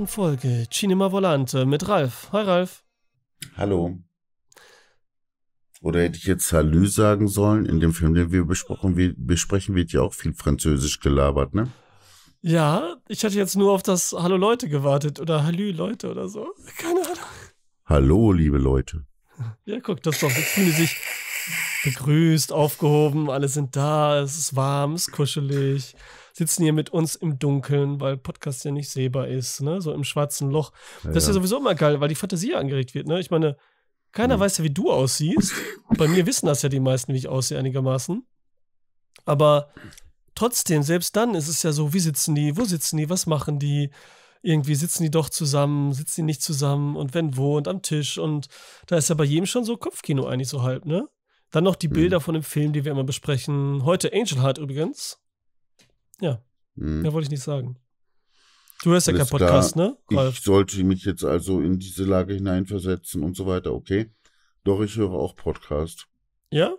weiteren Folge Cinema Volante mit Ralf. Hi Ralf. Hallo. Oder hätte ich jetzt Salü sagen sollen? In dem Film, den wir besprochen, wir besprechen, wird ja auch viel Französisch gelabert, ne? Ja, ich hatte jetzt nur auf das Hallo Leute gewartet oder Halü Leute oder so. Keine Ahnung. Hallo, liebe Leute. Ja, guck, das doch. Jetzt fühlen die sich begrüßt, aufgehoben, alle sind da, es ist warm, es ist kuschelig sitzen hier mit uns im Dunkeln, weil Podcast ja nicht sehbar ist, ne? so im schwarzen Loch. Ja, das ist ja sowieso immer geil, weil die Fantasie angeregt wird. Ne? Ich meine, keiner mhm. weiß ja, wie du aussiehst. Bei mir wissen das ja die meisten, wie ich aussehe einigermaßen. Aber trotzdem, selbst dann ist es ja so, wie sitzen die, wo sitzen die, was machen die? Irgendwie sitzen die doch zusammen, sitzen die nicht zusammen und wenn wo und am Tisch und da ist ja bei jedem schon so Kopfkino eigentlich so halb, ne? Dann noch die mhm. Bilder mhm. von dem Film, die wir immer besprechen. Heute Angel Heart übrigens. Ja. Hm. Ja, wollte ich nicht sagen. Du hörst ja keinen Podcast, klar. ne? Ralf? Ich sollte mich jetzt also in diese Lage hineinversetzen und so weiter, okay. Doch, ich höre auch Podcast. Ja?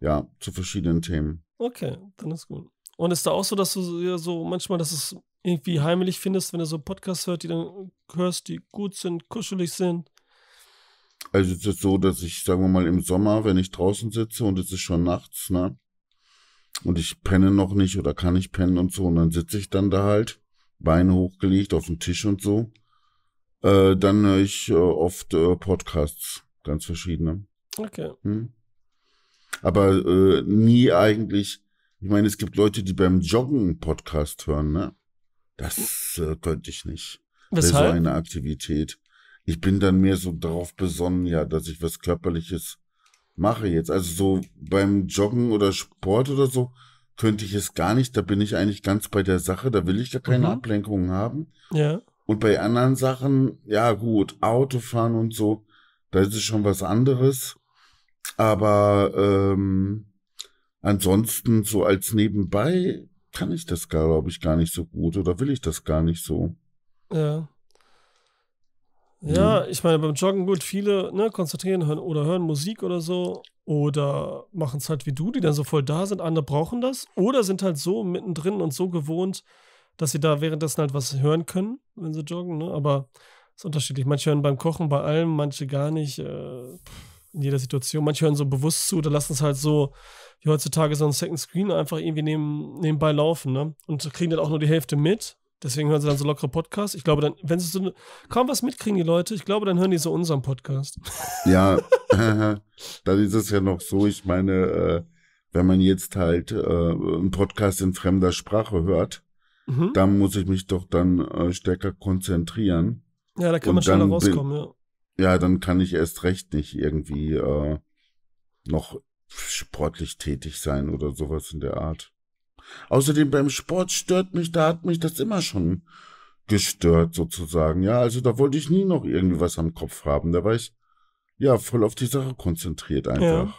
Ja, zu verschiedenen Themen. Okay, dann ist gut. Und ist da auch so, dass du ja so manchmal, dass es irgendwie heimelig findest, wenn du so Podcasts hörst, die dann hörst, die gut sind, kuschelig sind? Also es ist so, dass ich, sagen wir mal, im Sommer, wenn ich draußen sitze und es ist schon nachts, ne? und ich penne noch nicht oder kann ich pennen und so. Und dann sitze ich dann da halt, Beine hochgelegt auf dem Tisch und so. Äh, dann höre ich äh, oft äh, Podcasts, ganz verschiedene. Okay. Hm? Aber äh, nie eigentlich, ich meine, es gibt Leute, die beim Joggen Podcast hören, ne? Das äh, könnte ich nicht. Weshalb? Wäre so eine Aktivität. Ich bin dann mehr so darauf besonnen, ja, dass ich was Körperliches mache jetzt. Also so beim Joggen oder Sport oder so könnte ich es gar nicht. Da bin ich eigentlich ganz bei der Sache. Da will ich ja keine mhm. Ablenkungen haben. Ja. Und bei anderen Sachen, ja gut, Autofahren und so, da ist es schon was anderes. Aber ähm, ansonsten so als nebenbei kann ich das, glaube ich, gar nicht so gut oder will ich das gar nicht so. Ja. Ja, mhm. ich meine, beim Joggen, gut, viele ne, konzentrieren hören oder hören Musik oder so oder machen es halt wie du, die dann so voll da sind. Andere brauchen das oder sind halt so mittendrin und so gewohnt, dass sie da währenddessen halt was hören können, wenn sie joggen. Ne? Aber es ist unterschiedlich. Manche hören beim Kochen bei allem, manche gar nicht. Äh, in jeder Situation. Manche hören so bewusst zu oder lassen es halt so, wie heutzutage, so ein Second Screen einfach irgendwie neben, nebenbei laufen. Ne? Und kriegen dann auch nur die Hälfte mit Deswegen hören sie dann so lockere Podcasts. Ich glaube, dann, wenn sie so ne, kaum was mitkriegen, die Leute, ich glaube, dann hören die so unseren Podcast. Ja, dann ist es ja noch so, ich meine, äh, wenn man jetzt halt äh, einen Podcast in fremder Sprache hört, mhm. dann muss ich mich doch dann äh, stärker konzentrieren. Ja, da kann man schneller rauskommen, ja. Ja, dann kann ich erst recht nicht irgendwie noch sportlich tätig sein oder sowas in der Art. Außerdem beim Sport stört mich, da hat mich das immer schon gestört sozusagen. Ja, also da wollte ich nie noch irgendwie was am Kopf haben. Da war ich ja voll auf die Sache konzentriert einfach. Ja.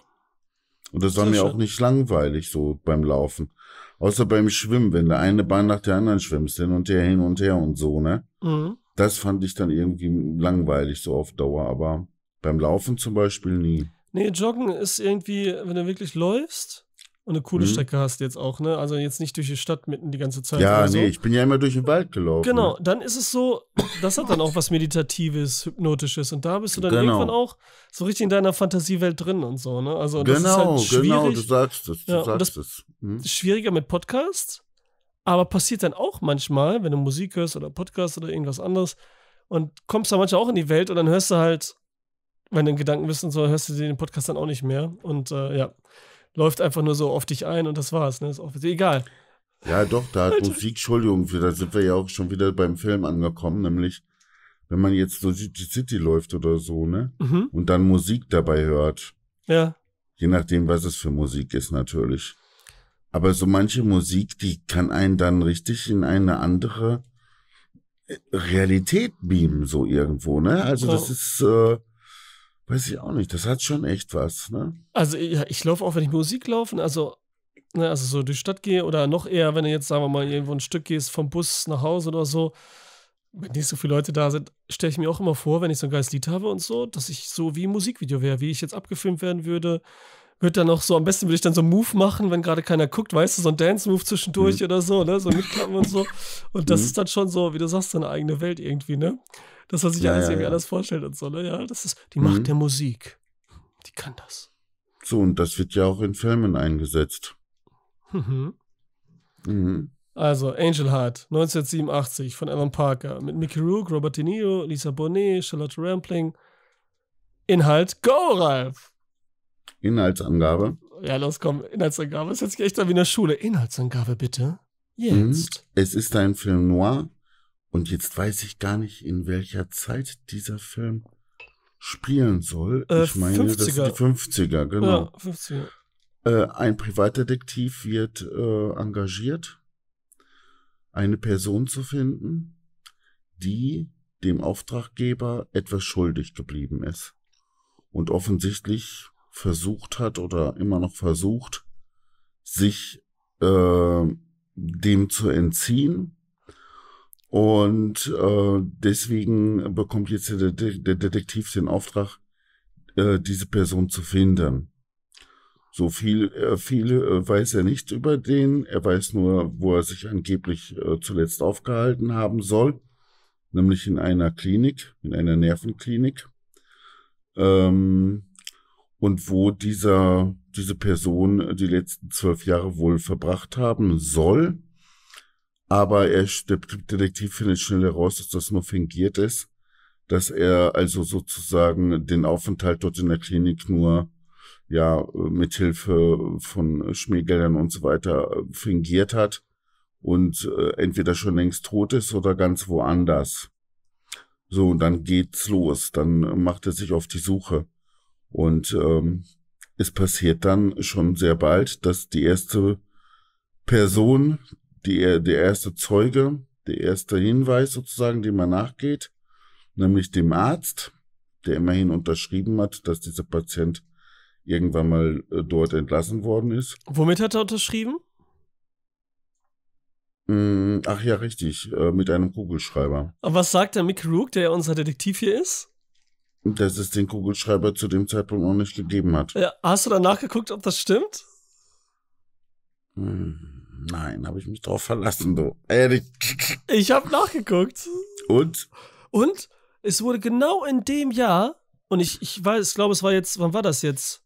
Und das war mir auch nicht langweilig so beim Laufen. Außer beim Schwimmen, wenn du eine Bahn nach der anderen schwimmst, hin und her, hin und her und so, ne? Mhm. Das fand ich dann irgendwie langweilig so auf Dauer, aber beim Laufen zum Beispiel nie. Nee, Joggen ist irgendwie, wenn du wirklich läufst, und eine coole mhm. Strecke hast du jetzt auch, ne? Also jetzt nicht durch die Stadt mitten die ganze Zeit. Ja, nee, ich bin ja immer durch den Wald gelaufen. Genau, dann ist es so, das hat dann auch was Meditatives, Hypnotisches. Und da bist du dann genau. irgendwann auch so richtig in deiner Fantasiewelt drin und so, ne? Also das genau, ist halt genau, genau du sagst es, du ja, sagst es. Hm? Schwieriger mit Podcasts, aber passiert dann auch manchmal, wenn du Musik hörst oder Podcast oder irgendwas anderes und kommst da manchmal auch in die Welt und dann hörst du halt, wenn du in Gedanken bist und so, hörst du den Podcast dann auch nicht mehr. Und äh, ja läuft einfach nur so auf dich ein und das war's, ne? Ist auch egal. Ja, doch, da hat Musik, Entschuldigung, da sind wir ja auch schon wieder beim Film angekommen, nämlich wenn man jetzt so die City läuft oder so, ne? Mhm. Und dann Musik dabei hört. Ja. Je nachdem, was es für Musik ist, natürlich. Aber so manche Musik, die kann einen dann richtig in eine andere äh, Realität beamen, so irgendwo, ne? Also das ist, äh, Weiß ich auch nicht, das hat schon echt was, ne? Also ja, ich laufe auch, wenn ich Musik laufe, ne, also, ne, also so durch die Stadt gehe oder noch eher, wenn du jetzt, sagen wir mal, irgendwo ein Stück gehst vom Bus nach Hause oder so, wenn nicht so viele Leute da sind, stelle ich mir auch immer vor, wenn ich so ein geiles Lied habe und so, dass ich so wie ein Musikvideo wäre, wie ich jetzt abgefilmt werden würde, wird dann auch so, am besten würde ich dann so einen Move machen, wenn gerade keiner guckt, weißt du, so ein Dance-Move zwischendurch mhm. oder so, ne? So mitklappen und so. Und das mhm. ist dann schon so, wie du sagst, deine eigene Welt irgendwie, ne? Das, was sich ja, alles ja, irgendwie ja. anders vorstellt und so, ne? Ja, das ist die mhm. Macht der Musik. Die kann das. So, und das wird ja auch in Filmen eingesetzt. Mhm. Mhm. Also Angel Heart 1987 von Alan Parker mit Mickey Rook, Robert De Niro, Lisa Bonet, Charlotte Rampling. Inhalt Go Ralf. Inhaltsangabe. Ja, los, komm, Inhaltsangabe. Das ist jetzt echt wie in der Schule. Inhaltsangabe, bitte. Jetzt. Mhm. Es ist ein Film noir. Und jetzt weiß ich gar nicht, in welcher Zeit dieser Film spielen soll. Äh, ich meine, 50er. das sind die 50er, genau. Ja, 50er. Äh, ein Privatdetektiv wird äh, engagiert, eine Person zu finden, die dem Auftraggeber etwas schuldig geblieben ist. Und offensichtlich versucht hat oder immer noch versucht, sich äh, dem zu entziehen. Und äh, deswegen bekommt jetzt der, De der Detektiv den Auftrag, äh, diese Person zu finden. So viel, äh, viel äh, weiß er nicht über den. Er weiß nur, wo er sich angeblich äh, zuletzt aufgehalten haben soll, nämlich in einer Klinik, in einer Nervenklinik. Ähm, und wo dieser, diese Person äh, die letzten zwölf Jahre wohl verbracht haben soll. Aber er, der Detektiv findet schnell heraus, dass das nur fingiert ist, dass er also sozusagen den Aufenthalt dort in der Klinik nur ja mit Hilfe von Schmiergeldern und so weiter äh, fingiert hat und äh, entweder schon längst tot ist oder ganz woanders. So, und dann geht's los. Dann macht er sich auf die Suche. Und ähm, es passiert dann schon sehr bald, dass die erste Person, die, der erste Zeuge, der erste Hinweis sozusagen, dem man nachgeht, nämlich dem Arzt, der immerhin unterschrieben hat, dass dieser Patient irgendwann mal äh, dort entlassen worden ist. Womit hat er unterschrieben? Mm, ach ja, richtig, äh, mit einem Kugelschreiber. Aber was sagt der Mick Rook, der ja unser Detektiv hier ist? dass es den Kugelschreiber zu dem Zeitpunkt noch nicht gegeben hat. Ja, hast du dann nachgeguckt, ob das stimmt? Hm, nein, habe ich mich drauf verlassen, du. Ehrlich. Ich habe nachgeguckt. Und? Und es wurde genau in dem Jahr, und ich, ich weiß, ich glaube, es war jetzt, wann war das jetzt?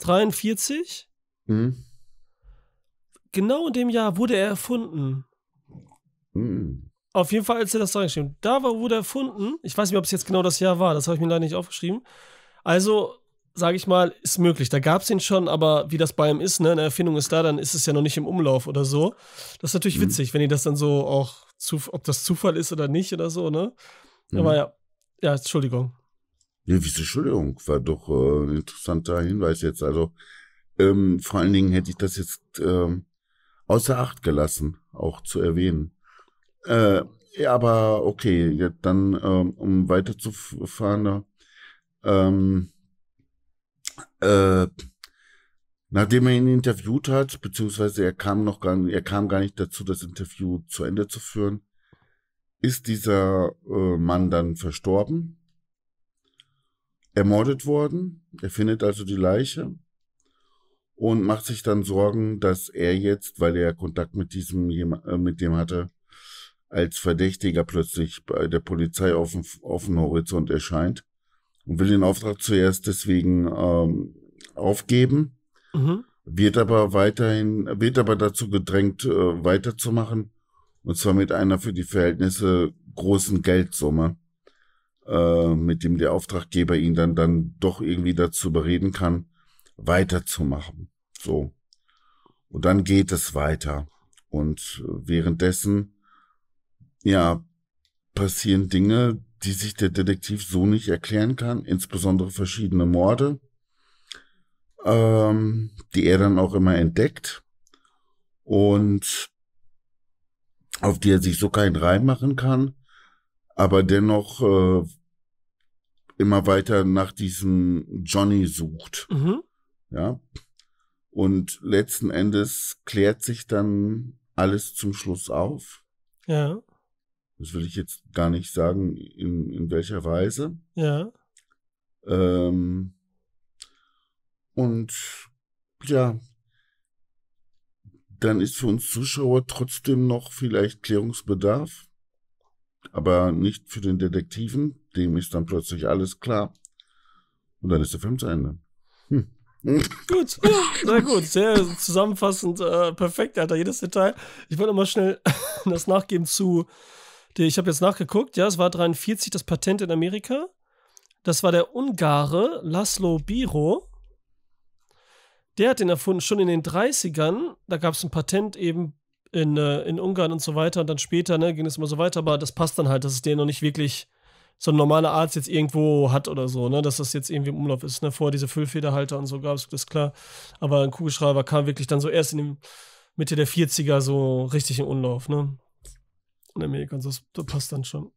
43? Hm. Genau in dem Jahr wurde er erfunden. Hm. Auf jeden Fall, als er das da geschrieben da war, wurde erfunden. Ich weiß nicht, ob es jetzt genau das Jahr war, das habe ich mir leider nicht aufgeschrieben. Also, sage ich mal, ist möglich. Da gab es ihn schon, aber wie das bei ihm ist, ne, eine Erfindung ist da, dann ist es ja noch nicht im Umlauf oder so. Das ist natürlich mhm. witzig, wenn ihr das dann so auch, ob das Zufall ist oder nicht oder so, ne? Mhm. Aber ja, ja, Entschuldigung. Ja, wieso Entschuldigung? War doch äh, ein interessanter Hinweis jetzt. Also, ähm, vor allen Dingen hätte ich das jetzt ähm, außer Acht gelassen, auch zu erwähnen. Äh, ja, aber okay, ja, dann, ähm, um weiterzufahren, ähm, äh, nachdem er ihn interviewt hat, beziehungsweise er kam noch gar nicht, er kam gar nicht dazu, das Interview zu Ende zu führen, ist dieser äh, Mann dann verstorben, ermordet worden. Er findet also die Leiche und macht sich dann Sorgen, dass er jetzt, weil er Kontakt mit diesem äh, mit dem hatte, als Verdächtiger plötzlich bei der Polizei auf dem offenen Horizont erscheint und will den Auftrag zuerst deswegen ähm, aufgeben, mhm. wird aber weiterhin, wird aber dazu gedrängt, äh, weiterzumachen. Und zwar mit einer für die Verhältnisse großen Geldsumme, äh, mit dem der Auftraggeber ihn dann, dann doch irgendwie dazu bereden kann, weiterzumachen. So. Und dann geht es weiter. Und äh, währenddessen ja, passieren Dinge, die sich der Detektiv so nicht erklären kann, insbesondere verschiedene Morde, ähm, die er dann auch immer entdeckt und auf die er sich so keinen Reim machen kann, aber dennoch äh, immer weiter nach diesem Johnny sucht. Mhm. Ja. Und letzten Endes klärt sich dann alles zum Schluss auf. Ja das will ich jetzt gar nicht sagen, in, in welcher Weise. Ja. Ähm, und ja, dann ist für uns Zuschauer trotzdem noch vielleicht Klärungsbedarf, aber nicht für den Detektiven. Dem ist dann plötzlich alles klar. Und dann ist der Film zu Ende. Hm. Gut, sehr gut, sehr zusammenfassend, äh, perfekt, Alter, jedes Detail. Ich wollte mal schnell das nachgeben zu ich habe jetzt nachgeguckt, ja, es war 43 das Patent in Amerika. Das war der Ungare Laszlo Biro. Der hat den erfunden schon in den 30ern. Da gab es ein Patent eben in, äh, in Ungarn und so weiter. Und dann später ne, ging es immer so weiter. Aber das passt dann halt, dass es den noch nicht wirklich so ein normaler Arzt jetzt irgendwo hat oder so, ne? dass das jetzt irgendwie im Umlauf ist. Ne? Vorher diese Füllfederhalter und so gab es, das klar. Aber ein Kugelschreiber kam wirklich dann so erst in dem Mitte der 40er so richtig in Umlauf. Ne? in mir ganz, das, das passt dann schon.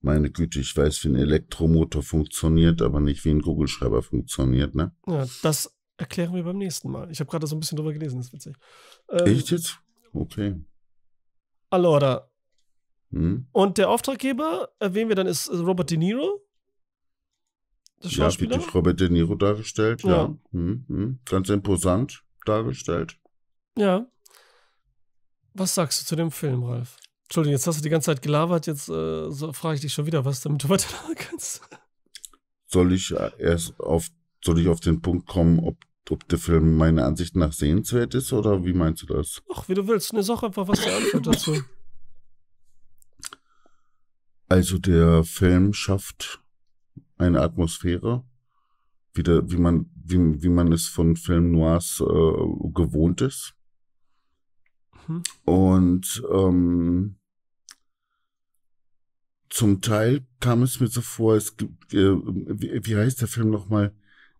Meine Güte, ich weiß, wie ein Elektromotor funktioniert, aber nicht wie ein Google-Schreiber funktioniert, ne? Ja, das erklären wir beim nächsten Mal. Ich habe gerade so ein bisschen drüber gelesen, das ist witzig. Ähm, Echt jetzt? Okay. Allora. Hm? Und der Auftraggeber, erwähnen wir dann, ist Robert De Niro. Das ja, wie durch Robert De Niro dargestellt, ja. ja. Hm, hm. Ganz imposant dargestellt. Ja. Was sagst du zu dem Film, Ralf? Entschuldigung, jetzt hast du die ganze Zeit gelabert, jetzt äh, so frage ich dich schon wieder was, damit du weitermachen kannst. Soll ich äh, erst auf, soll ich auf den Punkt kommen, ob, ob der Film meiner Ansicht nach sehenswert ist oder wie meinst du das? Ach, wie du willst, ne, sag einfach was der Antwort dazu. Also der Film schafft eine Atmosphäre, wie, der, wie, man, wie, wie man es von Film Noirs äh, gewohnt ist. Mhm. Und ähm, zum Teil kam es mir so vor, es gibt, äh, wie, wie heißt der Film nochmal,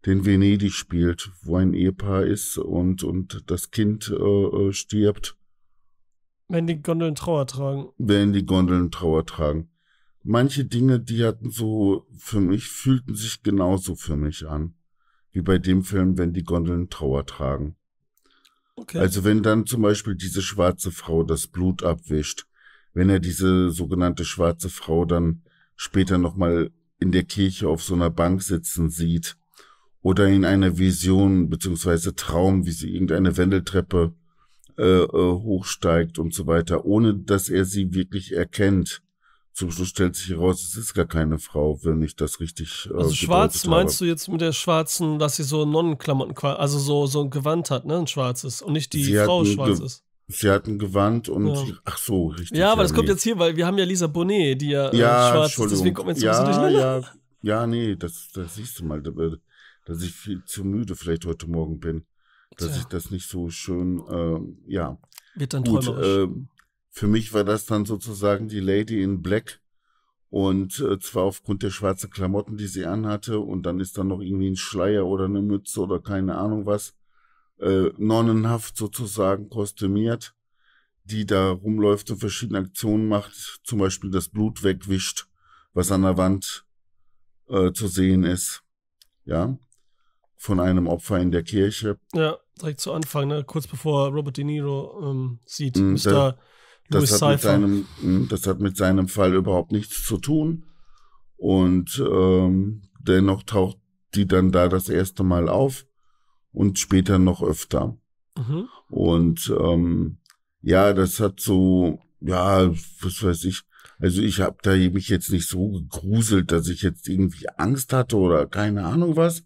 den Venedig spielt, wo ein Ehepaar ist und, und das Kind äh, äh, stirbt. Wenn die Gondeln Trauer tragen. Wenn die Gondeln Trauer tragen. Manche Dinge, die hatten so für mich, fühlten sich genauso für mich an. Wie bei dem Film, wenn die Gondeln Trauer tragen. Okay. Also wenn dann zum Beispiel diese schwarze Frau das Blut abwischt wenn er diese sogenannte schwarze Frau dann später nochmal in der Kirche auf so einer Bank sitzen sieht oder in einer Vision beziehungsweise Traum, wie sie irgendeine Wendeltreppe äh, äh, hochsteigt und so weiter, ohne dass er sie wirklich erkennt. Zum Schluss stellt sich heraus, es ist gar keine Frau, wenn ich das richtig. Äh, also schwarz meinst du jetzt mit der schwarzen, dass sie so Nonnenklamotten, also so, so ein Gewand hat, ne? Ein schwarzes. Und nicht die sie Frau schwarz ist. Sie hat ein Gewand und ja. ach so, richtig. Ja, aber ja, das nee. kommt jetzt hier, weil wir haben ja Lisa Bonet, die ja, äh, ja äh, schwarz ist, deswegen kommt jetzt ja, ein bisschen Ja, ja, nee, das, das siehst du mal, äh, dass ich viel zu müde vielleicht heute Morgen bin. Dass Tja. ich das nicht so schön, äh, ja. Wird dann Gut, äh, Für mich war das dann sozusagen die Lady in Black. Und äh, zwar aufgrund der schwarzen Klamotten, die sie anhatte. Und dann ist dann noch irgendwie ein Schleier oder eine Mütze oder keine Ahnung was äh, nonnenhaft sozusagen kostümiert, die da rumläuft und verschiedene Aktionen macht, zum Beispiel das Blut wegwischt, was an der Wand äh, zu sehen ist. Ja. Von einem Opfer in der Kirche. Ja, direkt zu Anfang, ne? kurz bevor Robert De Niro ähm, sieht, mm, Mr. Louis das hat, mit seinem, mhm, das hat mit seinem Fall überhaupt nichts zu tun. Und ähm, dennoch taucht die dann da das erste Mal auf und später noch öfter. Mhm. Und ähm, ja, das hat so, ja, was weiß ich. Also ich habe da mich jetzt nicht so gegruselt, dass ich jetzt irgendwie Angst hatte oder keine Ahnung was.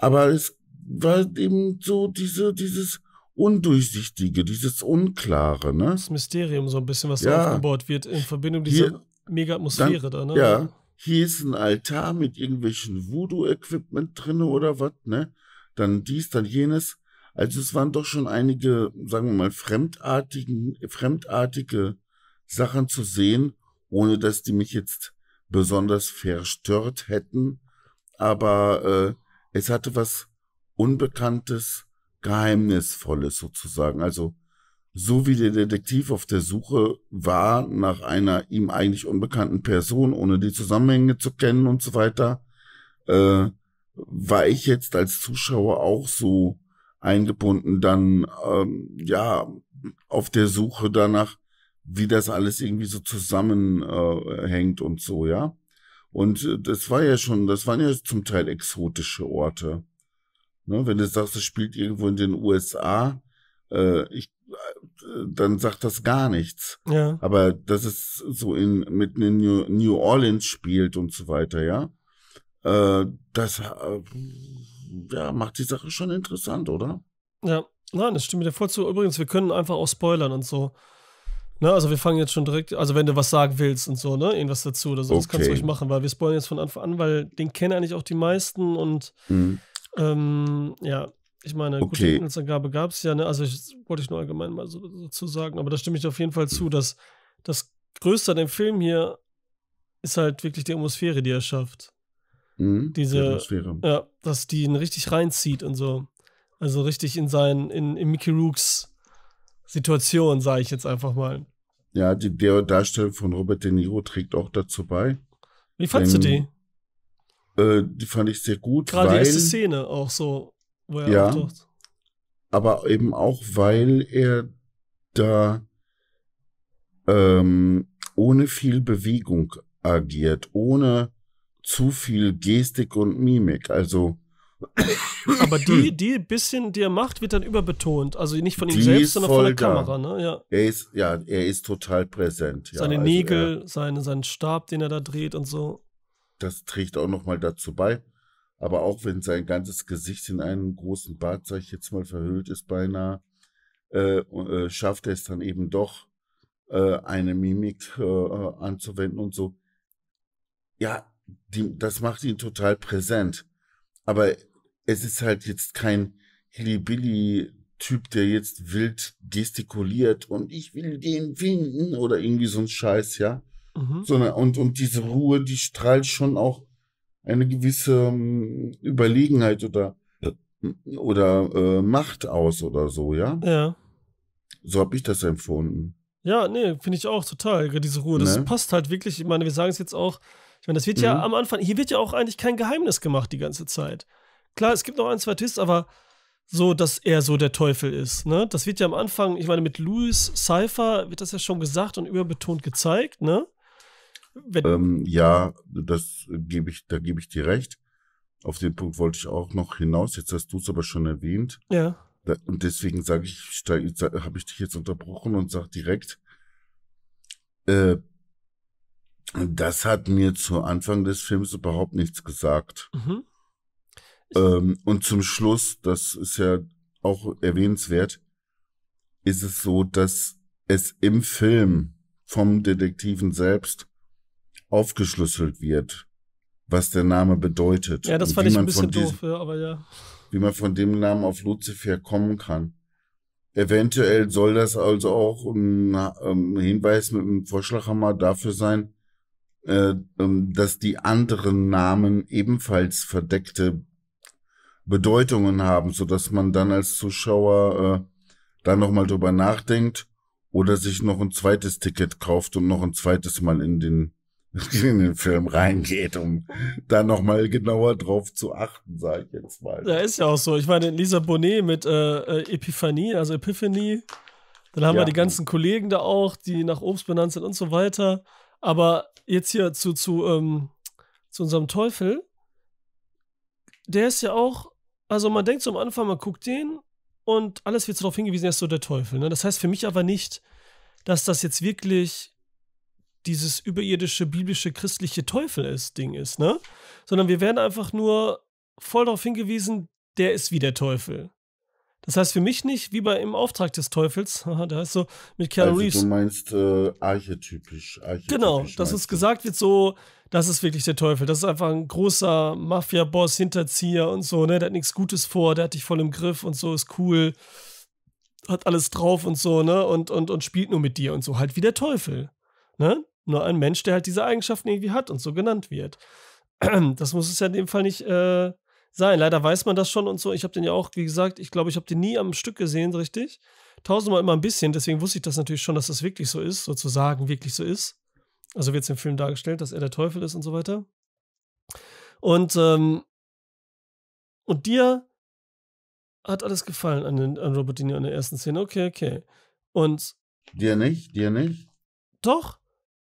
Aber es war eben so diese, dieses Undurchsichtige, dieses Unklare, ne? Das Mysterium so ein bisschen, was ja. aufgebaut wird in Verbindung mit dieser Mega-Atmosphäre da, ne? Ja, hier ist ein Altar mit irgendwelchen Voodoo-Equipment drin oder was, ne? dann dies, dann jenes. Also es waren doch schon einige, sagen wir mal, fremdartigen, fremdartige Sachen zu sehen, ohne dass die mich jetzt besonders verstört hätten. Aber äh, es hatte was Unbekanntes, Geheimnisvolles sozusagen. Also so wie der Detektiv auf der Suche war nach einer ihm eigentlich unbekannten Person, ohne die Zusammenhänge zu kennen und so weiter, äh, war ich jetzt als Zuschauer auch so eingebunden, dann ähm, ja auf der Suche danach, wie das alles irgendwie so zusammenhängt äh, und so, ja. Und äh, das war ja schon, das waren ja zum Teil exotische Orte. Ne, wenn du sagst, es spielt irgendwo in den USA, äh, ich, äh, dann sagt das gar nichts. Ja. Aber dass es so in, mitten in New, New Orleans spielt und so weiter, ja, äh, das äh, ja, macht die Sache schon interessant, oder? Ja, nein, das stimmt mir voll zu. Übrigens, wir können einfach auch spoilern und so. Ne, also wir fangen jetzt schon direkt, also wenn du was sagen willst und so, ne, irgendwas dazu oder so, okay. das kannst du ruhig machen, weil wir spoilern jetzt von Anfang an, weil den kennen eigentlich auch die meisten und mhm. ähm, ja, ich meine, okay. gute Inhaltsangabe gab es ja, ne, also ich, wollte ich nur allgemein mal so, dazu sagen, aber da stimme ich auf jeden Fall zu, dass das Größte an dem Film hier ist halt wirklich die Atmosphäre, die er schafft. Mhm, diese Atmosphäre. Ja, dass die ihn richtig reinzieht und so. Also richtig in seinen, in, in Mickey Rooks Situation, sage ich jetzt einfach mal. Ja, die Darstellung von Robert De Niro trägt auch dazu bei. Wie fandest du die? Äh, die fand ich sehr gut. Gerade weil, die erste Szene auch so, wo er ja, Aber eben auch, weil er da ähm, ohne viel Bewegung agiert, ohne zu viel Gestik und Mimik. Also. Aber die, die bisschen, die er macht, wird dann überbetont. Also nicht von ihm die selbst, sondern von der Kamera. Ne? Ja. Er ist, ja, er ist total präsent. Ja. Seine also Nägel, er, seine, seinen Stab, den er da dreht und so. Das trägt auch nochmal dazu bei. Aber auch wenn sein ganzes Gesicht in einem großen Bart, sag ich jetzt mal, verhüllt ist beinahe, äh, äh, schafft er es dann eben doch, äh, eine Mimik äh, anzuwenden und so. Ja, die, das macht ihn total präsent. Aber es ist halt jetzt kein hilly billy typ der jetzt wild gestikuliert und ich will den finden oder irgendwie so ein Scheiß, ja. Mhm. Sondern, und, und diese Ruhe, die strahlt schon auch eine gewisse um, ähm, Überlegenheit oder, oder äh, Macht aus oder so, ja. Ja. So habe ich das empfunden. Ja, nee, finde ich auch total, diese Ruhe. Das ne? passt halt wirklich. Ich meine, wir sagen es jetzt auch, ich meine, das wird mhm. ja am Anfang, hier wird ja auch eigentlich kein Geheimnis gemacht die ganze Zeit. Klar, es gibt noch ein, zwei Twists, aber so, dass er so der Teufel ist, ne? Das wird ja am Anfang, ich meine, mit Louis Cypher wird das ja schon gesagt und überbetont gezeigt, ne? Ähm, ja, das gebe ich, da gebe ich dir recht. Auf den Punkt wollte ich auch noch hinaus. Jetzt hast du es aber schon erwähnt. Ja. Da, und deswegen sage ich, habe ich dich jetzt unterbrochen und sage direkt, äh, das hat mir zu Anfang des Films überhaupt nichts gesagt. Mhm. Ähm, und zum Schluss, das ist ja auch erwähnenswert, ist es so, dass es im Film vom Detektiven selbst aufgeschlüsselt wird, was der Name bedeutet. Ja, das fand ich ein bisschen diesem, doof, ja, aber ja. Wie man von dem Namen auf Lucifer kommen kann. Eventuell soll das also auch ein, ein ähm, Hinweis mit dem Vorschlaghammer dafür sein, äh, ähm, dass die anderen Namen ebenfalls verdeckte Bedeutungen haben, so dass man dann als Zuschauer äh, da nochmal drüber nachdenkt oder sich noch ein zweites Ticket kauft und noch ein zweites Mal in den in den Film reingeht, um da nochmal genauer drauf zu achten, sage ich jetzt mal. Ja, ist ja auch so. Ich meine, Lisa Bonet mit äh, äh Epiphanie, also Epiphanie. Dann haben ja. wir die ganzen Kollegen da auch, die nach Obst benannt sind und so weiter. Aber jetzt hier zu, zu, ähm, zu unserem Teufel, der ist ja auch, also man denkt so am Anfang, man guckt den und alles wird so darauf hingewiesen, er ist so der Teufel. Ne? Das heißt für mich aber nicht, dass das jetzt wirklich dieses überirdische, biblische, christliche Teufel ist, Ding ist, ne? Sondern wir werden einfach nur voll darauf hingewiesen, der ist wie der Teufel. Das heißt für mich nicht, wie bei Im Auftrag des Teufels, da heißt so mit Keanu also, Reeves. Du meinst äh, archetypisch, archetypisch. Genau, dass es gesagt wird so, das ist wirklich der Teufel. Das ist einfach ein großer Mafia-Boss, Hinterzieher und so, ne? Der hat nichts Gutes vor, der hat dich voll im Griff und so, ist cool, hat alles drauf und so, ne? Und, und, und spielt nur mit dir und so, halt wie der Teufel, ne? Nur ein Mensch, der halt diese Eigenschaften irgendwie hat und so genannt wird. Das muss es ja in dem Fall nicht äh, sein. Leider weiß man das schon und so. Ich habe den ja auch, wie gesagt, ich glaube, ich habe den nie am Stück gesehen, richtig? Tausendmal immer ein bisschen, deswegen wusste ich das natürlich schon, dass das wirklich so ist, sozusagen wirklich so ist. Also wird es im Film dargestellt, dass er der Teufel ist und so weiter. Und, ähm, und dir hat alles gefallen an, den, an Robert Dini in der ersten Szene. Okay, okay. Und. Dir nicht? Dir nicht? Doch.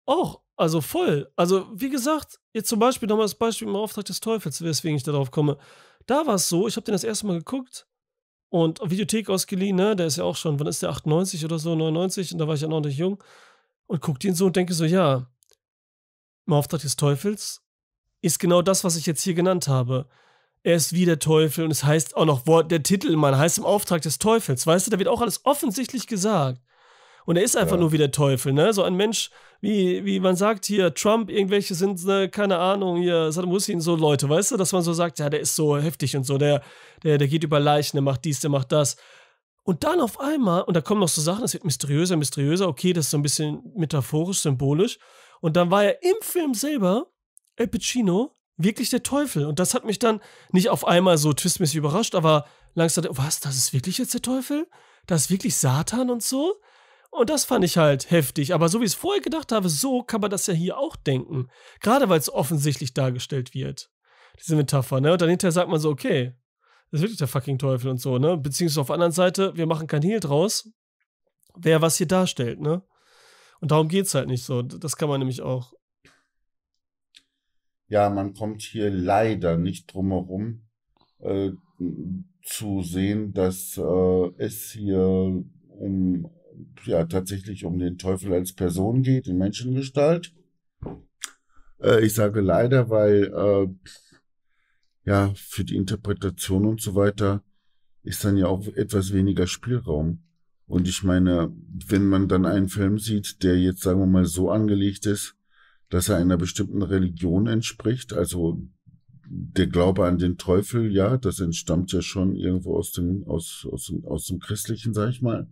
Auch. Also voll. Also, wie gesagt, Jetzt zum Beispiel nochmal das Beispiel im Auftrag des Teufels, weswegen ich darauf komme. Da war es so, ich habe den das erste Mal geguckt und Videothek ausgeliehen, ne? Der ist ja auch schon, wann ist der? 98 oder so, 99 und da war ich ja noch nicht jung. Und guckt den so und denke so, ja, im Auftrag des Teufels ist genau das, was ich jetzt hier genannt habe. Er ist wie der Teufel und es heißt auch noch, der Titel, Mann, heißt im Auftrag des Teufels. Weißt du, da wird auch alles offensichtlich gesagt. Und er ist einfach ja. nur wie der Teufel, ne? So ein Mensch, wie, wie man sagt hier, Trump, irgendwelche sind, ne, keine Ahnung, hier, Saddam Hussein, so Leute, weißt du, dass man so sagt, ja, der ist so heftig und so, der, der, der geht über Leichen, der macht dies, der macht das. Und dann auf einmal, und da kommen noch so Sachen, das wird mysteriöser, mysteriöser, okay, das ist so ein bisschen metaphorisch, symbolisch. Und dann war er im Film selber, El Pacino, wirklich der Teufel. Und das hat mich dann nicht auf einmal so twistmäßig überrascht, aber langsam, oh, was, das ist wirklich jetzt der Teufel? Das ist wirklich Satan und so? Und das fand ich halt heftig. Aber so wie ich es vorher gedacht habe, so kann man das ja hier auch denken. Gerade weil es offensichtlich dargestellt wird. Diese Metapher, ne? Und dann hinterher sagt man so, okay, das ist wirklich der fucking Teufel und so, ne? Beziehungsweise auf der anderen Seite, wir machen kein Hehl draus, wer was hier darstellt, ne? Und darum geht es halt nicht so. Das kann man nämlich auch. Ja, man kommt hier leider nicht drum herum, äh, zu sehen, dass äh, es hier um ja tatsächlich um den Teufel als Person geht, in Menschengestalt. Äh, ich sage leider, weil äh, ja für die Interpretation und so weiter ist dann ja auch etwas weniger Spielraum. Und ich meine, wenn man dann einen Film sieht, der jetzt sagen wir mal so angelegt ist, dass er einer bestimmten Religion entspricht, also der Glaube an den Teufel, ja, das entstammt ja schon irgendwo aus dem, aus, aus, aus dem christlichen, sag ich mal.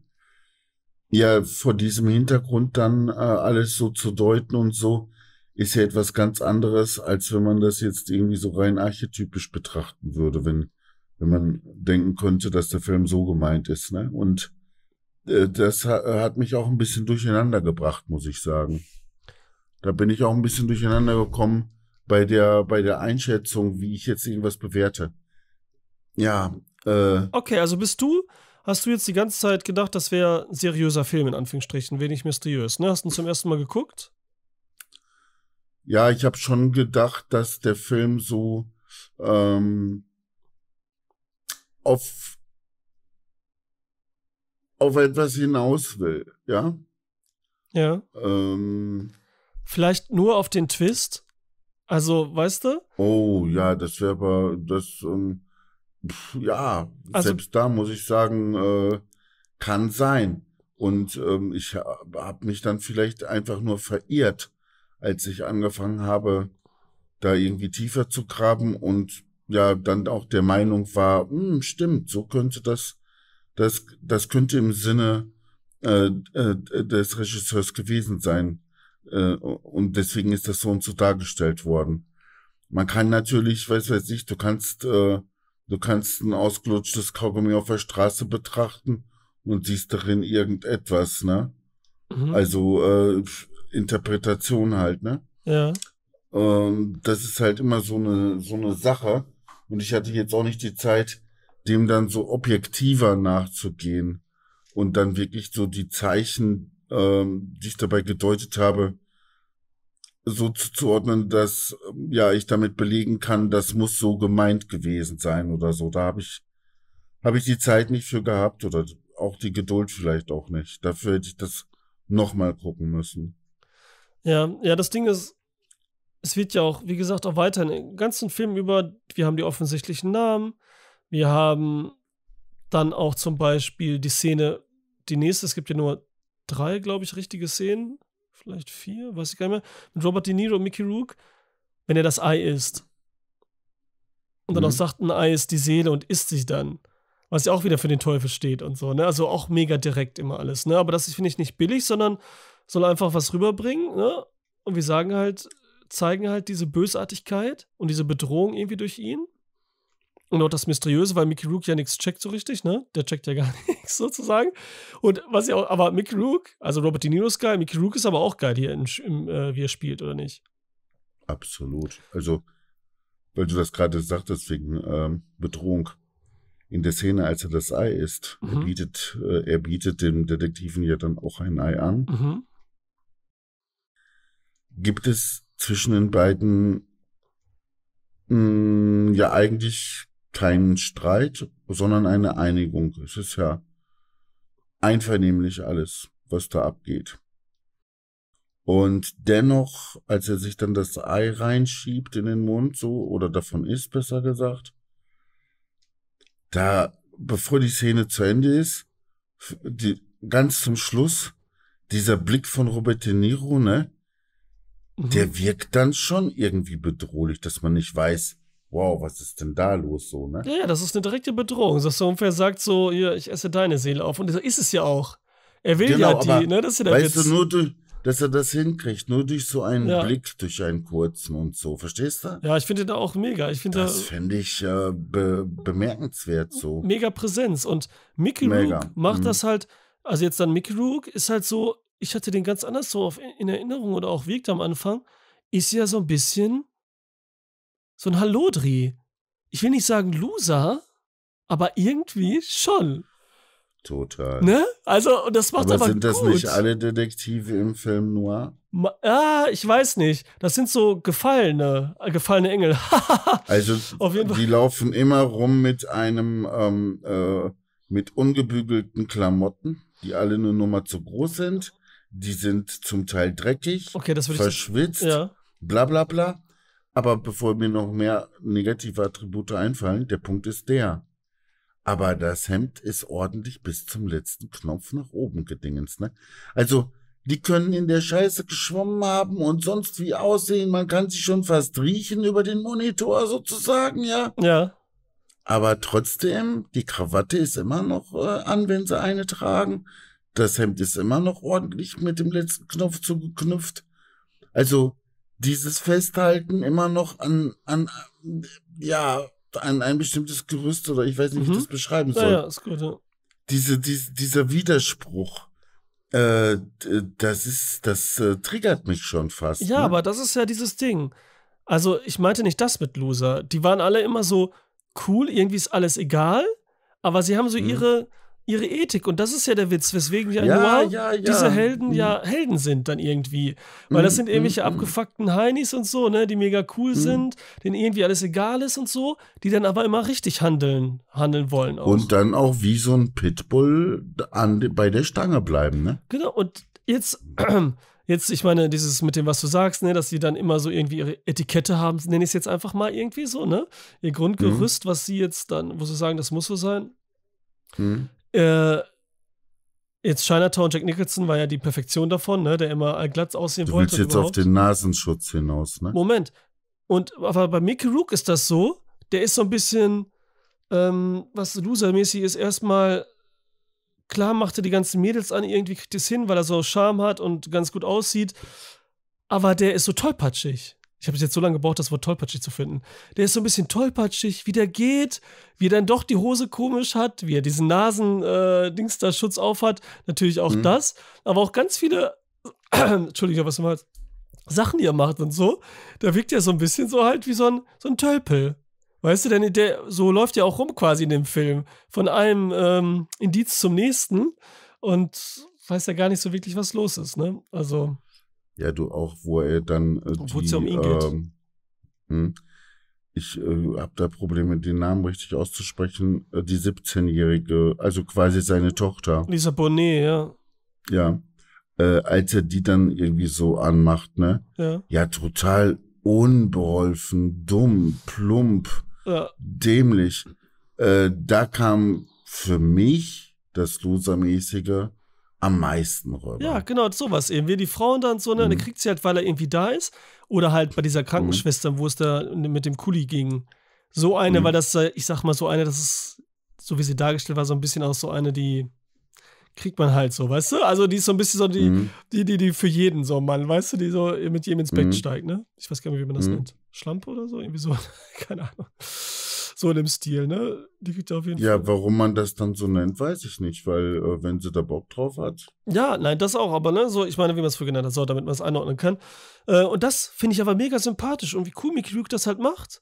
Ja, vor diesem Hintergrund dann äh, alles so zu deuten und so ist ja etwas ganz anderes, als wenn man das jetzt irgendwie so rein archetypisch betrachten würde, wenn, wenn man denken könnte, dass der Film so gemeint ist. Ne? Und äh, das ha hat mich auch ein bisschen durcheinander gebracht, muss ich sagen. Da bin ich auch ein bisschen durcheinander gekommen bei der, bei der Einschätzung, wie ich jetzt irgendwas bewerte. Ja. Äh, okay, also bist du hast du jetzt die ganze Zeit gedacht, das wäre seriöser Film, in Anführungsstrichen, wenig mysteriös, ne? Hast du ihn zum ersten Mal geguckt? Ja, ich habe schon gedacht, dass der Film so ähm, auf, auf etwas hinaus will, ja? Ja. Ähm, Vielleicht nur auf den Twist? Also, weißt du? Oh, ja, das wäre aber, das, ähm, ja, also, selbst da muss ich sagen, äh, kann sein. Und ähm, ich habe mich dann vielleicht einfach nur verirrt, als ich angefangen habe, da irgendwie tiefer zu graben und ja, dann auch der Meinung war, hm, stimmt, so könnte das, das, das könnte im Sinne äh, äh, des Regisseurs gewesen sein. Äh, und deswegen ist das so und so dargestellt worden. Man kann natürlich, weiß weiß ich, du kannst äh, Du kannst ein ausgelutschtes Kaugummi auf der Straße betrachten und siehst darin irgendetwas, ne? Mhm. Also äh, Interpretation halt, ne? Ja. Ähm, das ist halt immer so eine, so eine Sache. Und ich hatte jetzt auch nicht die Zeit, dem dann so objektiver nachzugehen und dann wirklich so die Zeichen, ähm, die ich dabei gedeutet habe, so zuzuordnen, dass ähm, ja ich damit belegen kann, das muss so gemeint gewesen sein oder so. Da habe ich habe ich die Zeit nicht für gehabt oder auch die Geduld vielleicht auch nicht. Dafür hätte ich das noch mal gucken müssen. Ja, ja, das Ding ist, es wird ja auch, wie gesagt, auch weiterhin im ganzen Film über, wir haben die offensichtlichen Namen, wir haben dann auch zum Beispiel die Szene, die nächste, es gibt ja nur drei, glaube ich, richtige Szenen vielleicht vier, weiß ich gar nicht mehr, mit Robert De Niro und Mickey Rook, wenn er das Ei isst. Und dann mhm. auch sagt, ein Ei ist die Seele und isst sich dann. Was ja auch wieder für den Teufel steht und so, ne? Also auch mega direkt immer alles, ne? Aber das finde ich nicht billig, sondern soll einfach was rüberbringen, ne? Und wir sagen halt, zeigen halt diese Bösartigkeit und diese Bedrohung irgendwie durch ihn. Und auch das Mysteriöse, weil Mickey Rook ja nichts checkt so richtig, ne? Der checkt ja gar nichts sozusagen. Und was ja auch, aber Mickey Rook, also Robert De Niro ist geil, Mickey Rook ist aber auch geil hier, in, im, äh, wie er spielt, oder nicht? Absolut. Also, weil du das gerade sagtest, wegen ähm, Bedrohung. In der Szene, als er das Ei isst, mhm. er, bietet, äh, er bietet dem Detektiven ja dann auch ein Ei an. Mhm. Gibt es zwischen den beiden mh, hm, ja eigentlich keinen Streit, sondern eine Einigung. Es ist ja einvernehmlich alles, was da abgeht. Und dennoch, als er sich dann das Ei reinschiebt in den Mund, so, oder davon ist, besser gesagt, da, bevor die Szene zu Ende ist, die, ganz zum Schluss, dieser Blick von Robert De Niro, ne, mhm. der wirkt dann schon irgendwie bedrohlich, dass man nicht weiß, wow, was ist denn da los so, ne? Ja, das ist eine direkte Bedrohung. Dass so ungefähr sagt so, ja, ich esse deine Seele auf. Und so ist es ja auch. Er will genau, ja die, ne? Das ist ja der weißt Witz. Du, nur durch, dass er das hinkriegt, nur durch so einen ja. Blick, durch einen kurzen und so, verstehst du? Ja, ich finde da auch mega. Ich finde das da, fände ich äh, be bemerkenswert so. Mega Präsenz und Mickey mega. Rook macht mhm. das halt, also jetzt dann Mickey Rook ist halt so, ich hatte den ganz anders so auf, in Erinnerung oder auch wirkt am Anfang, ist ja so ein bisschen so ein Hallodri. Ich will nicht sagen Loser, aber irgendwie schon. Total. Ne? Also, und das macht aber, aber sind das nicht alle Detektive im Film Noir? Ma ah, ich weiß nicht. Das sind so gefallene, äh, gefallene Engel. also, die laufen immer rum mit einem, ähm, äh, mit ungebügelten Klamotten, die alle eine Nummer zu groß sind. Die sind zum Teil dreckig, okay, das verschwitzt, ja. bla bla bla. Aber bevor mir noch mehr negative Attribute einfallen, der Punkt ist der. Aber das Hemd ist ordentlich bis zum letzten Knopf nach oben gedingens, ne? Also, die können in der Scheiße geschwommen haben und sonst wie aussehen. Man kann sie schon fast riechen über den Monitor sozusagen, ja? Ja. Aber trotzdem, die Krawatte ist immer noch äh, an, wenn sie eine tragen. Das Hemd ist immer noch ordentlich mit dem letzten Knopf zugeknüpft. Also, dieses Festhalten immer noch an, an ja, an ein bestimmtes Gerüst oder ich weiß nicht, mhm. wie ich mhm. das beschreiben soll. Ja, ja ist gut, ja. Diese, diese, dieser Widerspruch, äh, das ist, das äh, triggert mich schon fast. Ja, ne? aber das ist ja dieses Ding. Also, ich meinte nicht das mit Loser. Die waren alle immer so cool, irgendwie ist alles egal, aber sie haben so mhm. ihre ihre Ethik. Und das ist ja der Witz, weswegen ja, ja, ja, ja. diese Helden mhm. ja Helden sind dann irgendwie. Weil mhm, das sind irgendwelche mhm, abgefuckten Heinis und so, ne, die mega cool sind, denen irgendwie alles egal ist und so, die dann aber immer richtig handeln, handeln wollen. Auch. Und dann auch wie so ein Pitbull an, bei der Stange bleiben, ne? Genau, und jetzt. jetzt, ich meine, dieses mit dem, was du sagst, ne, dass sie dann immer so irgendwie ihre Etikette haben, nenne ich es jetzt einfach mal irgendwie so, ne? Ihr Grundgerüst, mhm. was sie jetzt dann, wo sie sagen, das muss so sein. Mhm. Äh, jetzt Chinatown Jack Nicholson war ja die Perfektion davon, ne? der immer äh, glatt aussehen du wollte. Du willst jetzt auf den Nasenschutz hinaus, ne? Moment. Und aber bei Mickey Rook ist das so, der ist so ein bisschen, ähm, was losermäßig ist, erstmal klar macht er die ganzen Mädels an, irgendwie kriegt es hin, weil er so Charme hat und ganz gut aussieht. Aber der ist so tollpatschig. Ich habe es jetzt so lange gebraucht, das Wort tollpatschig zu finden. Der ist so ein bisschen tollpatschig, wie der geht, wie er dann doch die Hose komisch hat, wie er diesen Nasen-Dings äh, da Schutz auf hat. Natürlich auch mhm. das, aber auch ganz viele, Entschuldigung, was du meinst, Sachen, die er macht und so. Da wirkt er so ein bisschen so halt wie so ein, so ein Tölpel. Weißt du, denn der, so läuft ja auch rum quasi in dem Film. Von einem ähm, Indiz zum nächsten und weiß ja gar nicht so wirklich, was los ist, ne? Also. Ja, du auch, wo er dann äh, Obwohl die, um ihn ähm, hm, ich äh, habe da Probleme, den Namen richtig auszusprechen, äh, die 17-jährige, also quasi seine Tochter. Lisa Bonet, ja. Ja. Äh, als er die dann irgendwie so anmacht, ne? Ja. Ja, total unbeholfen, dumm, plump, ja. dämlich. Äh, da kam für mich das Loser-mäßige, am meisten rüber. Ja, genau, sowas eben. Wie die Frauen dann so, ne? Mhm. Dann kriegt sie halt, weil er irgendwie da ist. Oder halt bei dieser Krankenschwester, mhm. wo es da mit dem Kuli ging. So eine, mhm. weil das, äh, ich sag mal, so eine, das ist, so wie sie dargestellt war, so ein bisschen auch so eine, die kriegt man halt so, weißt du? Also die ist so ein bisschen so die, mhm. die, die, die für jeden so, Mann, weißt du, die so mit jedem ins Bett mhm. steigt, ne? Ich weiß gar nicht, wie man das mhm. nennt. Schlampe oder so? Irgendwie so, keine Ahnung. So in dem Stil, ne? Die kriegt auf jeden ja, Fall. warum man das dann so nennt, weiß ich nicht, weil äh, wenn sie da Bock drauf hat. Ja, nein, das auch, aber ne, so, ich meine, wie man es früher genannt hat, so, damit man es einordnen kann. Äh, und das finde ich aber mega sympathisch und wie cool Mickey Rook das halt macht,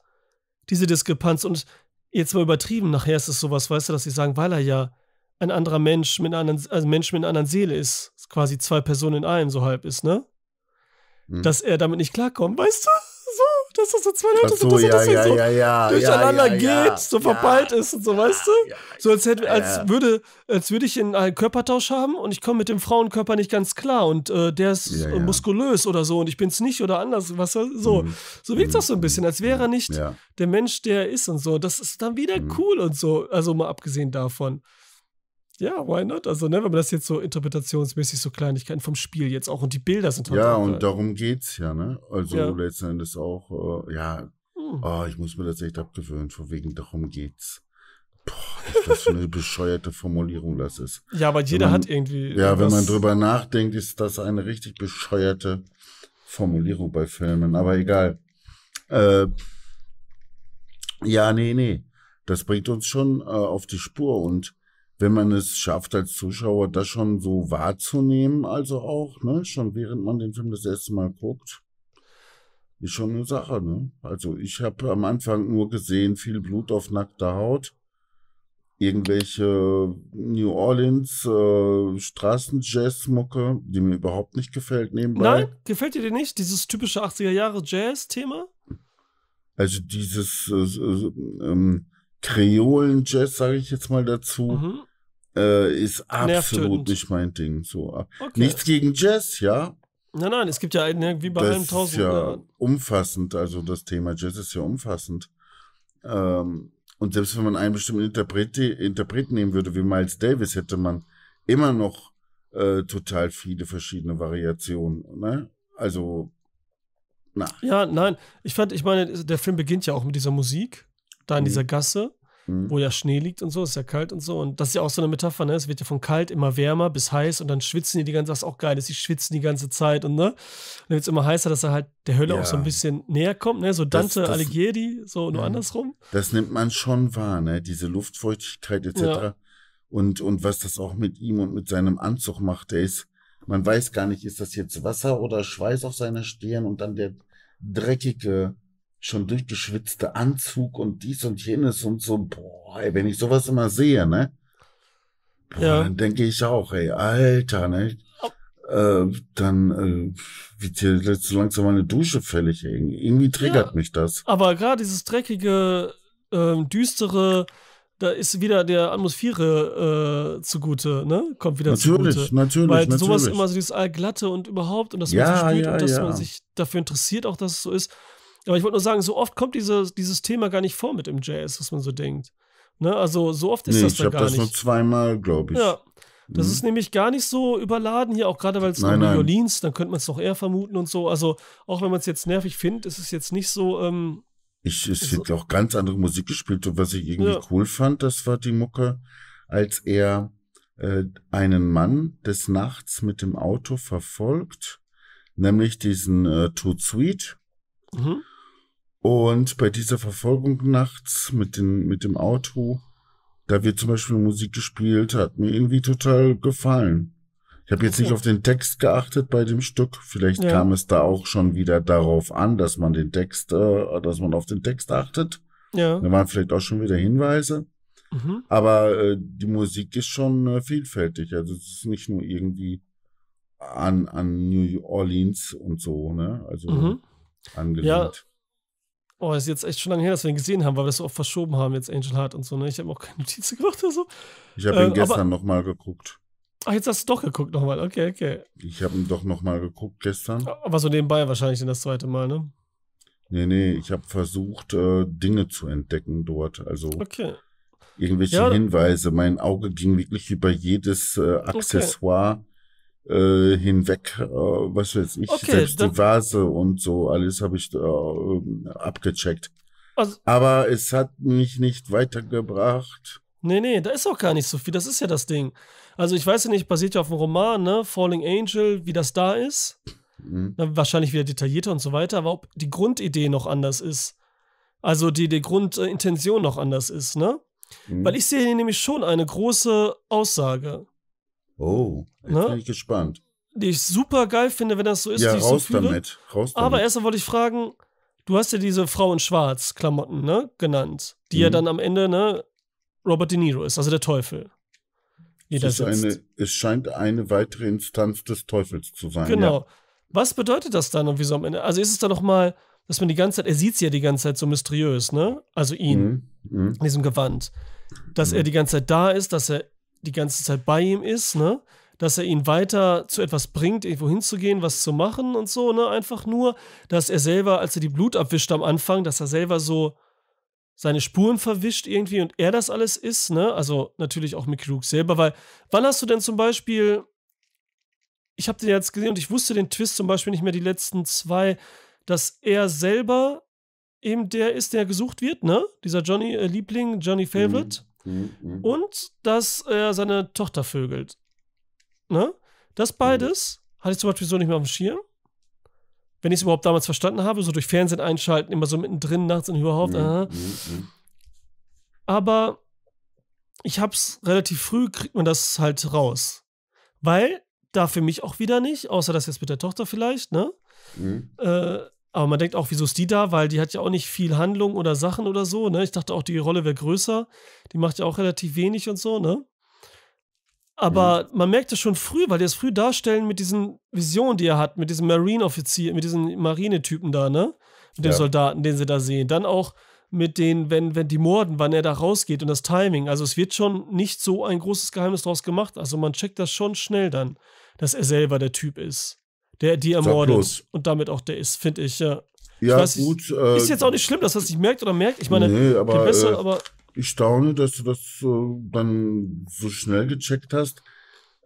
diese Diskrepanz. Und jetzt mal übertrieben, nachher ist es sowas, weißt du, dass sie sagen, weil er ja ein anderer Mensch mit einer anderen, also Mensch mit einer anderen Seele ist, quasi zwei Personen in einem so halb ist, ne? Hm. Dass er damit nicht klarkommt, weißt du? dass das so zwei Leute sind, dass ja, das ja, so ja, durcheinander geht, so verpeilt ist und so, weißt du? So als, hätte, als, würde, als würde ich einen Körpertausch haben und ich komme mit dem Frauenkörper nicht ganz klar und äh, der ist muskulös oder so und ich bin es nicht oder anders, was so. Mhm. So wirkt das so ein mhm. bisschen, als wäre er nicht der Mensch, der er ist und so. Das ist dann wieder mhm. cool und so, also mal abgesehen davon ja, why not? Also, ne, wenn man das jetzt so interpretationsmäßig so Kleinigkeiten vom Spiel jetzt auch und die Bilder sind halt Ja, und halt. darum geht's ja, ne? Also ja. letzten Endes auch, äh, ja, hm. oh, ich muss mir das echt abgewöhnen, von wegen darum geht's. Boah, ist das für eine bescheuerte Formulierung das ist. Ja, aber jeder man, hat irgendwie. Ja, wenn man drüber nachdenkt, ist das eine richtig bescheuerte Formulierung bei Filmen, aber egal. Äh, ja, nee, nee. Das bringt uns schon äh, auf die Spur und wenn man es schafft, als Zuschauer das schon so wahrzunehmen, also auch, ne, schon während man den Film das erste Mal guckt, ist schon eine Sache, ne? Also ich habe am Anfang nur gesehen, viel Blut auf nackter Haut, irgendwelche New Orleans äh, Straßenjazz-Mucke, die mir überhaupt nicht gefällt nebenbei. Nein, gefällt dir nicht? Dieses typische 80er-Jahre-Jazz-Thema? Also dieses äh, äh, ähm, Kreolen-Jazz, sage ich jetzt mal dazu. Mhm äh, ist absolut nicht mein Ding. So. Okay. Nichts gegen Jazz, ja. Nein, nein, es gibt ja irgendwie ne, bei das einem tausend. Ist ja umfassend, also das Thema Jazz ist ja umfassend. Ähm, und selbst wenn man einen bestimmten Interpret, Interpret nehmen würde, wie Miles Davis, hätte man immer noch äh, total viele verschiedene Variationen. Ne? Also, na. Ja, nein, ich fand, ich meine, der Film beginnt ja auch mit dieser Musik, da in mhm. dieser Gasse mhm. wo ja Schnee liegt und so, ist ja kalt und so. Und das ist ja auch so eine Metapher, ne? Es wird ja von kalt immer wärmer bis heiß und dann schwitzen die die ganze Zeit, was auch geil ist, die schwitzen die ganze Zeit und ne? Und dann wird es immer heißer, dass er halt der Hölle ja. auch so ein bisschen näher kommt, ne? So Dante das, das, Alighieri, so nur mhm. andersrum. Das nimmt man schon wahr, ne? Diese Luftfeuchtigkeit etc. Ja. Und, und was das auch mit ihm und mit seinem Anzug macht, der ist, man weiß gar nicht, ist das jetzt Wasser oder Schweiß auf seiner Stirn und dann der dreckige schon durchgeschwitzte Anzug und dies und jenes und so. Boah, ey, wenn ich sowas immer sehe, ne? Boah, ja. Dann denke ich auch, ey, Alter, ne? Äh, dann äh, wird hier so langsam meine Dusche fällig. Irgendwie triggert ja, mich das. Aber gerade dieses dreckige, äh, düstere, da ist wieder der Atmosphäre äh, zugute, ne? Kommt wieder natürlich, zugute. Natürlich, Weil natürlich. sowas immer so dieses Allglatte und überhaupt und dass man ja, sich spürt ja, und dass ja. man sich dafür interessiert, auch dass es so ist. Aber ich wollte nur sagen, so oft kommt diese, dieses Thema gar nicht vor mit dem Jazz, was man so denkt. Ne? Also so oft ist nee, das da gar nicht. Ich habe das nur zweimal, glaube ich. Ja. Das mhm. ist nämlich gar nicht so überladen hier, auch gerade weil es in New Orleans, dann könnte man es doch eher vermuten und so. Also auch wenn man es jetzt nervig findet, ist es jetzt nicht so. Ähm, ich, es wird auch ganz andere Musik gespielt und was ich irgendwie ja. cool fand, das war die Mucke, als er äh, einen Mann des Nachts mit dem Auto verfolgt, nämlich diesen äh, Too Sweet. Mhm. Und bei dieser Verfolgung nachts mit, den, mit dem Auto, da wird zum Beispiel Musik gespielt, hat mir irgendwie total gefallen. Ich habe jetzt okay. nicht auf den Text geachtet bei dem Stück. Vielleicht ja. kam es da auch schon wieder darauf an, dass man den Text, äh, dass man auf den Text achtet. Ja. Da waren vielleicht auch schon wieder Hinweise. Mhm. Aber äh, die Musik ist schon äh, vielfältig. Also es ist nicht nur irgendwie an, an New Orleans und so, ne? Also mhm. angelehnt. Ja. Oh, das ist jetzt echt schon lange her, dass wir ihn gesehen haben, weil wir das so oft verschoben haben, jetzt Angel Heart und so. Ne? Ich habe auch keine Notizen gemacht oder so. Ich habe ihn ähm, gestern nochmal geguckt. Ach, jetzt hast du doch geguckt nochmal. Okay, okay. Ich habe ihn doch nochmal geguckt gestern. Aber so nebenbei wahrscheinlich dann das zweite Mal, ne? Nee, nee, ich habe versucht, äh, Dinge zu entdecken dort. Also okay. irgendwelche ja. Hinweise. Mein Auge ging wirklich über jedes äh, Accessoire. Okay. Äh, hinweg, äh, was weiß ich, okay, selbst die Vase und so, alles habe ich äh, abgecheckt. Also, Aber es hat mich nicht weitergebracht. Nee, nee, da ist auch gar nicht so viel, das ist ja das Ding. Also ich weiß ja nicht, basiert ja auf dem Roman, ne, Falling Angel, wie das da ist. Mhm. Wahrscheinlich wieder detaillierter und so weiter, aber ob die Grundidee noch anders ist. Also die, die Grundintention noch anders ist, ne? Mhm. Weil ich sehe hier nämlich schon eine große Aussage. Oh, jetzt ne? bin ich gespannt. Die ich super geil finde, wenn das so ist. Ja, raus, so damit. raus damit. Aber erstmal wollte ich fragen, du hast ja diese Frau in Schwarz Klamotten, ne, genannt, die mhm. ja dann am Ende, ne, Robert De Niro ist, also der Teufel. Es, eine, es, scheint eine weitere Instanz des Teufels zu sein. Genau. Ja. Was bedeutet das dann und wieso am Ende? Also ist es dann nochmal, dass man die ganze Zeit, er sieht sie ja die ganze Zeit so mysteriös, ne? Also ihn, mhm. mhm. in diesem Gewand. Dass mhm. er die ganze Zeit da ist, dass er die ganze Zeit bei ihm ist, ne? Dass er ihn weiter zu etwas bringt, irgendwo hinzugehen, was zu machen und so, ne? Einfach nur, dass er selber, als er die Blut abwischt am Anfang, dass er selber so seine Spuren verwischt irgendwie und er das alles ist, ne? Also natürlich auch Mickey Rook selber, weil wann hast du denn zum Beispiel, ich habe den jetzt gesehen und ich wusste den Twist zum Beispiel nicht mehr die letzten zwei, dass er selber eben der ist, der gesucht wird, ne? Dieser Johnny äh, Liebling, Johnny Favorite. Mhm. Mhm, mhm. Und dass er seine Tochter vögelt. Ne? Das mhm. beides mhm. hatte ich zum Beispiel so nicht mehr auf dem Schirm. Wenn ich es überhaupt damals verstanden habe, so durch Fernsehen einschalten, immer so mittendrin nachts und überhaupt. Mhm. mhm Aber ich habe es relativ früh, kriegt man das halt raus. Weil da für mich auch wieder nicht, außer das jetzt mit der Tochter vielleicht, ne? Mhm. Äh, aber man denkt auch, wieso ist die da? Weil die hat ja auch nicht viel Handlung oder Sachen oder so. Ne? Ich dachte auch, die Rolle wäre größer. Die macht ja auch relativ wenig und so, ne? Aber mhm. man merkt es schon früh, weil die es früh darstellen mit diesen Visionen, die er hat, mit diesem Marine-Offizier, mit diesen Marinetypen da, ne? Mit ja. dem Soldaten, den sie da sehen. Dann auch mit den, wenn, wenn die morden, wann er da rausgeht und das Timing. Also es wird schon nicht so ein großes Geheimnis draus gemacht. Also man checkt das schon schnell dann, dass er selber der Typ ist der die ermordet und damit auch der ist, finde ich, ja. Ja, weiß, gut. äh, ist jetzt auch nicht schlimm, dass das nicht merkt oder merkt. Ich meine, nee, aber, besser, äh, aber. Ich staune, dass du das so, dann so schnell gecheckt hast.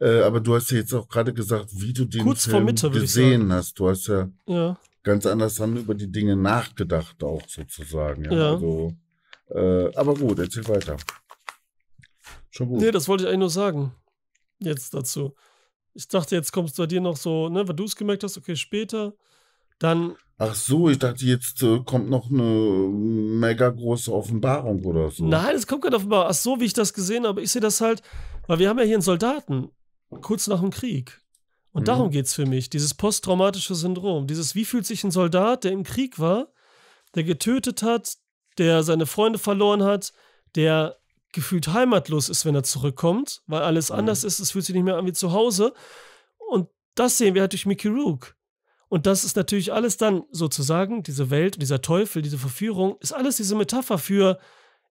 Äh, aber du hast ja jetzt auch gerade gesagt, wie du den Kurz Film Mitte, gesehen hast. Du hast ja, ja, ganz anders dann über die Dinge nachgedacht, auch sozusagen. Ja. ja. Also, äh, aber gut, erzähl weiter. Schon gut. Nee, das wollte ich eigentlich nur sagen. Jetzt dazu. Ich dachte, jetzt kommst du bei dir noch so, ne, weil du es gemerkt hast, okay, später. Dann. Ach so, ich dachte, jetzt äh, kommt noch eine mega große Offenbarung oder so. Nein, es kommt keine Offenbarung. Ach so, wie ich das gesehen habe, ich sehe das halt, weil wir haben ja hier einen Soldaten, kurz nach dem Krieg. Und mhm. darum geht es für mich, dieses posttraumatische Syndrom. Dieses, wie fühlt sich ein Soldat, der im Krieg war, der getötet hat, der seine Freunde verloren hat, der gefühlt heimatlos ist, wenn er zurückkommt, weil alles mhm. anders ist, es fühlt sich nicht mehr an wie zu Hause. Und das sehen wir halt durch Mickey Rook. Und das ist natürlich alles dann sozusagen, diese Welt, dieser Teufel, diese Verführung, ist alles diese Metapher für,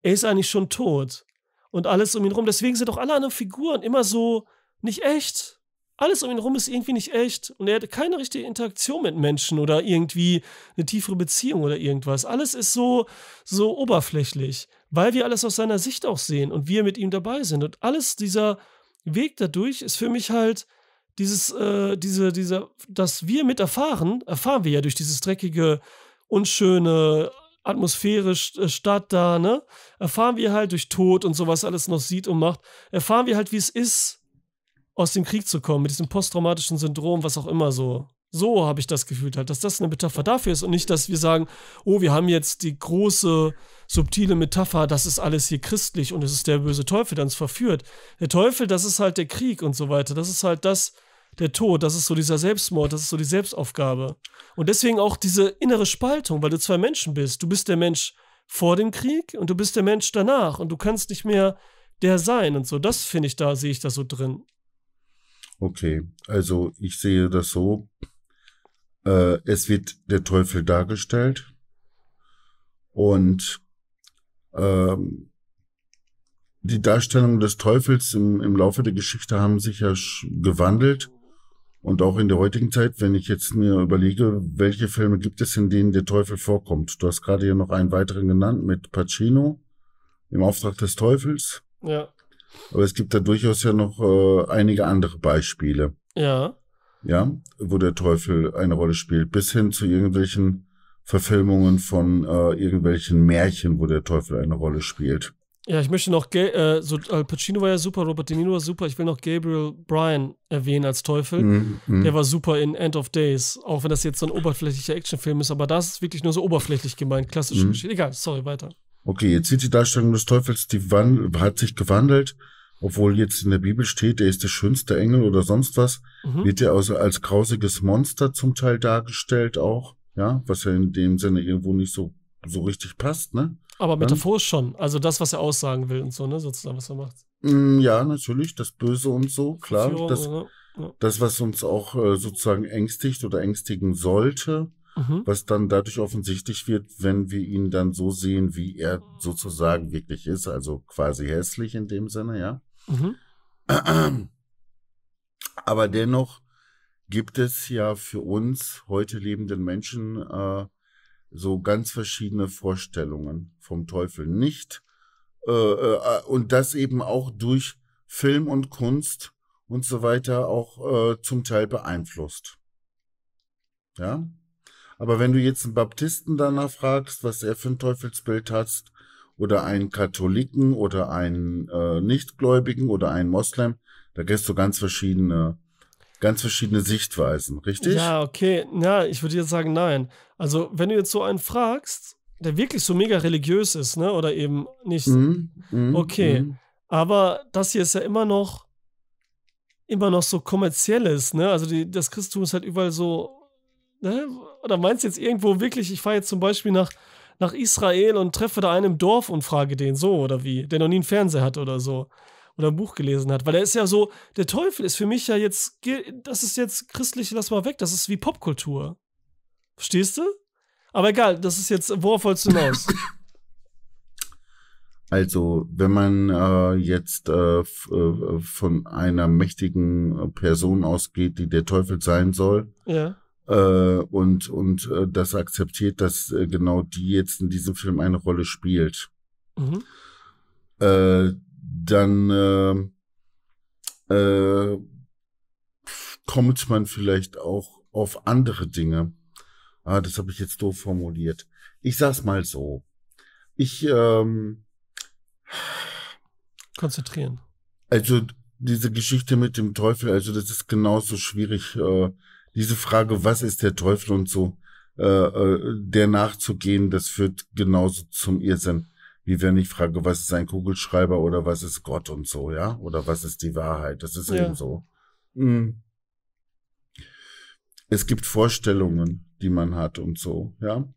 er ist eigentlich schon tot. Und alles um ihn rum. Deswegen sind auch alle anderen Figuren immer so nicht echt. Alles um ihn rum ist irgendwie nicht echt. Und er hatte keine richtige Interaktion mit Menschen oder irgendwie eine tiefere Beziehung oder irgendwas. Alles ist so, so oberflächlich weil wir alles aus seiner Sicht auch sehen und wir mit ihm dabei sind. Und alles dieser Weg dadurch ist für mich halt dieses, äh, diese, dieser, dass wir mit erfahren, erfahren wir ja durch dieses dreckige, unschöne, atmosphärisch äh, Stadt da, ne? Erfahren wir halt durch Tod und sowas alles noch sieht und macht, erfahren wir halt, wie es ist, aus dem Krieg zu kommen, mit diesem posttraumatischen Syndrom, was auch immer so so habe ich das Gefühl halt, dass das eine Metapher dafür ist und nicht, dass wir sagen, oh, wir haben jetzt die große, subtile Metapher, das ist alles hier christlich und es ist der böse Teufel, der uns verführt. Der Teufel, das ist halt der Krieg und so weiter. Das ist halt das, der Tod, das ist so dieser Selbstmord, das ist so die Selbstaufgabe. Und deswegen auch diese innere Spaltung, weil du zwei Menschen bist. Du bist der Mensch vor dem Krieg und du bist der Mensch danach und du kannst nicht mehr der sein und so. Das finde ich da, sehe ich da so drin. Okay, also ich sehe das so, äh, es wird der Teufel dargestellt und ähm, die Darstellungen des Teufels im, im Laufe der Geschichte haben sich ja gewandelt. Und auch in der heutigen Zeit, wenn ich jetzt mir überlege, welche Filme gibt es, in denen der Teufel vorkommt. Du hast gerade ja noch einen weiteren genannt mit Pacino im Auftrag des Teufels. Ja. Aber es gibt da durchaus ja noch äh, einige andere Beispiele. Ja ja, wo der Teufel eine Rolle spielt, bis hin zu irgendwelchen Verfilmungen von äh, irgendwelchen Märchen, wo der Teufel eine Rolle spielt. Ja, ich möchte noch, äh, so Al Pacino war ja super, Robert De Niro war super. Ich will noch Gabriel Bryan erwähnen als Teufel. Mm, mm. Der war super in End of Days, auch wenn das jetzt so ein oberflächlicher Actionfilm ist, aber das ist wirklich nur so oberflächlich gemeint, klassische mm. Geschichte. Egal, sorry, weiter. Okay, jetzt sieht die Darstellung des Teufels, die hat sich gewandelt obwohl jetzt in der Bibel steht, er ist der schönste Engel oder sonst was, mhm. wird er also als grausiges Monster zum Teil dargestellt auch, ja, was ja in dem Sinne irgendwo nicht so, so richtig passt, ne? Aber metaphorisch schon, also das, was er aussagen will und so, ne, sozusagen, was er macht. Mm, ja, natürlich, das Böse und so, klar, Führung, das, oder? das, was uns auch äh, sozusagen ängstigt oder ängstigen sollte, mhm. was dann dadurch offensichtlich wird, wenn wir ihn dann so sehen, wie er sozusagen wirklich ist, also quasi hässlich in dem Sinne, ja. Mhm. Aber dennoch gibt es ja für uns heute lebenden Menschen äh, so ganz verschiedene Vorstellungen vom Teufel. Nicht äh, äh, und das eben auch durch Film und Kunst und so weiter auch äh, zum Teil beeinflusst. Ja. Aber wenn du jetzt einen Baptisten danach fragst, was er für ein Teufelsbild hat, oder einen Katholiken oder einen äh, Nichtgläubigen oder einen Moslem. Da gehst du ganz verschiedene, ganz verschiedene Sichtweisen, richtig? Ja, okay. Ja, ich würde jetzt sagen, nein. Also, wenn du jetzt so einen fragst, der wirklich so mega religiös ist, ne? Oder eben nicht. Mm, mm, okay. Mm. Aber das hier ist ja immer noch immer noch so kommerzielles, ne? Also die, das Christentum ist halt überall so. Ne? Oder meinst du jetzt irgendwo wirklich, ich fahre jetzt zum Beispiel nach nach Israel und treffe da einen im Dorf und frage den so oder wie, der noch nie einen Fernseher hat oder so oder ein Buch gelesen hat, weil er ist ja so, der Teufel ist für mich ja jetzt, das ist jetzt christlich, lass mal weg, das ist wie Popkultur. Verstehst du? Aber egal, das ist jetzt, worauf wolltest du hinaus? Also, wenn man äh, jetzt äh, äh, von einer mächtigen Person ausgeht, die der Teufel sein soll, ja. Äh, und und äh, das akzeptiert, dass äh, genau die jetzt in diesem Film eine Rolle spielt. Mhm. dann ähm, kommt man vielleicht auch auf andere Dinge. Ah, das habe ich jetzt doof formuliert. Ich sag's mal so. Ich ähm, konzentrieren. Also diese Geschichte mit dem Teufel, also das ist genauso schwierig äh, diese Frage, was ist der Teufel und so, äh, äh, der nachzugehen, das führt genauso zum Irrsinn, wie wenn ich frage, was ist ein Kugelschreiber oder was ist Gott und so, ja? Oder was ist die Wahrheit? Das ist ja. eben so. Mhm. Es gibt Vorstellungen, die man hat und so, ja?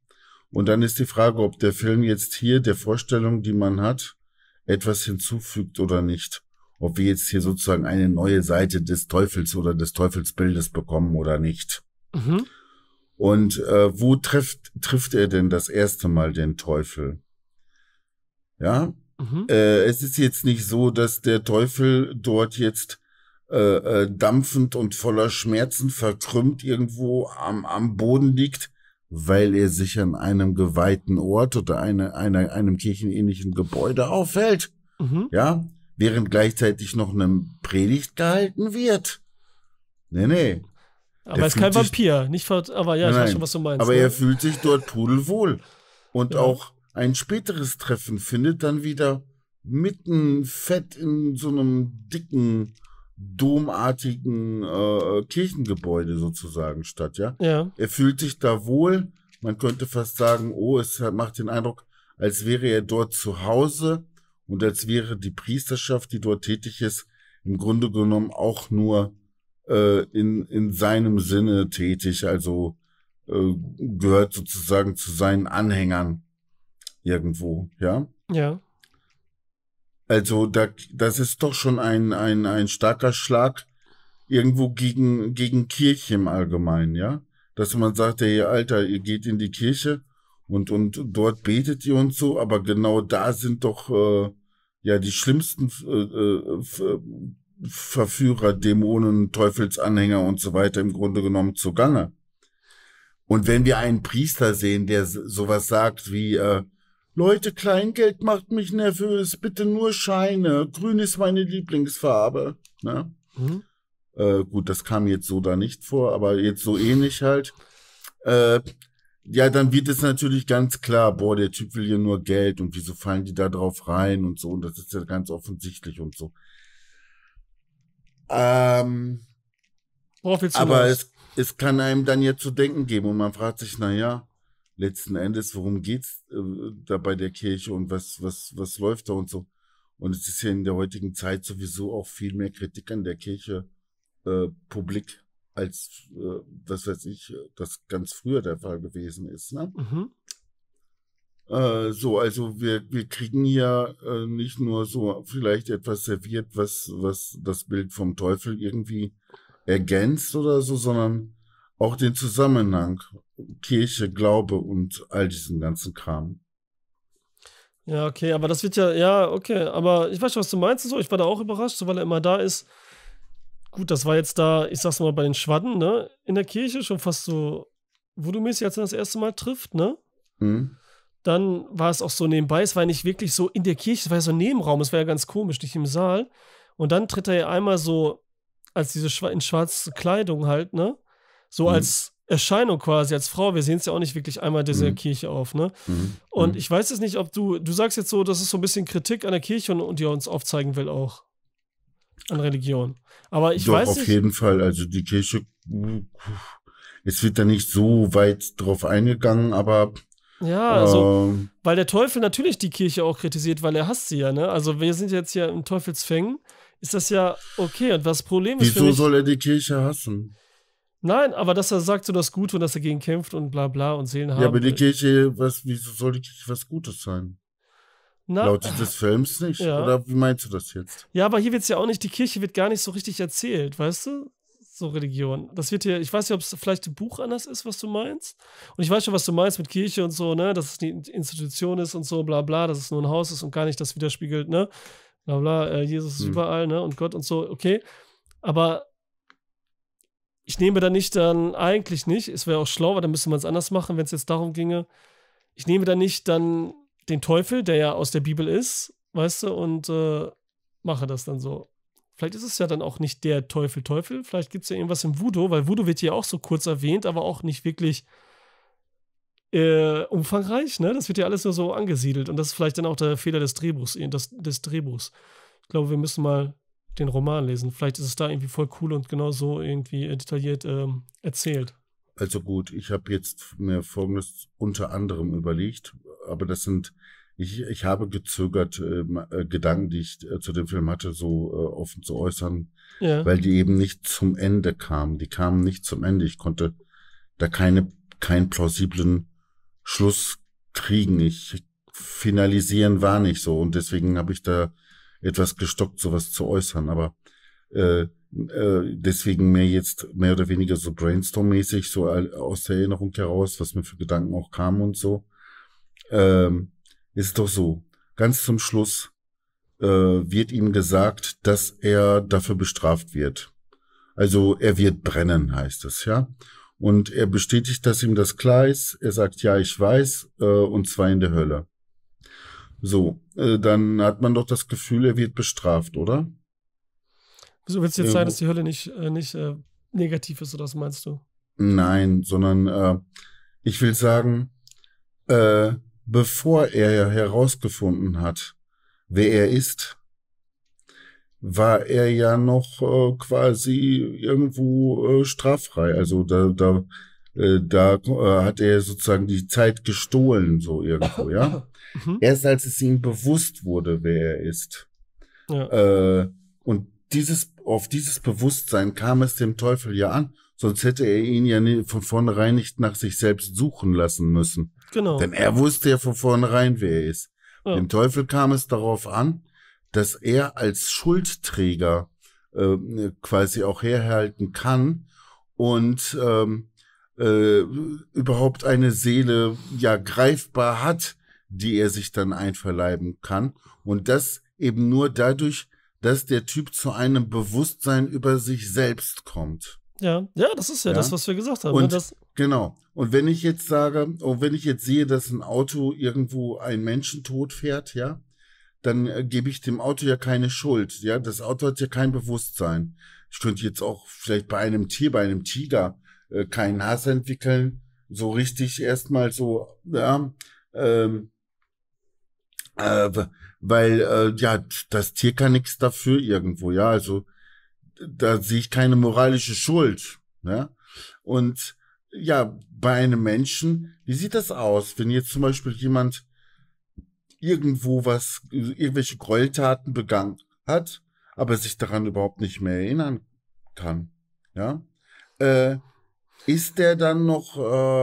Und dann ist die Frage, ob der Film jetzt hier der Vorstellung, die man hat, etwas hinzufügt oder nicht ob wir jetzt hier sozusagen eine neue Seite des Teufels oder des Teufelsbildes bekommen oder nicht. Mhm. Und äh, wo trifft, trifft er denn das erste Mal den Teufel? Ja, mhm. äh, es ist jetzt nicht so, dass der Teufel dort jetzt äh, äh, dampfend und voller Schmerzen verkrümmt irgendwo am, am Boden liegt, weil er sich an einem geweihten Ort oder eine, einer, einem kirchenähnlichen Gebäude aufhält. Mhm. Ja, während gleichzeitig noch eine Predigt gehalten wird. Nee, nee. Aber er ist kein Vampir, nicht aber ja, nein, ich weiß schon, was du meinst. Aber ne? er fühlt sich dort pudelwohl. Und ja. auch ein späteres Treffen findet dann wieder mitten fett in so einem dicken, domartigen äh, Kirchengebäude sozusagen statt, ja? ja? Er fühlt sich da wohl. Man könnte fast sagen, oh, es macht den Eindruck, als wäre er dort zu Hause und als wäre die Priesterschaft, die dort tätig ist, im Grunde genommen auch nur äh, in, in seinem Sinne tätig, also äh, gehört sozusagen zu seinen Anhängern irgendwo, ja? Ja. Also da, das ist doch schon ein, ein, ein starker Schlag irgendwo gegen, gegen Kirche im Allgemeinen, ja? Dass man sagt, hey Alter, ihr geht in die Kirche und, und dort betet ihr und so, aber genau da sind doch äh, ja die schlimmsten äh, äh Verführer, Dämonen, Teufelsanhänger und so weiter im Grunde genommen zugange. Und wenn wir einen Priester sehen, der sowas sagt wie, äh, Leute, Kleingeld macht mich nervös, bitte nur Scheine, grün ist meine Lieblingsfarbe. Ne? Mhm. Äh, gut, das kam jetzt so da nicht vor, aber jetzt so ähnlich halt. Äh, ja, dann wird es natürlich ganz klar, boah, der Typ will hier nur Geld und wieso fallen die da drauf rein und so und das ist ja ganz offensichtlich und so. Ähm, Worauf willst du aber es, es, kann einem dann ja zu denken geben und man fragt sich, na ja, letzten Endes, worum geht's äh, da bei der Kirche und was, was, was läuft da und so. Und es ist ja in der heutigen Zeit sowieso auch viel mehr Kritik an der Kirche äh, publik als, äh, was weiß ich, das ganz früher der Fall gewesen ist. Ne? Mhm. Äh, so, also wir, wir kriegen ja äh, nicht nur so vielleicht etwas serviert, was, was das Bild vom Teufel irgendwie ergänzt oder so, sondern auch den Zusammenhang Kirche, Glaube und all diesen ganzen Kram. Ja, okay, aber das wird ja, ja, okay, aber ich weiß schon, was du meinst, so, ich war da auch überrascht, so, weil er immer da ist gut, das war jetzt da, ich sag's mal, bei den Schwadden, ne? In der Kirche schon fast so wo du mich jetzt das erste Mal trifft, ne? Mhm. Dann war es auch so nebenbei, es war nicht wirklich so in der Kirche, es war ja so ein Nebenraum, es war ja ganz komisch, nicht im Saal. Und dann tritt er ja einmal so, als diese Schwa in schwarze Kleidung halt, ne? So mhm. als Erscheinung quasi, als Frau. Wir sehen es ja auch nicht wirklich einmal in dieser mhm. Kirche auf, ne? Mhm. Und mhm. ich weiß jetzt nicht, ob du, du sagst jetzt so, das ist so ein bisschen Kritik an der Kirche und, und die uns aufzeigen will auch an Religion. Aber ich Doch, weiß auf nicht. Auf jeden Fall. Also die Kirche, es wird da nicht so weit drauf eingegangen, aber. Ja, also, äh, weil der Teufel natürlich die Kirche auch kritisiert, weil er hasst sie ja, ne? Also wir sind jetzt hier im Teufelsfängen, ist das ja okay. Und was Problem ist. Wieso für mich, soll er die Kirche hassen? Nein, aber dass er sagt so das Gute und dass er gegen kämpft und bla bla und Seelen haben. Ja, aber die Kirche, was, wieso soll die Kirche was Gutes sein? Na? Laut des Films nicht? Ja. Oder wie meinst du das jetzt? Ja, aber hier wird es ja auch nicht, die Kirche wird gar nicht so richtig erzählt, weißt du? So Religion. Das wird hier, ich weiß nicht, ob es vielleicht im Buch anders ist, was du meinst. Und ich weiß schon, was du meinst mit Kirche und so, ne? Dass es eine Institution ist und so, bla bla, dass es nur ein Haus ist und gar nicht das widerspiegelt, ne? Bla bla, äh, Jesus ist hm. überall, ne? Und Gott und so, okay. Aber ich nehme da nicht dann, eigentlich nicht, es wäre auch schlau, aber dann müsste man es anders machen, wenn es jetzt darum ginge. Ich nehme da nicht dann den Teufel, der ja aus der Bibel ist, weißt du, und äh, mache das dann so. Vielleicht ist es ja dann auch nicht der Teufel Teufel, vielleicht gibt es ja irgendwas im Voodoo, weil Voodoo wird hier auch so kurz erwähnt, aber auch nicht wirklich äh, umfangreich, ne? Das wird ja alles nur so angesiedelt und das ist vielleicht dann auch der Fehler des Drehbuchs, äh, des, des Drehbuchs. Ich glaube, wir müssen mal den Roman lesen. Vielleicht ist es da irgendwie voll cool und genau so irgendwie äh, detailliert ähm, erzählt. Also gut, ich habe jetzt mir Folgendes unter anderem überlegt, aber das sind, ich, ich habe gezögert, ähm, äh, Gedanken, die ich äh, zu dem Film hatte, so äh, offen zu äußern, ja. weil die eben nicht zum Ende kamen. Die kamen nicht zum Ende. Ich konnte da keine, keinen plausiblen Schluss kriegen. Ich finalisieren war nicht so und deswegen habe ich da etwas gestockt, sowas zu äußern. Aber äh, äh, deswegen mehr jetzt mehr oder weniger so brainstorm-mäßig, so aus der Erinnerung heraus, was mir für Gedanken auch kamen und so. Ähm, ist doch so. Ganz zum Schluss äh, wird ihm gesagt, dass er dafür bestraft wird. Also er wird brennen, heißt es, ja. Und er bestätigt, dass ihm das klar ist. Er sagt, ja, ich weiß, äh, und zwar in der Hölle. So, äh, dann hat man doch das Gefühl, er wird bestraft, oder? Wieso willst du jetzt äh, sagen, dass die Hölle nicht, äh, nicht äh, negativ ist, oder was meinst du? Nein, sondern äh, ich will sagen, äh, bevor er herausgefunden hat, wer er ist, war er ja noch äh, quasi irgendwo äh, straffrei. Also da, da, äh, da äh, hat er sozusagen die Zeit gestohlen, so irgendwo, ja. Mhm. Erst als es ihm bewusst wurde, wer er ist. Ja. Äh, und dieses auf dieses Bewusstsein kam es dem Teufel ja an, sonst hätte er ihn ja von vornherein nicht nach sich selbst suchen lassen müssen. Genau. Denn er wusste ja von vornherein, wer er ist. Ja. Dem Teufel kam es darauf an, dass er als Schuldträger äh, quasi auch herhalten kann und ähm, äh, überhaupt eine Seele ja greifbar hat, die er sich dann einverleiben kann. Und das eben nur dadurch, dass der Typ zu einem Bewusstsein über sich selbst kommt. Ja, ja, das ist ja, ja? das, was wir gesagt haben. Ne, und, ja, genau. Und wenn ich jetzt sage, und oh, wenn ich jetzt sehe, dass ein Auto irgendwo einen Menschen tot fährt, ja, dann äh, gebe ich dem Auto ja keine Schuld. Ja, das Auto hat ja kein Bewusstsein. Ich könnte jetzt auch vielleicht bei einem Tier, bei einem Tiger äh, keinen Hass entwickeln, so richtig erstmal so, ja, ähm, äh, weil äh, ja, das Tier kann nichts dafür irgendwo, ja, also da sehe ich keine moralische Schuld, ne? Und ja, bei einem Menschen, wie sieht das aus, wenn jetzt zum Beispiel jemand irgendwo was, irgendwelche Gräueltaten begangen hat, aber sich daran überhaupt nicht mehr erinnern kann, ja? Äh, ist der dann noch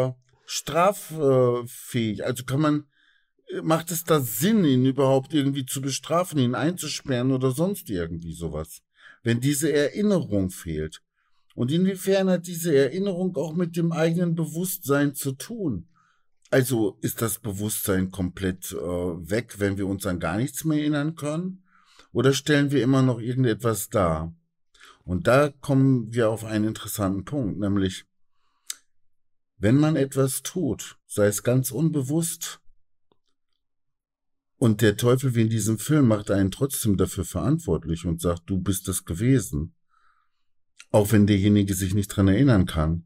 äh, straffähig? Also kann man macht es da Sinn, ihn überhaupt irgendwie zu bestrafen, ihn einzusperren oder sonst irgendwie sowas, wenn diese Erinnerung fehlt? Und inwiefern hat diese Erinnerung auch mit dem eigenen Bewusstsein zu tun? Also ist das Bewusstsein komplett äh, weg, wenn wir uns an gar nichts mehr erinnern können? Oder stellen wir immer noch irgendetwas dar? Und da kommen wir auf einen interessanten Punkt, nämlich wenn man etwas tut, sei es ganz unbewusst, und der Teufel wie in diesem Film macht einen trotzdem dafür verantwortlich und sagt, du bist es gewesen. Auch wenn derjenige sich nicht dran erinnern kann.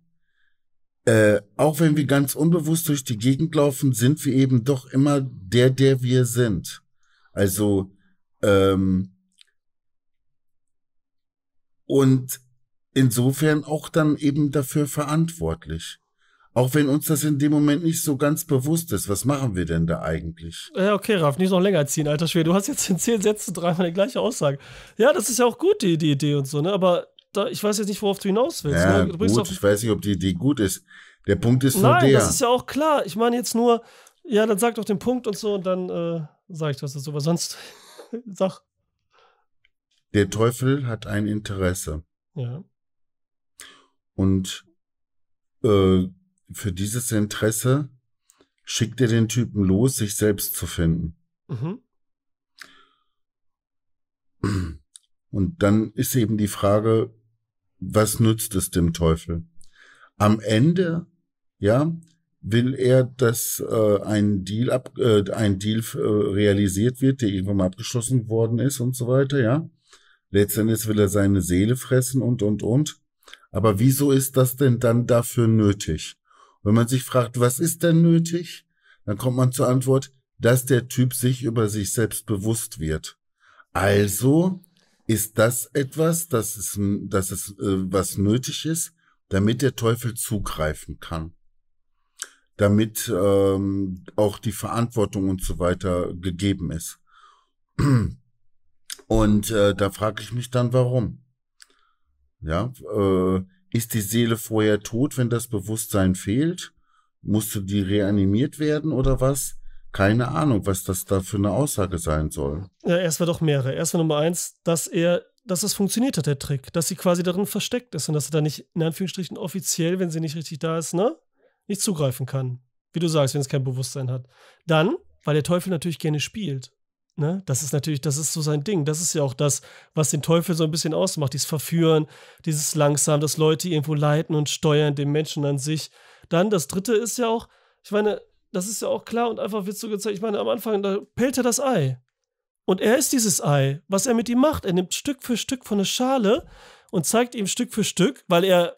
Äh, auch wenn wir ganz unbewusst durch die Gegend laufen, sind wir eben doch immer der, der wir sind. Also, ähm, und insofern auch dann eben dafür verantwortlich. Auch wenn uns das in dem Moment nicht so ganz bewusst ist, was machen wir denn da eigentlich? Ja, okay, Ralf, nicht noch länger ziehen, alter Schwede. Du hast jetzt in zehn Sätzen dreimal die gleiche Aussage. Ja, das ist ja auch gut, die, die Idee und so, ne? Aber da, ich weiß jetzt nicht, worauf du hinaus willst. Ja, ne? gut, ich weiß nicht, ob die Idee gut ist. Der Punkt ist nur Nein, der. das ist ja auch klar. Ich meine jetzt nur, ja, dann sag doch den Punkt und so und dann äh, sage ich das so, aber sonst sag. Der Teufel hat ein Interesse. Ja. Und äh, für dieses Interesse schickt er den Typen los, sich selbst zu finden. Mhm. Und dann ist eben die Frage, was nützt es dem Teufel? Am Ende, ja, will er, dass äh, ein Deal ab, äh, ein Deal äh, realisiert wird, der irgendwann mal abgeschlossen worden ist und so weiter, ja. Letztendlich will er seine Seele fressen und und und. Aber wieso ist das denn dann dafür nötig? Wenn man sich fragt, was ist denn nötig, dann kommt man zur Antwort, dass der Typ sich über sich selbst bewusst wird. Also ist das etwas, dass es, dass es äh, was nötig ist, damit der Teufel zugreifen kann. Damit ähm, auch die Verantwortung und so weiter gegeben ist. Und äh, da frage ich mich dann, warum? Ja, äh, ist die Seele vorher tot, wenn das Bewusstsein fehlt? Musste die reanimiert werden oder was? Keine Ahnung, was das da für eine Aussage sein soll. Ja, erst war doch mehrere. Erst war Nummer eins, dass er, dass das funktioniert hat, der Trick, dass sie quasi darin versteckt ist und dass sie da nicht, in Anführungsstrichen, offiziell, wenn sie nicht richtig da ist, ne, nicht zugreifen kann. Wie du sagst, wenn es kein Bewusstsein hat. Dann, weil der Teufel natürlich gerne spielt Ne? Das ist natürlich, das ist so sein Ding. Das ist ja auch das, was den Teufel so ein bisschen ausmacht. Dieses Verführen, dieses Langsam, dass Leute irgendwo leiten und steuern den Menschen an sich. Dann das Dritte ist ja auch, ich meine, das ist ja auch klar und einfach wird so gezeigt. Ich meine, am Anfang, da pellt er das Ei. Und er ist dieses Ei. Was er mit ihm macht, er nimmt Stück für Stück von der Schale und zeigt ihm Stück für Stück, weil er,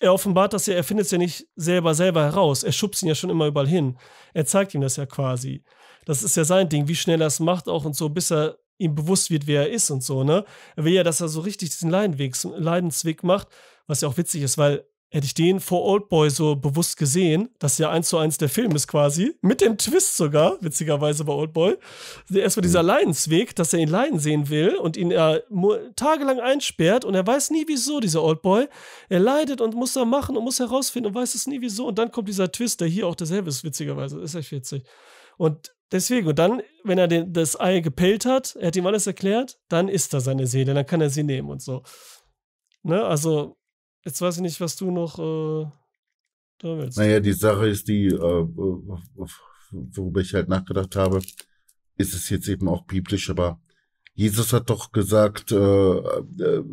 er offenbart das ja, er findet es ja nicht selber selber heraus. Er schubst ihn ja schon immer überall hin. Er zeigt ihm das ja quasi das ist ja sein Ding, wie schnell er es macht auch und so, bis er ihm bewusst wird, wer er ist und so, ne? Er will ja, dass er so richtig diesen Leidensweg macht, was ja auch witzig ist, weil hätte ich den vor Oldboy so bewusst gesehen, dass ja eins zu eins der Film ist quasi, mit dem Twist sogar, witzigerweise bei Oldboy, erstmal dieser mhm. Leidensweg, dass er ihn leiden sehen will und ihn äh, tagelang einsperrt und er weiß nie wieso, dieser Oldboy. Er leidet und muss da machen und muss herausfinden und weiß es nie wieso und dann kommt dieser Twist, der hier auch derselbe ist, witzigerweise, ist echt witzig. Und Deswegen, und dann, wenn er den, das Ei gepellt hat, er hat ihm alles erklärt, dann ist er seine Seele, dann kann er sie nehmen und so. Ne, also, jetzt weiß ich nicht, was du noch äh, da willst. Naja, die Sache ist die, äh, worüber ich halt nachgedacht habe, ist es jetzt eben auch biblisch, aber Jesus hat doch gesagt, äh, äh,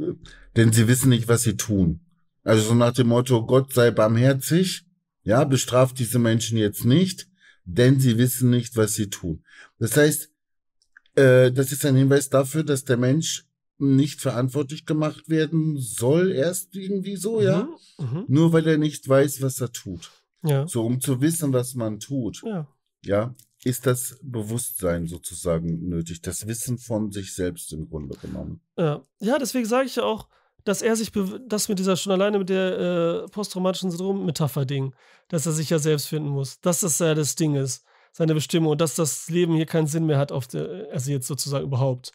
denn sie wissen nicht, was sie tun. Also so nach dem Motto, Gott sei barmherzig, ja, bestraft diese Menschen jetzt nicht, denn sie wissen nicht, was sie tun. Das heißt, äh, das ist ein Hinweis dafür, dass der Mensch nicht verantwortlich gemacht werden soll, erst irgendwie so, mhm, ja. Mhm. Nur weil er nicht weiß, was er tut. Ja. So, um zu wissen, was man tut, ja. ja, ist das Bewusstsein sozusagen nötig, das Wissen von sich selbst im Grunde genommen. Ja, ja deswegen sage ich ja auch, dass er sich, das mit dieser schon alleine mit der äh, posttraumatischen Syndrom-Metapher-Ding, dass er sich ja selbst finden muss, dass das ja das Ding ist, seine Bestimmung und dass das Leben hier keinen Sinn mehr hat, auf der, also jetzt sozusagen überhaupt,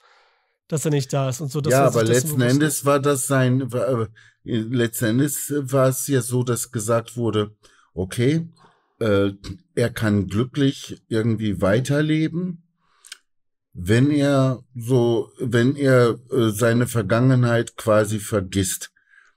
dass er nicht da ist und so. Dass ja, aber letzten Endes war das sein, war, äh, letzten Endes war es ja so, dass gesagt wurde, okay, äh, er kann glücklich irgendwie weiterleben wenn er so, wenn er äh, seine Vergangenheit quasi vergisst.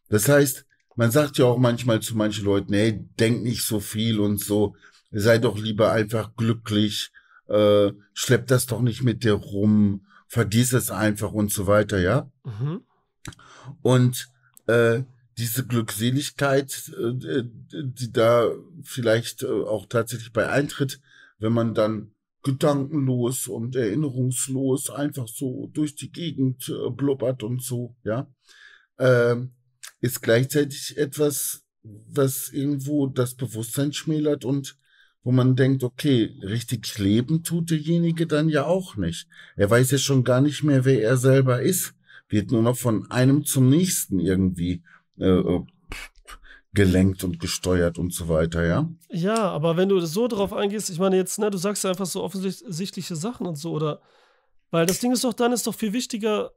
Das heißt, man sagt ja auch manchmal zu manchen Leuten, hey, denk nicht so viel und so, sei doch lieber einfach glücklich, äh, schlepp das doch nicht mit dir rum, vergiss es einfach und so weiter, ja. Mhm. Und äh, diese Glückseligkeit, äh, die da vielleicht äh, auch tatsächlich bei eintritt, wenn man dann gedankenlos und erinnerungslos einfach so durch die Gegend äh, blubbert und so, ja, äh, ist gleichzeitig etwas, was irgendwo das Bewusstsein schmälert und wo man denkt, okay, richtig leben tut derjenige dann ja auch nicht. Er weiß ja schon gar nicht mehr, wer er selber ist, wird nur noch von einem zum nächsten irgendwie äh, gelenkt und gesteuert und so weiter, ja? Ja, aber wenn du so drauf eingehst, ich meine jetzt, ne, du sagst ja einfach so offensichtliche Sachen und so, oder? Weil das Ding ist doch, dann ist doch viel wichtiger.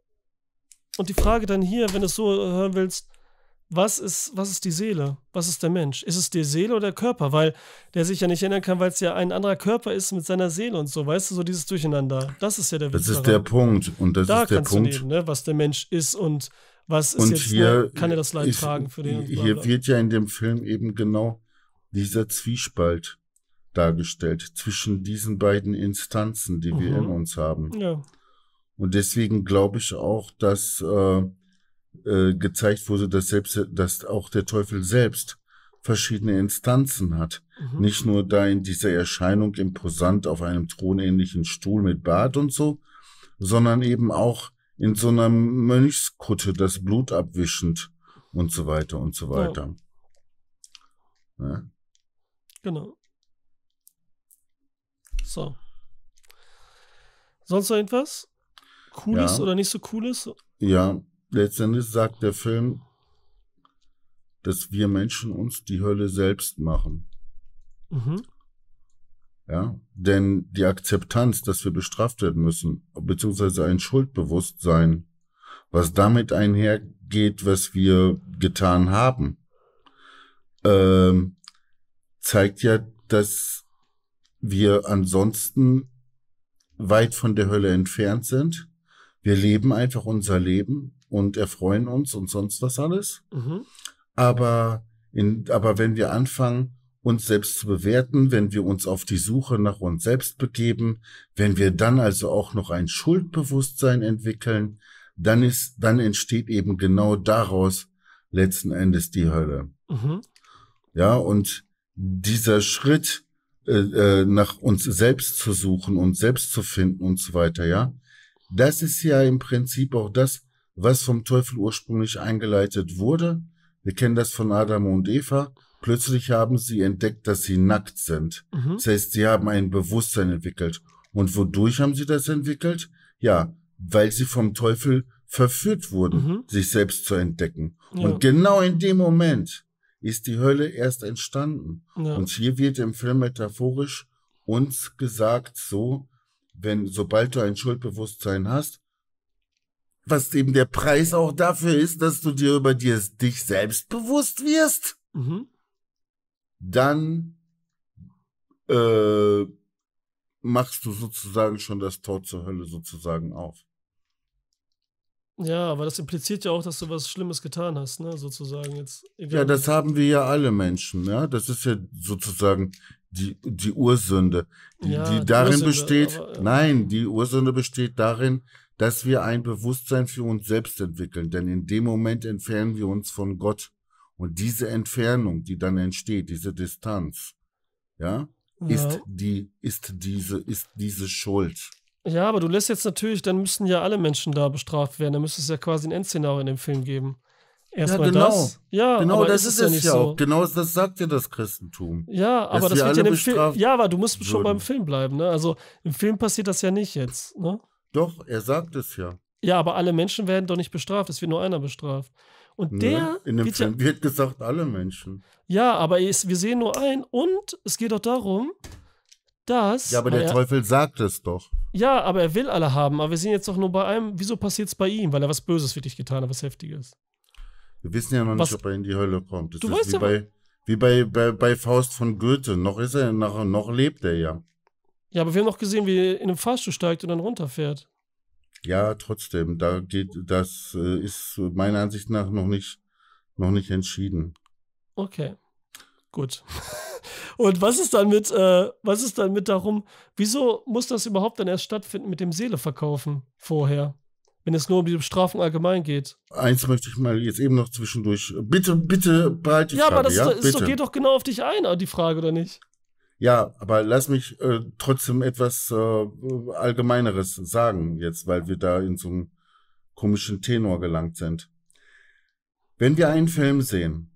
Und die Frage dann hier, wenn du es so hören willst, was ist, was ist die Seele? Was ist der Mensch? Ist es die Seele oder der Körper? Weil der sich ja nicht ändern kann, weil es ja ein anderer Körper ist mit seiner Seele und so, weißt du, so dieses Durcheinander. Das ist ja der Witz. Das ist daran. der Punkt. Und das da ist der kannst Punkt. Du reden, ne, was der Mensch ist und was ist und jetzt, hier, kann er das Leid ich, tragen für den? Hier bla wird ja in dem Film eben genau dieser Zwiespalt dargestellt zwischen diesen beiden Instanzen, die mhm. wir in mhm. uns haben. Ja. Und deswegen glaube ich auch, dass äh, äh, gezeigt wurde, dass selbst, dass auch der Teufel selbst verschiedene Instanzen hat. Mhm. Nicht nur da in dieser Erscheinung imposant auf einem thronähnlichen Stuhl mit Bart und so, sondern eben auch in so einer Mönchskutte das Blut abwischend und so weiter und so weiter. Ja. Ja. Genau. So. Sonst noch etwas? Cooles ja. oder nicht so cooles? Ja, letztendlich sagt der Film, dass wir Menschen uns die Hölle selbst machen. Mhm. Ja, denn die Akzeptanz, dass wir bestraft werden müssen, beziehungsweise ein Schuldbewusstsein, was damit einhergeht, was wir getan haben, ähm, zeigt ja, dass wir ansonsten weit von der Hölle entfernt sind. Wir leben einfach unser Leben und erfreuen uns und sonst was alles. Mhm. Aber, in, aber wenn wir anfangen, uns selbst zu bewerten, wenn wir uns auf die Suche nach uns selbst begeben, wenn wir dann also auch noch ein Schuldbewusstsein entwickeln, dann ist, dann entsteht eben genau daraus letzten Endes die Hölle. Mhm. Ja, und dieser Schritt äh, äh nach uns selbst zu suchen, uns selbst zu finden und so weiter, ja, das ist ja im Prinzip auch das, was vom Teufel ursprünglich eingeleitet wurde. Wir kennen das von Adam und Eva. Plötzlich haben sie entdeckt, dass sie nackt sind. Mhm. Das heißt, sie haben ein Bewusstsein entwickelt. Und wodurch haben sie das entwickelt? Ja, weil sie vom Teufel verführt wurden, mhm. sich selbst zu entdecken. Ja. Und genau in dem Moment ist die Hölle erst entstanden. Ja. Und hier wird im Film metaphorisch uns gesagt, so, wenn, sobald du ein Schuldbewusstsein hast, was eben der Preis auch dafür ist, dass du dir über dir, dich selbst bewusst wirst. Mhm dann äh, machst du sozusagen schon das Tor zur Hölle sozusagen auf. Ja, aber das impliziert ja auch, dass du was Schlimmes getan hast, ne? Sozusagen jetzt. Ja, das haben wir ja alle Menschen, ja. Das ist ja sozusagen die, die Ursünde, die, ja, die darin Ursünde, besteht. Aber, ja. Nein, die Ursünde besteht darin, dass wir ein Bewusstsein für uns selbst entwickeln. Denn in dem Moment entfernen wir uns von Gott. Und diese Entfernung, die dann entsteht, diese Distanz, ja, ja. ist die, ist diese, ist diese Schuld. Ja, aber du lässt jetzt natürlich, dann müssten ja alle Menschen da bestraft werden. Dann müsste es ja quasi ein Endszenario in dem Film geben. Erstmal ja, genau. das. Ja, genau das ist, es ja, ja so. auch. Genau das sagt ja das Christentum. Ja, aber das wird ja im Film. Ja, aber du musst schon beim Film bleiben, ne? Also im Film passiert das ja nicht jetzt, ne? Doch, er sagt es ja. Ja, aber alle Menschen werden doch nicht bestraft, es wird nur einer bestraft. Und ne? der. In dem Film ja, wird gesagt, alle Menschen. Ja, aber es, wir sehen nur einen. Und es geht auch darum, dass. Ja, aber der er, Teufel sagt es doch. Ja, aber er will alle haben. Aber wir sehen jetzt doch nur bei einem. Wieso passiert es bei ihm? Weil er was Böses für dich getan hat, was Heftiges. Wir wissen ja noch was? nicht, ob er in die Hölle kommt. Das du weißt wie ja, bei, wie bei, bei, bei Faust von Goethe. Noch ist er, noch, noch lebt er ja. Ja, aber wir haben noch gesehen, wie er in einem Fahrstuhl steigt und dann runterfährt. Ja, trotzdem, da geht, das äh, ist meiner Ansicht nach noch nicht, noch nicht entschieden. Okay, gut. Und was ist dann mit, äh, was ist dann mit darum, wieso muss das überhaupt dann erst stattfinden mit dem Seeleverkaufen vorher? wenn es nur um die Bestrafung allgemein geht. Eins möchte ich mal jetzt eben noch zwischendurch. Äh, bitte, bitte behalte ich Ja, Frage, aber das ja? Ist, ist doch, geht doch genau auf dich ein, die Frage, oder nicht? Ja, aber lass mich äh, trotzdem etwas äh, Allgemeineres sagen jetzt, weil wir da in so einem komischen Tenor gelangt sind. Wenn wir einen Film sehen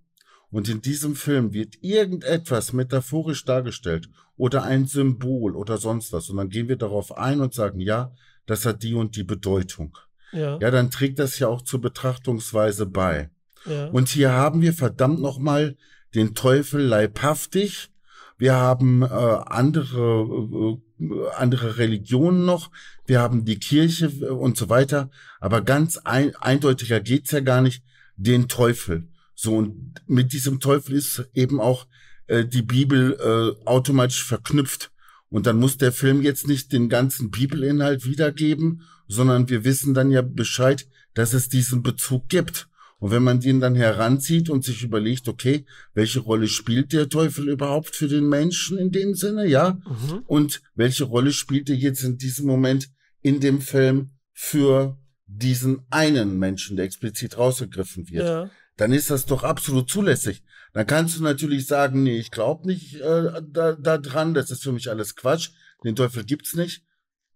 und in diesem Film wird irgendetwas metaphorisch dargestellt oder ein Symbol oder sonst was und dann gehen wir darauf ein und sagen, ja, das hat die und die Bedeutung. Ja, ja dann trägt das ja auch zur Betrachtungsweise bei. Ja. Und hier haben wir verdammt nochmal den Teufel leibhaftig wir haben äh, andere, äh, andere Religionen noch, wir haben die Kirche äh, und so weiter, aber ganz ein, eindeutiger geht's ja gar nicht, den Teufel. So, und mit diesem Teufel ist eben auch äh, die Bibel äh, automatisch verknüpft. Und dann muss der Film jetzt nicht den ganzen Bibelinhalt wiedergeben, sondern wir wissen dann ja Bescheid, dass es diesen Bezug gibt. Und wenn man den dann heranzieht und sich überlegt, okay, welche Rolle spielt der Teufel überhaupt für den Menschen in dem Sinne, ja? Mhm. Und welche Rolle spielt er jetzt in diesem Moment in dem Film für diesen einen Menschen, der explizit rausgegriffen wird? Ja. Dann ist das doch absolut zulässig. Dann kannst du natürlich sagen, nee, ich glaube nicht äh, da, da dran, das ist für mich alles Quatsch, den Teufel gibt's nicht.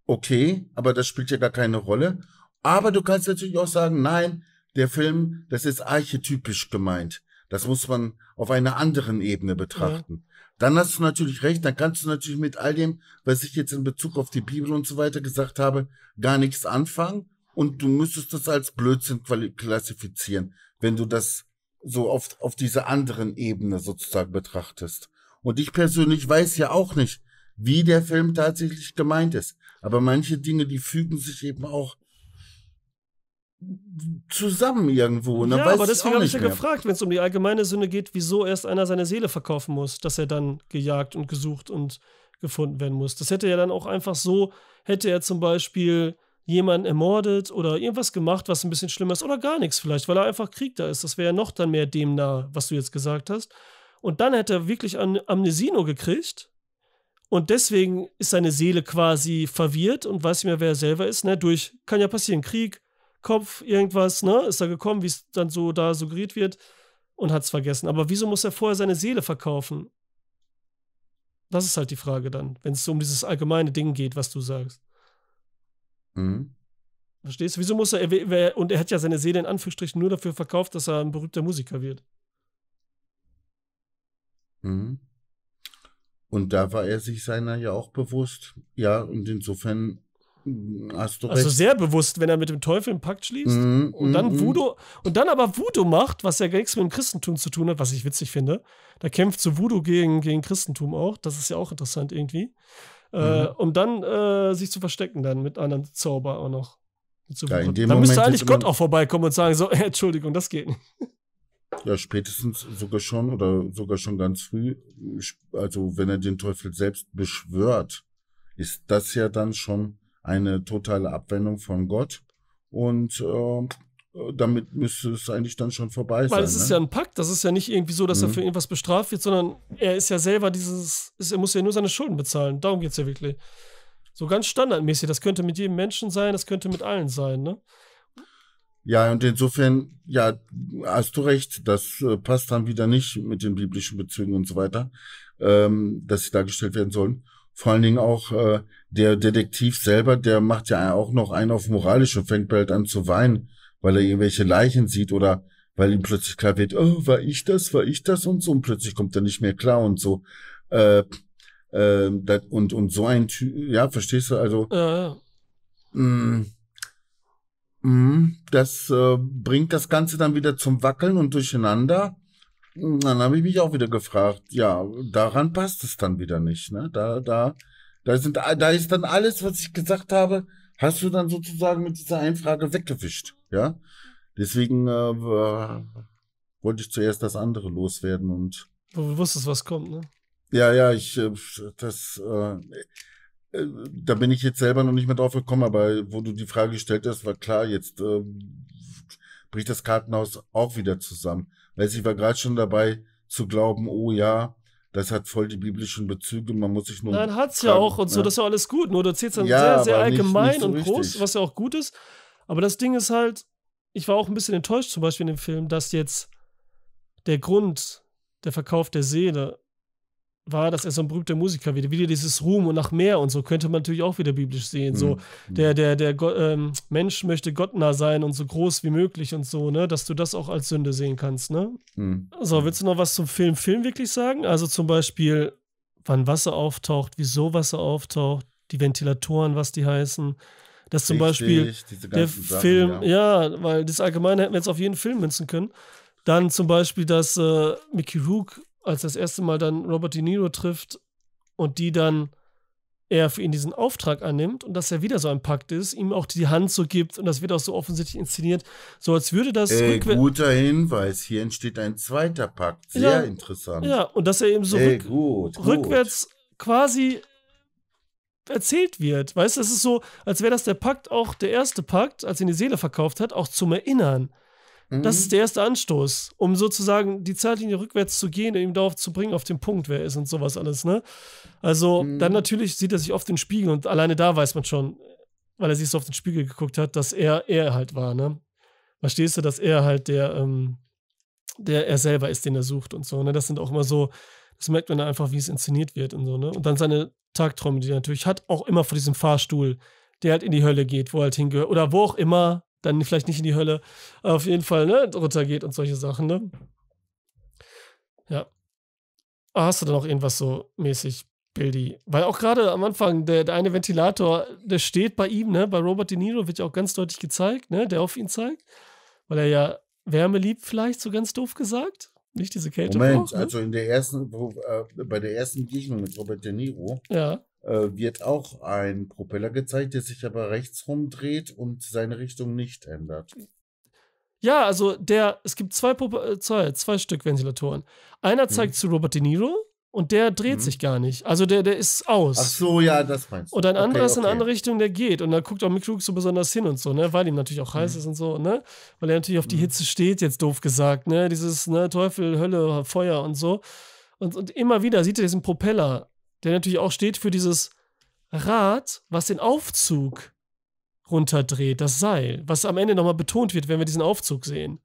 Okay, aber das spielt ja gar keine Rolle. Aber du kannst natürlich auch sagen, nein, der Film, das ist archetypisch gemeint. Das muss man auf einer anderen Ebene betrachten. Ja. Dann hast du natürlich recht, dann kannst du natürlich mit all dem, was ich jetzt in Bezug auf die Bibel und so weiter gesagt habe, gar nichts anfangen und du müsstest das als Blödsinn klassifizieren, wenn du das so auf, auf dieser anderen Ebene sozusagen betrachtest. Und ich persönlich weiß ja auch nicht, wie der Film tatsächlich gemeint ist. Aber manche Dinge, die fügen sich eben auch zusammen irgendwo. Ne? Ja, aber deswegen habe ich ja mehr. gefragt, wenn es um die allgemeine Sünde geht, wieso erst einer seine Seele verkaufen muss, dass er dann gejagt und gesucht und gefunden werden muss. Das hätte ja dann auch einfach so, hätte er zum Beispiel jemanden ermordet oder irgendwas gemacht, was ein bisschen schlimmer ist oder gar nichts vielleicht, weil er einfach Krieg da ist. Das wäre ja noch dann mehr dem nahe, was du jetzt gesagt hast. Und dann hätte er wirklich Am Amnesino gekriegt und deswegen ist seine Seele quasi verwirrt und weiß nicht mehr, wer er selber ist. Ne? Durch, kann ja passieren, Krieg, Kopf, irgendwas, ne? Ist da gekommen, wie es dann so da suggeriert wird und hat es vergessen. Aber wieso muss er vorher seine Seele verkaufen? Das ist halt die Frage dann, wenn es so um dieses allgemeine Ding geht, was du sagst. Mhm. Verstehst du? Wieso muss er, er, und er hat ja seine Seele in Anführungsstrichen nur dafür verkauft, dass er ein berühmter Musiker wird. Mhm. Und da war er sich seiner ja auch bewusst. Ja, und insofern Hast du also recht. Also sehr bewusst, wenn er mit dem Teufel einen Pakt schließt mm, und mm, dann mhm, mhm. Voodoo und dann aber Voodoo macht, was ja nichts mit dem Christentum zu tun hat, was ich witzig finde. Da kämpft so Voodoo gegen, gegen Christentum auch. Das ist ja auch interessant irgendwie. Äh, mhm. Äh, um dann äh, sich zu verstecken, dann mit anderen Zauber auch noch. So ja, in dem dann müsste eigentlich Gott auch vorbeikommen und sagen: So, äh, Entschuldigung, das geht nicht. Ja, spätestens sogar schon oder sogar schon ganz früh. Also, wenn er den Teufel selbst beschwört, ist das ja dann schon eine totale Abwendung von Gott. Und ähm, äh, damit müsste es eigentlich dann schon vorbei sein. Weil es ist ne? ja ein Pakt, das ist ja nicht irgendwie so, dass mhm. er für irgendwas bestraft wird, sondern er ist ja selber dieses, er muss ja nur seine Schulden bezahlen. Darum geht es ja wirklich. So ganz standardmäßig. Das könnte mit jedem Menschen sein, das könnte mit allen sein, ne? Ja, und insofern, ja, hast du recht, das äh, passt dann wieder nicht mit den biblischen Bezügen und so weiter, ähm, dass sie dargestellt werden sollen vor allen Dingen auch äh, der Detektiv selber, der macht ja auch noch einen auf moralisch und fängt bald an zu weinen, weil er irgendwelche Leichen sieht oder weil ihm plötzlich klar wird, oh, war ich das, war ich das und so und plötzlich kommt er nicht mehr klar und so. Äh, äh, dat, und, und so ein Typ, ja, verstehst du, also ja, Mh, mh, mm, mm, das äh, bringt das Ganze dann wieder zum Wackeln und durcheinander dann habe ich mich auch wieder gefragt, ja, daran passt es dann wieder nicht. Ne? Da, da, da, sind, da ist dann alles, was ich gesagt habe, hast du dann sozusagen mit dieser Einfrage weggewischt. Ja? Deswegen äh, wollte ich zuerst das andere loswerden und. du wusstest, was kommt, ne? Ja, ja, ich, äh, das, äh, äh, da bin ich jetzt selber noch nicht mehr drauf gekommen, aber wo du die Frage gestellt hast, war klar, jetzt äh, bricht das Kartenhaus auch wieder zusammen. Weißt, ich war gerade schon dabei zu glauben, oh ja, das hat voll die biblischen Bezüge, man muss sich nur. Nein, hat es ja auch und ne? so, das ist ja alles gut, nur du erzählst dann ja, sehr, sehr allgemein nicht, nicht so und richtig. groß, was ja auch gut ist. Aber das Ding ist halt, ich war auch ein bisschen enttäuscht, zum Beispiel in dem Film, dass jetzt der Grund, der Verkauf der Seele, war, dass er so ein berühmter Musiker wieder, wieder dieses Ruhm und nach mehr und so könnte man natürlich auch wieder biblisch sehen. So, mhm. der, der, der ähm, Mensch möchte gottnah sein und so groß wie möglich und so, ne, dass du das auch als Sünde sehen kannst, ne? Mhm. So, willst du noch was zum Film, Film wirklich sagen? Also zum Beispiel, wann Wasser auftaucht, wieso Wasser auftaucht, die Ventilatoren, was die heißen. Das zum Richtig, Beispiel der Sachen, Film, ja. ja. weil das allgemein hätten wir jetzt auf jeden Film münzen können. Dann zum Beispiel, dass äh, Mickey Rook als das erste Mal dann Robert De Niro trifft und die dann er für ihn diesen Auftrag annimmt und dass er wieder so ein Pakt ist, ihm auch die Hand so gibt und das wird auch so offensichtlich inszeniert, so als würde das. Äh, guter Hinweis, hier entsteht ein zweiter Pakt, sehr ja, interessant. Ja, und dass er eben so äh, rück gut, gut. rückwärts quasi erzählt wird. Weißt du, es ist so, als wäre das der Pakt auch der erste Pakt, als ihn die Seele verkauft hat, auch zum Erinnern. Das mhm. ist der erste Anstoß, um sozusagen die Zeitlinie rückwärts zu gehen und ihm darauf zu bringen, auf den Punkt, wer er ist und sowas alles, ne? Also, mhm. dann natürlich sieht er sich oft den Spiegel und alleine da weiß man schon, weil er sich so auf den Spiegel geguckt hat, dass er er halt war, ne? Verstehst du, dass er halt der, ähm, der er selber ist, den er sucht und so, ne? Das sind auch immer so, das merkt man einfach, wie es inszeniert wird und so, ne? Und dann seine Tagträume, die er natürlich hat, auch immer vor diesem Fahrstuhl, der halt in die Hölle geht, wo er halt hingehört oder wo auch immer dann vielleicht nicht in die Hölle, auf jeden Fall ne, runtergeht und solche Sachen. Ne? Ja. Aber ah, hast du dann auch irgendwas so mäßig, Bildi? Weil auch gerade am Anfang, der, der eine Ventilator, der steht bei ihm, ne? bei Robert De Niro wird ja auch ganz deutlich gezeigt, ne? der auf ihn zeigt, weil er ja Wärme liebt, vielleicht so ganz doof gesagt. Nicht diese Kälte. Moment, braucht, ne? also in der ersten, äh, bei der ersten Begegnung mit Robert De Niro, ja. Äh, wird auch ein Propeller gezeigt, der sich aber rechts rumdreht und seine Richtung nicht ändert. Ja, also der, es gibt zwei, äh, zwei, zwei Stück Ventilatoren. Einer zeigt hm. zu Robert De Niro und der dreht hm. sich gar nicht. Also der, der ist aus. Ach so, ja, das meinst du. Und ein okay, anderer ist okay. in eine andere Richtung, der geht. Und da guckt auch Mick so besonders hin und so, ne? Weil ihm natürlich auch mhm. heiß ist und so, ne? Weil er natürlich auf die mhm. Hitze steht, jetzt doof gesagt, ne? Dieses, ne, Teufel, Hölle, Feuer und so. Und, und immer wieder sieht er diesen Propeller der natürlich auch steht für dieses Rad, was den Aufzug runterdreht, das Seil, was am Ende nochmal betont wird, wenn wir diesen Aufzug sehen.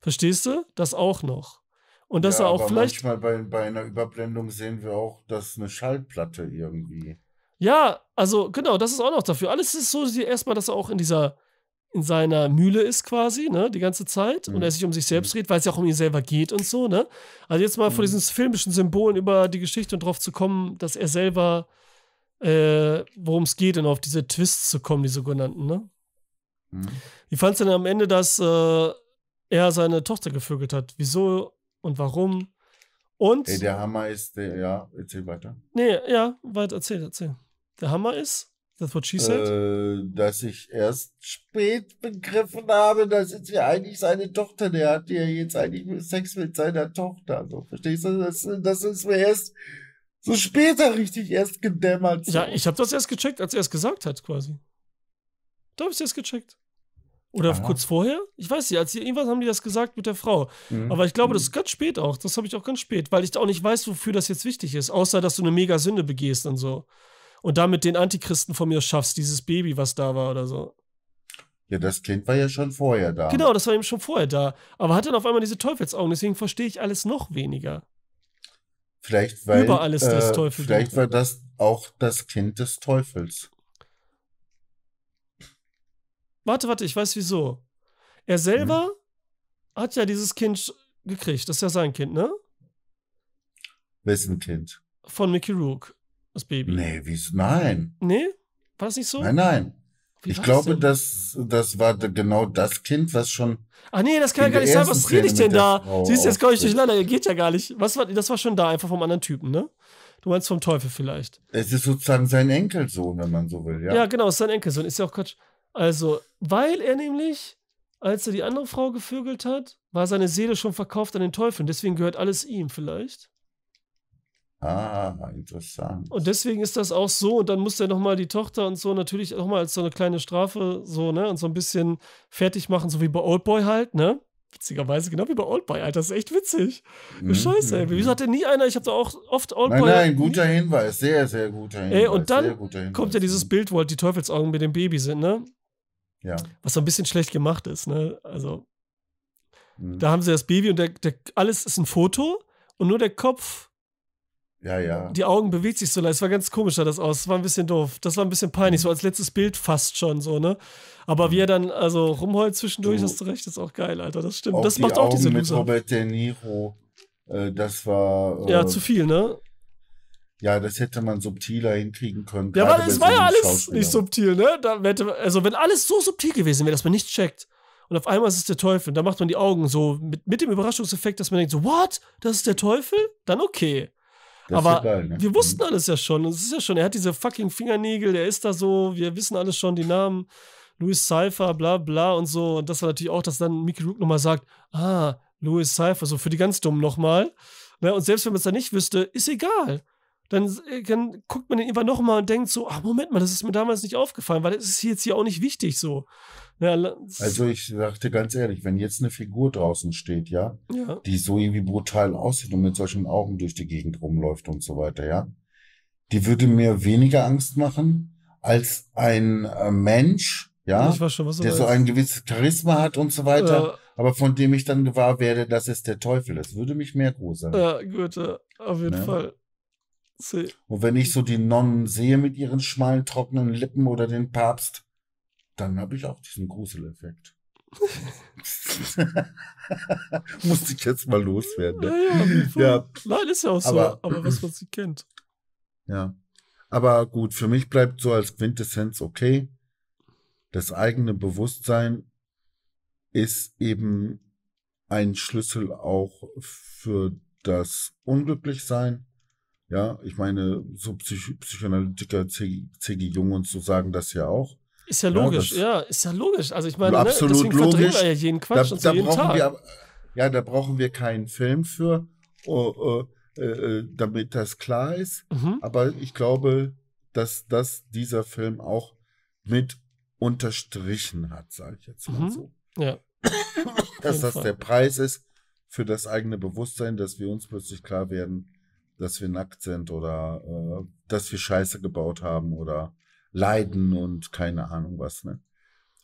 Verstehst du? Das auch noch. Und das ja, auch aber vielleicht. Manchmal bei, bei einer Überblendung sehen wir auch, dass eine Schallplatte irgendwie. Ja, also genau, das ist auch noch dafür. Alles ist so erstmal, dass er auch in dieser in seiner Mühle ist quasi, ne, die ganze Zeit mhm. und er mhm. sich um sich mhm. selbst redet, weil es ja auch um ihn selber geht und so, ne? Also jetzt mal mhm. von diesen filmischen Symbolen über die Geschichte und drauf zu kommen, dass er selber, äh, worum es geht und auf diese Twists zu kommen, die sogenannten, ne? Mhm. Wie fandst du denn am Ende, dass äh, er seine Tochter gevögelt hat? Wieso und warum? Und. Ey, der Hammer ist, der, ja, erzähl weiter. Nee, ja, weiter, erzähl, erzähl. Der Hammer ist, das What She Said? Äh, dass ich erst spät begriffen habe, dass jetzt ja eigentlich seine Tochter, der hat ja jetzt eigentlich Sex mit seiner Tochter. So, verstehst du? Das, das ist mir erst so später richtig erst gedämmert. So. Ja, ich habe das erst gecheckt, als er es gesagt hat, quasi. Da habe ich es erst gecheckt. Oder Aha. kurz vorher? Ich weiß nicht, als die, irgendwas haben die das gesagt mit der Frau. Mhm. Aber ich glaube, das ist mhm. ganz spät auch. Das habe ich auch ganz spät, weil ich da auch nicht weiß, wofür das jetzt wichtig ist, außer dass du eine mega Sünde begehst und so und damit den Antichristen von mir schaffst, dieses Baby, was da war oder so. Ja, das Kind war ja schon vorher da. Genau, das war eben schon vorher da. Aber hat dann auf einmal diese Teufelsaugen, deswegen verstehe ich alles noch weniger. Vielleicht, weil, Über alles äh, das Teufel. Vielleicht war das auch das Kind des Teufels. Warte, warte, ich weiß wieso. Er selber hm. hat ja dieses Kind gekriegt. Das ist ja sein Kind, ne? Wessen Kind? Von Mickey Rook das Baby. Nee, wieso? Nein. Nee? War das nicht so? Nein, nein. Wie ich glaube, denn? das, das war genau das Kind, was schon. Ach nee, das kann ja gar nicht sein. Was rede ich denn da? Frau Siehst du, jetzt komme ich durcheinander. Geht ja gar nicht. Was war, das war schon da, einfach vom anderen Typen, ne? Du meinst vom Teufel vielleicht. Es ist sozusagen sein Enkelsohn, wenn man so will, ja. Ja, genau, es ist sein Enkelsohn. Ist ja auch Quatsch. Also, weil er nämlich, als er die andere Frau gevögelt hat, war seine Seele schon verkauft an den Teufel. Deswegen gehört alles ihm vielleicht. Ah, interessant. Und deswegen ist das auch so, und dann muss er nochmal die Tochter und so natürlich nochmal als so eine kleine Strafe so, ne, und so ein bisschen fertig machen, so wie bei Oldboy halt, ne? Witzigerweise, genau wie bei Oldboy, Alter. Das ist echt witzig. Mhm. Scheiße, ey. Mhm, Wieso mhm. hat denn nie einer? Ich hab da auch oft Oldboy. Nein, nein, halt guter nie. Hinweis. Sehr, sehr guter Hinweis. Ey, und dann kommt ja dieses ne? Bild, wo halt die Teufelsaugen mit dem Baby sind, ne? Ja. Was so ein bisschen schlecht gemacht ist, ne? Also, mhm. da haben sie das Baby und der, der, alles ist ein Foto und nur der Kopf ja, ja. Die Augen bewegt sich so leicht. Es war ganz komisch, sah das aus. Es war ein bisschen doof. Das war ein bisschen peinlich, mhm. so als letztes Bild fast schon so, ne? Aber mhm. wie er dann also rumheult zwischendurch, du, hast du recht, ist auch geil, Alter. Das stimmt. Das macht Augen auch diese mit Robert De Niro, äh, das war. Äh, ja, zu viel, ne? Ja, das hätte man subtiler hinkriegen können. Ja, aber es war ja alles nicht subtil, ne? Da hätte, also wenn alles so subtil gewesen wäre, dass man nichts checkt. Und auf einmal ist es der Teufel. Und Da macht man die Augen so mit, mit dem Überraschungseffekt, dass man denkt so, what? Das ist der Teufel? Dann okay. Aber geil, ne? wir wussten mhm. alles ja schon. Es ist ja schon, er hat diese fucking Fingernägel, der ist da so, wir wissen alles schon, die Namen. Louis Cypher, bla bla und so. Und das war natürlich auch, dass dann Mickey Rook nochmal sagt, ah, Louis Cypher, so für die ganz Dummen nochmal. Ne? Und selbst wenn man es da nicht wüsste, ist egal. Dann, äh, dann guckt man den irgendwann nochmal und denkt so, ah, Moment mal, das ist mir damals nicht aufgefallen, weil das ist jetzt hier auch nicht wichtig so. Ja, also ich sagte ganz ehrlich, wenn jetzt eine Figur draußen steht, ja, ja, die so irgendwie brutal aussieht und mit solchen Augen durch die Gegend rumläuft und so weiter, ja, die würde mir weniger Angst machen als ein äh, Mensch, ja, schon, der so ein gewisses Charisma hat und so weiter, ja. aber von dem ich dann gewahr werde, dass es der Teufel ist. Würde mich mehr gruseln. Ja, gut, auf jeden ne? Fall. See. Und wenn ich so die Nonnen sehe mit ihren schmalen, trockenen Lippen oder den Papst, dann habe ich auch diesen Gruseleffekt. Musste ich jetzt mal loswerden. Ne? Ja, ja, ja, Nein, ist ja auch aber, so, aber was man sie kennt. Ja. Aber gut, für mich bleibt so als Quintessenz okay. Das eigene Bewusstsein ist eben ein Schlüssel auch für das Unglücklichsein. Ja, ich meine, so Psych Psychoanalytiker C.G. Jung und so sagen das ja auch. Ist ja logisch, ja, ja ist ja logisch. Also ich meine, ne, logisch. wir ja jeden Quatsch da, und so da jeden brauchen Tag. Wir, ja, da brauchen wir keinen Film für, uh, uh, uh, damit das klar ist. Mhm. Aber ich glaube, dass das dieser Film auch mit unterstrichen hat, sage ich jetzt mal mhm. so. Ja. dass das Fall. der Preis ist für das eigene Bewusstsein, dass wir uns plötzlich klar werden, dass wir nackt sind oder äh, dass wir Scheiße gebaut haben oder Leiden und keine Ahnung was. Ne?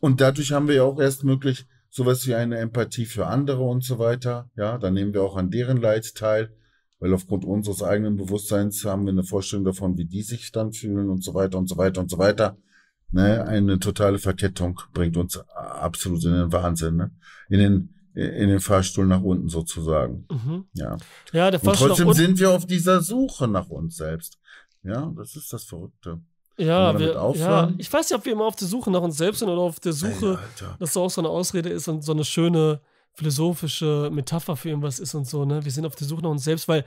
Und dadurch haben wir ja auch erst möglich sowas wie eine Empathie für andere und so weiter. Ja, dann nehmen wir auch an deren Leid teil, weil aufgrund unseres eigenen Bewusstseins haben wir eine Vorstellung davon, wie die sich dann fühlen und so weiter und so weiter und so weiter. Ne? Eine totale Verkettung bringt uns absolut in den Wahnsinn, ne? in den in den Fahrstuhl nach unten sozusagen. Mhm. Ja. ja der Fahrstuhl und trotzdem sind wir auf dieser Suche nach uns selbst. Ja, das ist das Verrückte. Ja, wir, ja, ich weiß nicht, ob wir immer auf der Suche nach uns selbst sind oder auf der Suche, Alter. dass so auch so eine Ausrede ist und so eine schöne philosophische Metapher für irgendwas ist und so, ne? Wir sind auf der Suche nach uns selbst, weil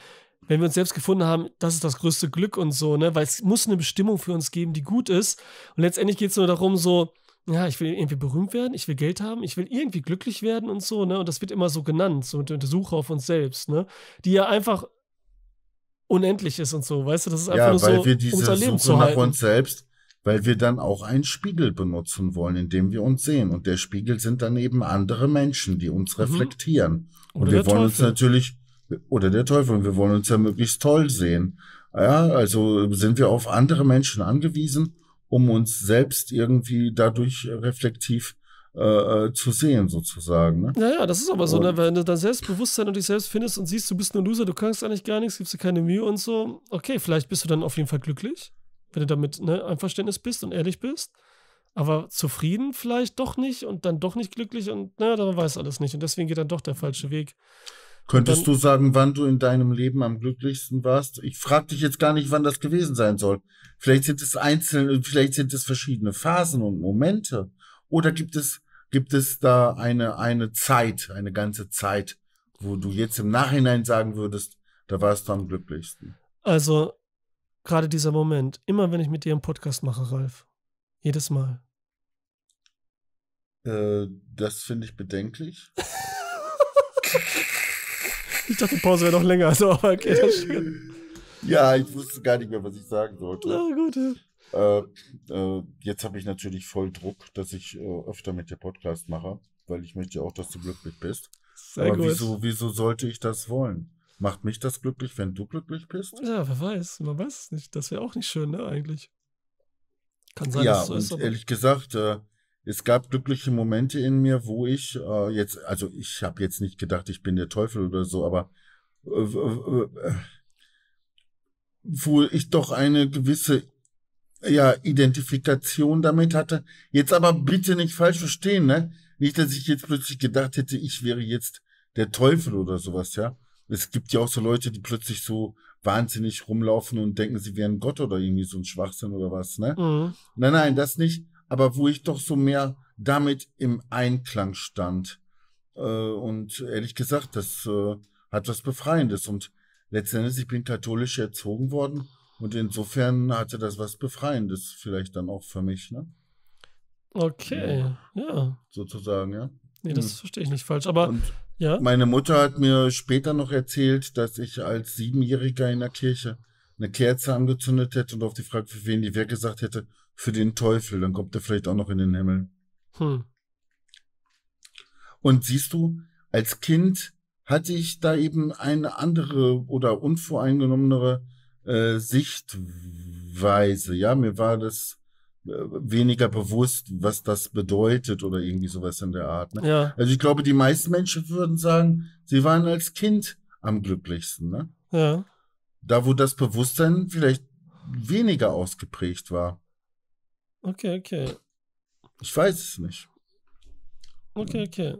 wenn wir uns selbst gefunden haben, das ist das größte Glück und so, ne? Weil es muss eine Bestimmung für uns geben, die gut ist. Und letztendlich geht es nur darum, so, ja, ich will irgendwie berühmt werden, ich will Geld haben, ich will irgendwie glücklich werden und so, ne? Und das wird immer so genannt, so mit der Suche auf uns selbst, ne? Die ja einfach unendlich ist und so, weißt du, das ist einfach ja, nur weil so, wir diese unser Leben Suche nach uns selbst, weil wir dann auch einen Spiegel benutzen wollen, in dem wir uns sehen und der Spiegel sind dann eben andere Menschen, die uns mhm. reflektieren und wir wollen Teufel. uns natürlich oder der Teufel und wir wollen uns ja möglichst toll sehen. Ja, also sind wir auf andere Menschen angewiesen, um uns selbst irgendwie dadurch reflektiv äh, äh, zu sehen, sozusagen. Ne? Naja, das ist aber so, ne? wenn ne, du dein Selbstbewusstsein und dich selbst findest und siehst, du bist nur Loser, du kannst eigentlich gar nichts, gibst dir keine Mühe und so. Okay, vielleicht bist du dann auf jeden Fall glücklich, wenn du damit ne, einverständnis bist und ehrlich bist. Aber zufrieden vielleicht doch nicht und dann doch nicht glücklich und naja, ne, dann weiß alles nicht. Und deswegen geht dann doch der falsche Weg. Könntest dann, du sagen, wann du in deinem Leben am glücklichsten warst? Ich frage dich jetzt gar nicht, wann das gewesen sein soll. Vielleicht sind es einzelne, vielleicht sind es verschiedene Phasen und Momente. Oder gibt es Gibt es da eine, eine Zeit, eine ganze Zeit, wo du jetzt im Nachhinein sagen würdest, da warst du am glücklichsten? Also, gerade dieser Moment, immer wenn ich mit dir einen Podcast mache, Ralf, jedes Mal. Äh, das finde ich bedenklich. ich dachte, die Pause wäre noch länger, also, okay, das stimmt. Ja, ich wusste gar nicht mehr, was ich sagen sollte. Na gut. Äh, äh, jetzt habe ich natürlich voll Druck, dass ich äh, öfter mit dir Podcast mache, weil ich möchte ja auch, dass du glücklich bist. Sehr Aber gut. Wieso, wieso sollte ich das wollen? Macht mich das glücklich, wenn du glücklich bist? Ja, wer weiß, man weiß es nicht. Das wäre auch nicht schön, ne, eigentlich. Kann sein, ja, dass es so und ist. Aber... Ehrlich gesagt, äh, es gab glückliche Momente in mir, wo ich äh, jetzt, also ich habe jetzt nicht gedacht, ich bin der Teufel oder so, aber äh, äh wo ich doch eine gewisse ja, Identifikation damit hatte. Jetzt aber bitte nicht falsch verstehen, ne? Nicht, dass ich jetzt plötzlich gedacht hätte, ich wäre jetzt der Teufel oder sowas, ja. Es gibt ja auch so Leute, die plötzlich so wahnsinnig rumlaufen und denken, sie wären Gott oder irgendwie so ein Schwachsinn oder was, ne? Mhm. Nein, nein, das nicht. Aber wo ich doch so mehr damit im Einklang stand. Äh, und ehrlich gesagt, das äh, hat was Befreiendes. Und letztendlich, ich bin katholisch erzogen worden und insofern hatte das was Befreiendes vielleicht dann auch für mich, ne? Okay, ja. ja. Sozusagen, ja. Nee, das hm. verstehe ich nicht falsch. Aber Und ja. Meine Mutter hat mir später noch erzählt, dass ich als Siebenjähriger in der Kirche eine Kerze angezündet hätte und auf die Frage, für wen die wer gesagt hätte, für den Teufel, dann kommt er vielleicht auch noch in den Himmel. Hm. Und siehst du, als Kind hatte ich da eben eine andere oder unvoreingenommenere äh, Sichtweise. Ja, mir war das äh, weniger bewusst, was das bedeutet oder irgendwie sowas in der Art. Ne? Ja. Also ich glaube, die meisten Menschen würden sagen, sie waren als Kind am glücklichsten. Ne? Ja. Da, wo das Bewusstsein vielleicht weniger ausgeprägt war. Okay, okay. Ich weiß es nicht. Okay, okay.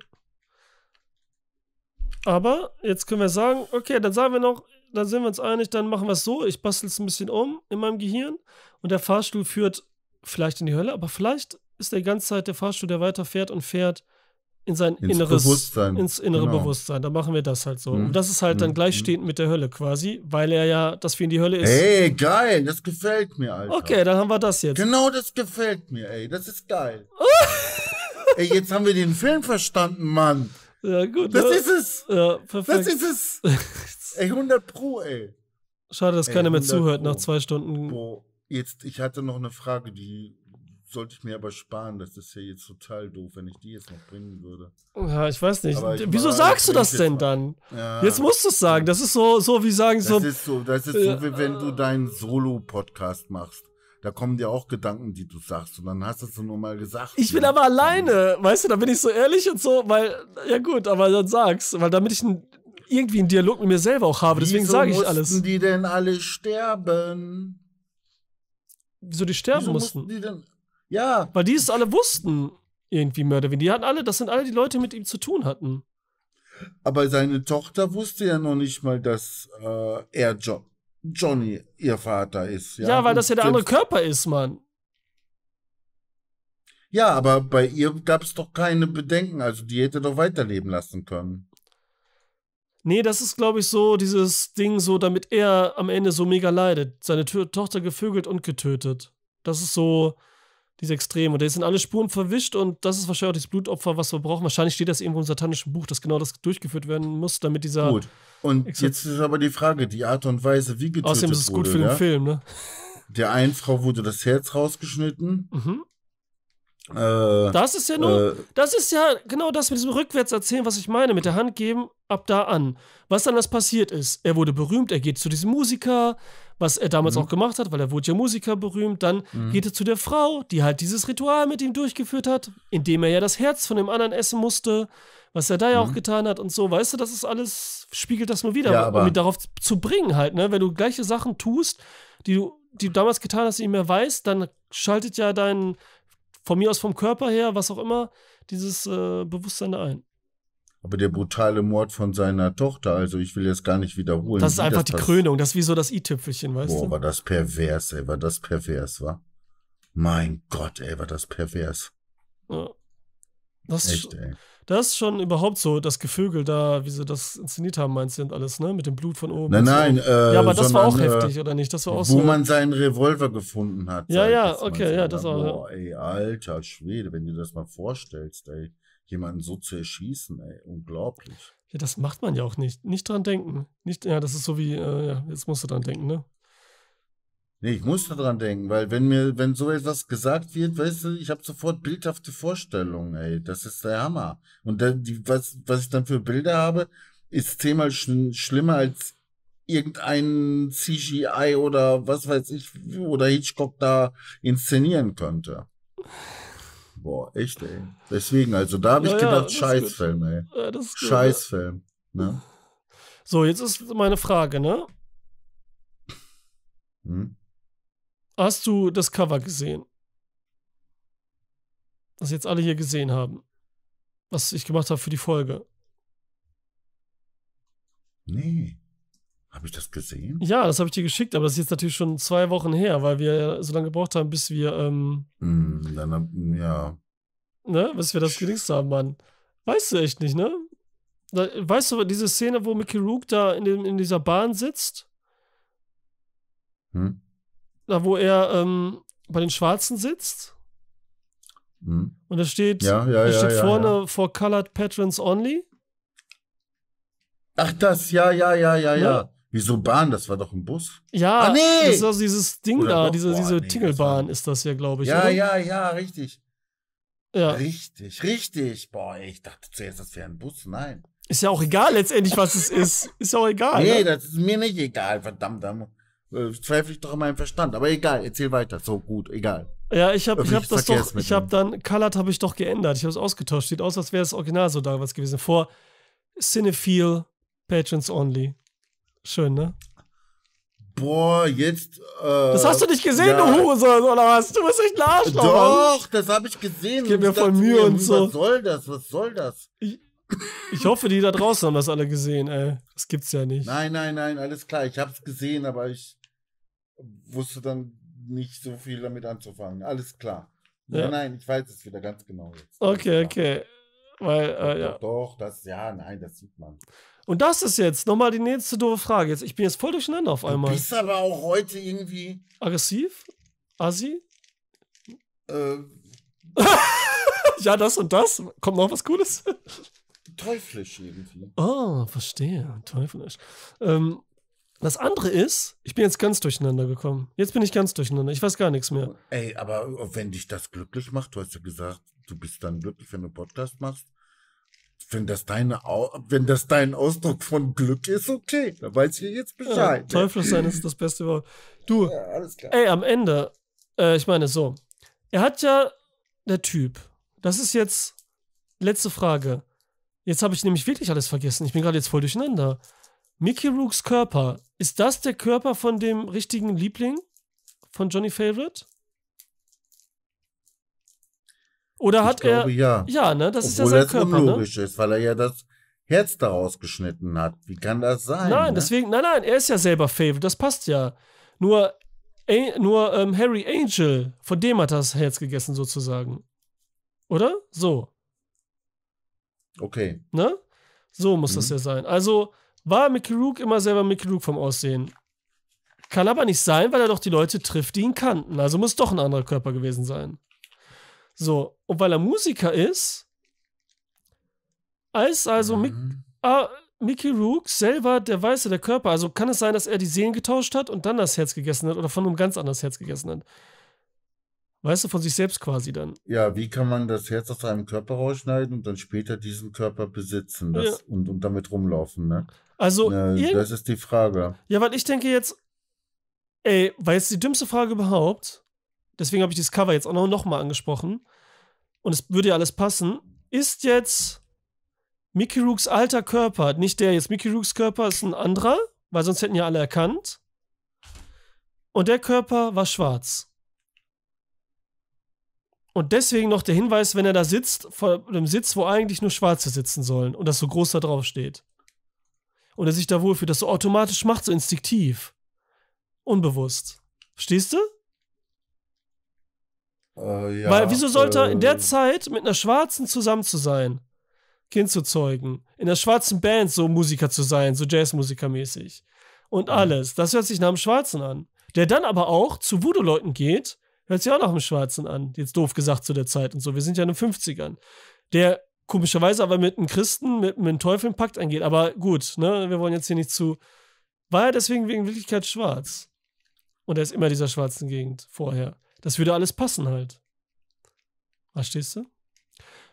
Aber jetzt können wir sagen, okay, dann sagen wir noch, dann sind wir uns einig, dann machen wir es so. Ich bastel es ein bisschen um in meinem Gehirn und der Fahrstuhl führt vielleicht in die Hölle, aber vielleicht ist der ganze Zeit der Fahrstuhl, der weiterfährt und fährt in sein ins inneres Bewusstsein. ins innere genau. Bewusstsein. Dann machen wir das halt so. Mhm. Und das ist halt dann mhm. gleichstehend mit der Hölle quasi, weil er ja, dass wir in die Hölle ist. Ey, geil, das gefällt mir, Alter. Okay, dann haben wir das jetzt. Genau das gefällt mir, ey. Das ist geil. ey, jetzt haben wir den Film verstanden, Mann. Ja, gut. Das ne? ist es. Ja, perfekt. Das ist es. Ey, 100 Pro, ey. Schade, dass ey, keiner mehr zuhört Pro. nach zwei Stunden. Boah, jetzt, ich hatte noch eine Frage, die sollte ich mir aber sparen. Das ist ja jetzt total doof, wenn ich die jetzt noch bringen würde. Ja, ich weiß nicht. Ich Wieso war, sagst du das denn mal, dann? Ja. Jetzt musst du es sagen. Das ist so, so wie sagen das so. Das ist so, das ist so, äh, wie wenn du deinen Solo-Podcast machst. Da kommen dir auch Gedanken, die du sagst. Und dann hast du es nur mal gesagt. Ich bin aber alleine, weißt du, da bin ich so ehrlich und so, weil, ja gut, aber dann sag's. Weil damit ich ein irgendwie einen Dialog mit mir selber auch habe. Deswegen sage ich alles. Wieso mussten die denn alle sterben? Wieso die sterben Wieso mussten? mussten die denn? Ja. Weil die es alle wussten, irgendwie mehr Die hatten alle, das sind alle die Leute, die mit ihm zu tun hatten. Aber seine Tochter wusste ja noch nicht mal, dass äh, er jo Johnny ihr Vater ist. Ja, ja weil Und das ja der andere Körper ist, Mann. Ja, aber bei ihr gab es doch keine Bedenken. Also die hätte doch weiterleben lassen können. Nee, das ist, glaube ich, so dieses Ding, so damit er am Ende so mega leidet. Seine to Tochter gevögelt und getötet. Das ist so dieses Extrem. Und da sind alle Spuren verwischt und das ist wahrscheinlich auch das Blutopfer, was wir brauchen. Wahrscheinlich steht das irgendwo im satanischen Buch, dass genau das durchgeführt werden muss, damit dieser. Gut. Und Ex jetzt ist aber die Frage, die Art und Weise, wie getötet wurde. Außerdem ist es gut wurde, für den ja? Film, ne? Der einen Frau wurde das Herz rausgeschnitten. Mhm. Äh, das ist ja nur, äh, das ist ja genau das mit diesem rückwärts erzählen, was ich meine, mit der Hand geben, ab da an. Was dann das passiert ist, er wurde berühmt, er geht zu diesem Musiker, was er damals mhm. auch gemacht hat, weil er wurde ja Musiker berühmt, dann mhm. geht er zu der Frau, die halt dieses Ritual mit ihm durchgeführt hat, indem er ja das Herz von dem anderen essen musste, was er da ja auch mhm. getan hat und so, weißt du, das ist alles, spiegelt das nur wieder, ja, um ihn darauf zu bringen halt, ne, wenn du gleiche Sachen tust, die du, die du damals getan hast, die nicht mehr weißt, dann schaltet ja dein von mir aus vom Körper her, was auch immer, dieses äh, Bewusstsein da ein. Aber der brutale Mord von seiner Tochter, also ich will jetzt gar nicht wiederholen. Das ist einfach das die Krönung, das ist wie so das i-Tüpfelchen, weißt boah, du? Boah, war das pervers, ey, war das pervers, war? Mein Gott, ey, war das pervers. Ja. Das Echt, ey. Das ist schon überhaupt so, das Gefügel da, wie sie das inszeniert haben, meinst du und alles, ne? Mit dem Blut von oben. Nein, nein. Äh, ja, aber das war auch äh, heftig, oder nicht? Das war auch wo so. man seinen Revolver gefunden hat. Ja, ja, okay, ja, ne? das auch. Boah, ey, alter Schwede, wenn du das mal vorstellst, ey, jemanden so zu erschießen, ey, unglaublich. Ja, das macht man ja auch nicht. Nicht dran denken. Nicht, ja, das ist so wie, äh, ja, jetzt musst du dran denken, ne? Nee, ich muss daran denken, weil wenn mir, wenn so etwas gesagt wird, weißt du, ich habe sofort bildhafte Vorstellungen, ey, das ist der Hammer. Und dann, die, was, was ich dann für Bilder habe, ist zehnmal sch schlimmer als irgendein CGI oder was weiß ich, oder Hitchcock da inszenieren könnte. Boah, echt, ey. Deswegen, also da habe ja, ich gedacht, ja, Scheißfilm, ey. Ja, gut, Scheißfilm, ne? So, jetzt ist meine Frage, ne? Hm? Hast du das Cover gesehen? Das jetzt alle hier gesehen haben. Was ich gemacht habe für die Folge. Nee. Habe ich das gesehen? Ja, das habe ich dir geschickt, aber das ist jetzt natürlich schon zwei Wochen her, weil wir so lange gebraucht haben, bis wir. Ähm, mm, dann, hm, ja. Ne, bis wir das gedingst haben, Mann. Weißt du echt nicht, ne? Weißt du, diese Szene, wo Mickey Rook da in, dem, in dieser Bahn sitzt? Hm? da wo er ähm, bei den Schwarzen sitzt. Hm. Und da steht, ja, ja, da steht ja, vorne for colored patrons only. Ach, das, ja, ja, ja, ja, ja. Ne? Wieso Bahn? Das war doch ein Bus. Ja, ah, nee. das ist also dieses Ding Oder da, doch, diese, diese nee, Tingelbahn war... ist das ja, glaube ich. Ja, oder? ja, ja, richtig. Ja. Richtig, richtig. Boah, ich dachte zuerst, das wäre ein Bus. Nein. Ist ja auch egal letztendlich, was es ist. Ist ja auch egal. Nee, ne? das ist mir nicht egal, verdammt. Äh, zweifle ich doch an meinem Verstand. Aber egal, erzähl weiter. So gut, egal. Ja, ich habe hab das doch, ich habe dann, Colored habe ich doch geändert. Ich habe es ausgetauscht. Sieht aus, als wäre das Original so damals gewesen. Vor Cinephile Patrons Only. Schön, ne? Boah, jetzt. Äh, das hast du nicht gesehen, ja. du Hurensohn, oder was? Du bist echt ein Arschloch. Doch, Mann. das habe ich gesehen. Ich gebe mir voll Mühe und so. Was soll das? Was soll das? Ich, ich hoffe, die da draußen haben das alle gesehen, ey. Das gibt's ja nicht. Nein, nein, nein, alles klar. Ich hab's gesehen, aber ich wusste dann nicht so viel damit anzufangen. Alles klar. Ja. Nein, nein, ich weiß es wieder ganz genau jetzt. Okay, okay. Weil, äh, ja. Doch, das, ja, nein, das sieht man. Und das ist jetzt nochmal die nächste doofe Frage. Jetzt, ich bin jetzt voll durcheinander auf einmal. Du bist aber auch heute irgendwie. Aggressiv? Assi? Äh. ja, das und das. Kommt noch was Cooles? Teuflisch irgendwie. Oh, verstehe. Teuflisch. Ähm, das andere ist, ich bin jetzt ganz durcheinander gekommen. Jetzt bin ich ganz durcheinander. Ich weiß gar nichts mehr. Ey, aber äh, wenn dich das glücklich macht, du hast ja gesagt, du bist dann glücklich, wenn du Podcast machst. Wenn das, deine, wenn das dein Ausdruck von Glück ist, okay, dann weiß ich jetzt Bescheid. Ja, Teufel sein ist das beste überhaupt. Du, ja, alles klar. ey, am Ende, äh, ich meine so, er hat ja, der Typ, das ist jetzt letzte Frage. Jetzt habe ich nämlich wirklich alles vergessen. Ich bin gerade jetzt voll durcheinander. Mickey Rooks Körper, ist das der Körper von dem richtigen Liebling von Johnny Favorite? Oder hat ich er. ja. ja, ne? Das Obwohl ist ja sein das Körper. Ne? Unlogisch ne? ist, weil er ja das Herz daraus geschnitten hat. Wie kann das sein? Nein, ne? deswegen, nein, nein, er ist ja selber Favorite, das passt ja. Nur, nur ähm, Harry Angel, von dem hat er das Herz gegessen, sozusagen. Oder? So. Okay. Ne? So muss mhm. das ja sein. Also, war Mickey Rook immer selber Mickey Rook vom Aussehen? Kann aber nicht sein, weil er doch die Leute trifft, die ihn kannten. Also muss doch ein anderer Körper gewesen sein. So, und weil er Musiker ist, als also mhm. Mick, ah, Mickey Rook selber der Weiße, der Körper. Also kann es sein, dass er die Seelen getauscht hat und dann das Herz gegessen hat oder von einem ganz anderes Herz gegessen hat? Weißt du, von sich selbst quasi dann. Ja, wie kann man das Herz aus einem Körper rausschneiden und dann später diesen Körper besitzen das, ja. und, und damit rumlaufen, ne? Also. Na, das ist die Frage. Ja, weil ich denke jetzt, ey, weil jetzt die dümmste Frage überhaupt, deswegen habe ich das Cover jetzt auch noch, noch mal angesprochen, und es würde ja alles passen, ist jetzt Mickey Rooks alter Körper, nicht der jetzt Mickey Rooks Körper, ist ein anderer, weil sonst hätten ja alle erkannt. Und der Körper war schwarz. Und deswegen noch der Hinweis, wenn er da sitzt, vor dem Sitz, wo eigentlich nur Schwarze sitzen sollen und das so groß da drauf steht und er sich da wohlfühlt, das so automatisch macht, so instinktiv. Unbewusst. Verstehst du? Äh, ja, Weil wieso sollte er in der ähm, Zeit mit einer Schwarzen zusammen zu sein? Kind zu zeugen, in einer schwarzen Band so Musiker zu sein, so Jazzmusiker mäßig und mhm. alles. Das hört sich nach einem Schwarzen an. Der dann aber auch zu Voodoo-Leuten geht, hört sich auch nach einem Schwarzen an. Jetzt doof gesagt zu der Zeit und so. Wir sind ja in den 50ern. Der komischerweise aber mit einem Christen, mit, mit einem Teufel einen Pakt eingeht. Aber gut, ne, wir wollen jetzt hier nicht zu. War er deswegen wegen Wirklichkeit schwarz? Und er ist immer dieser schwarzen Gegend vorher. Das würde alles passen halt. Verstehst du?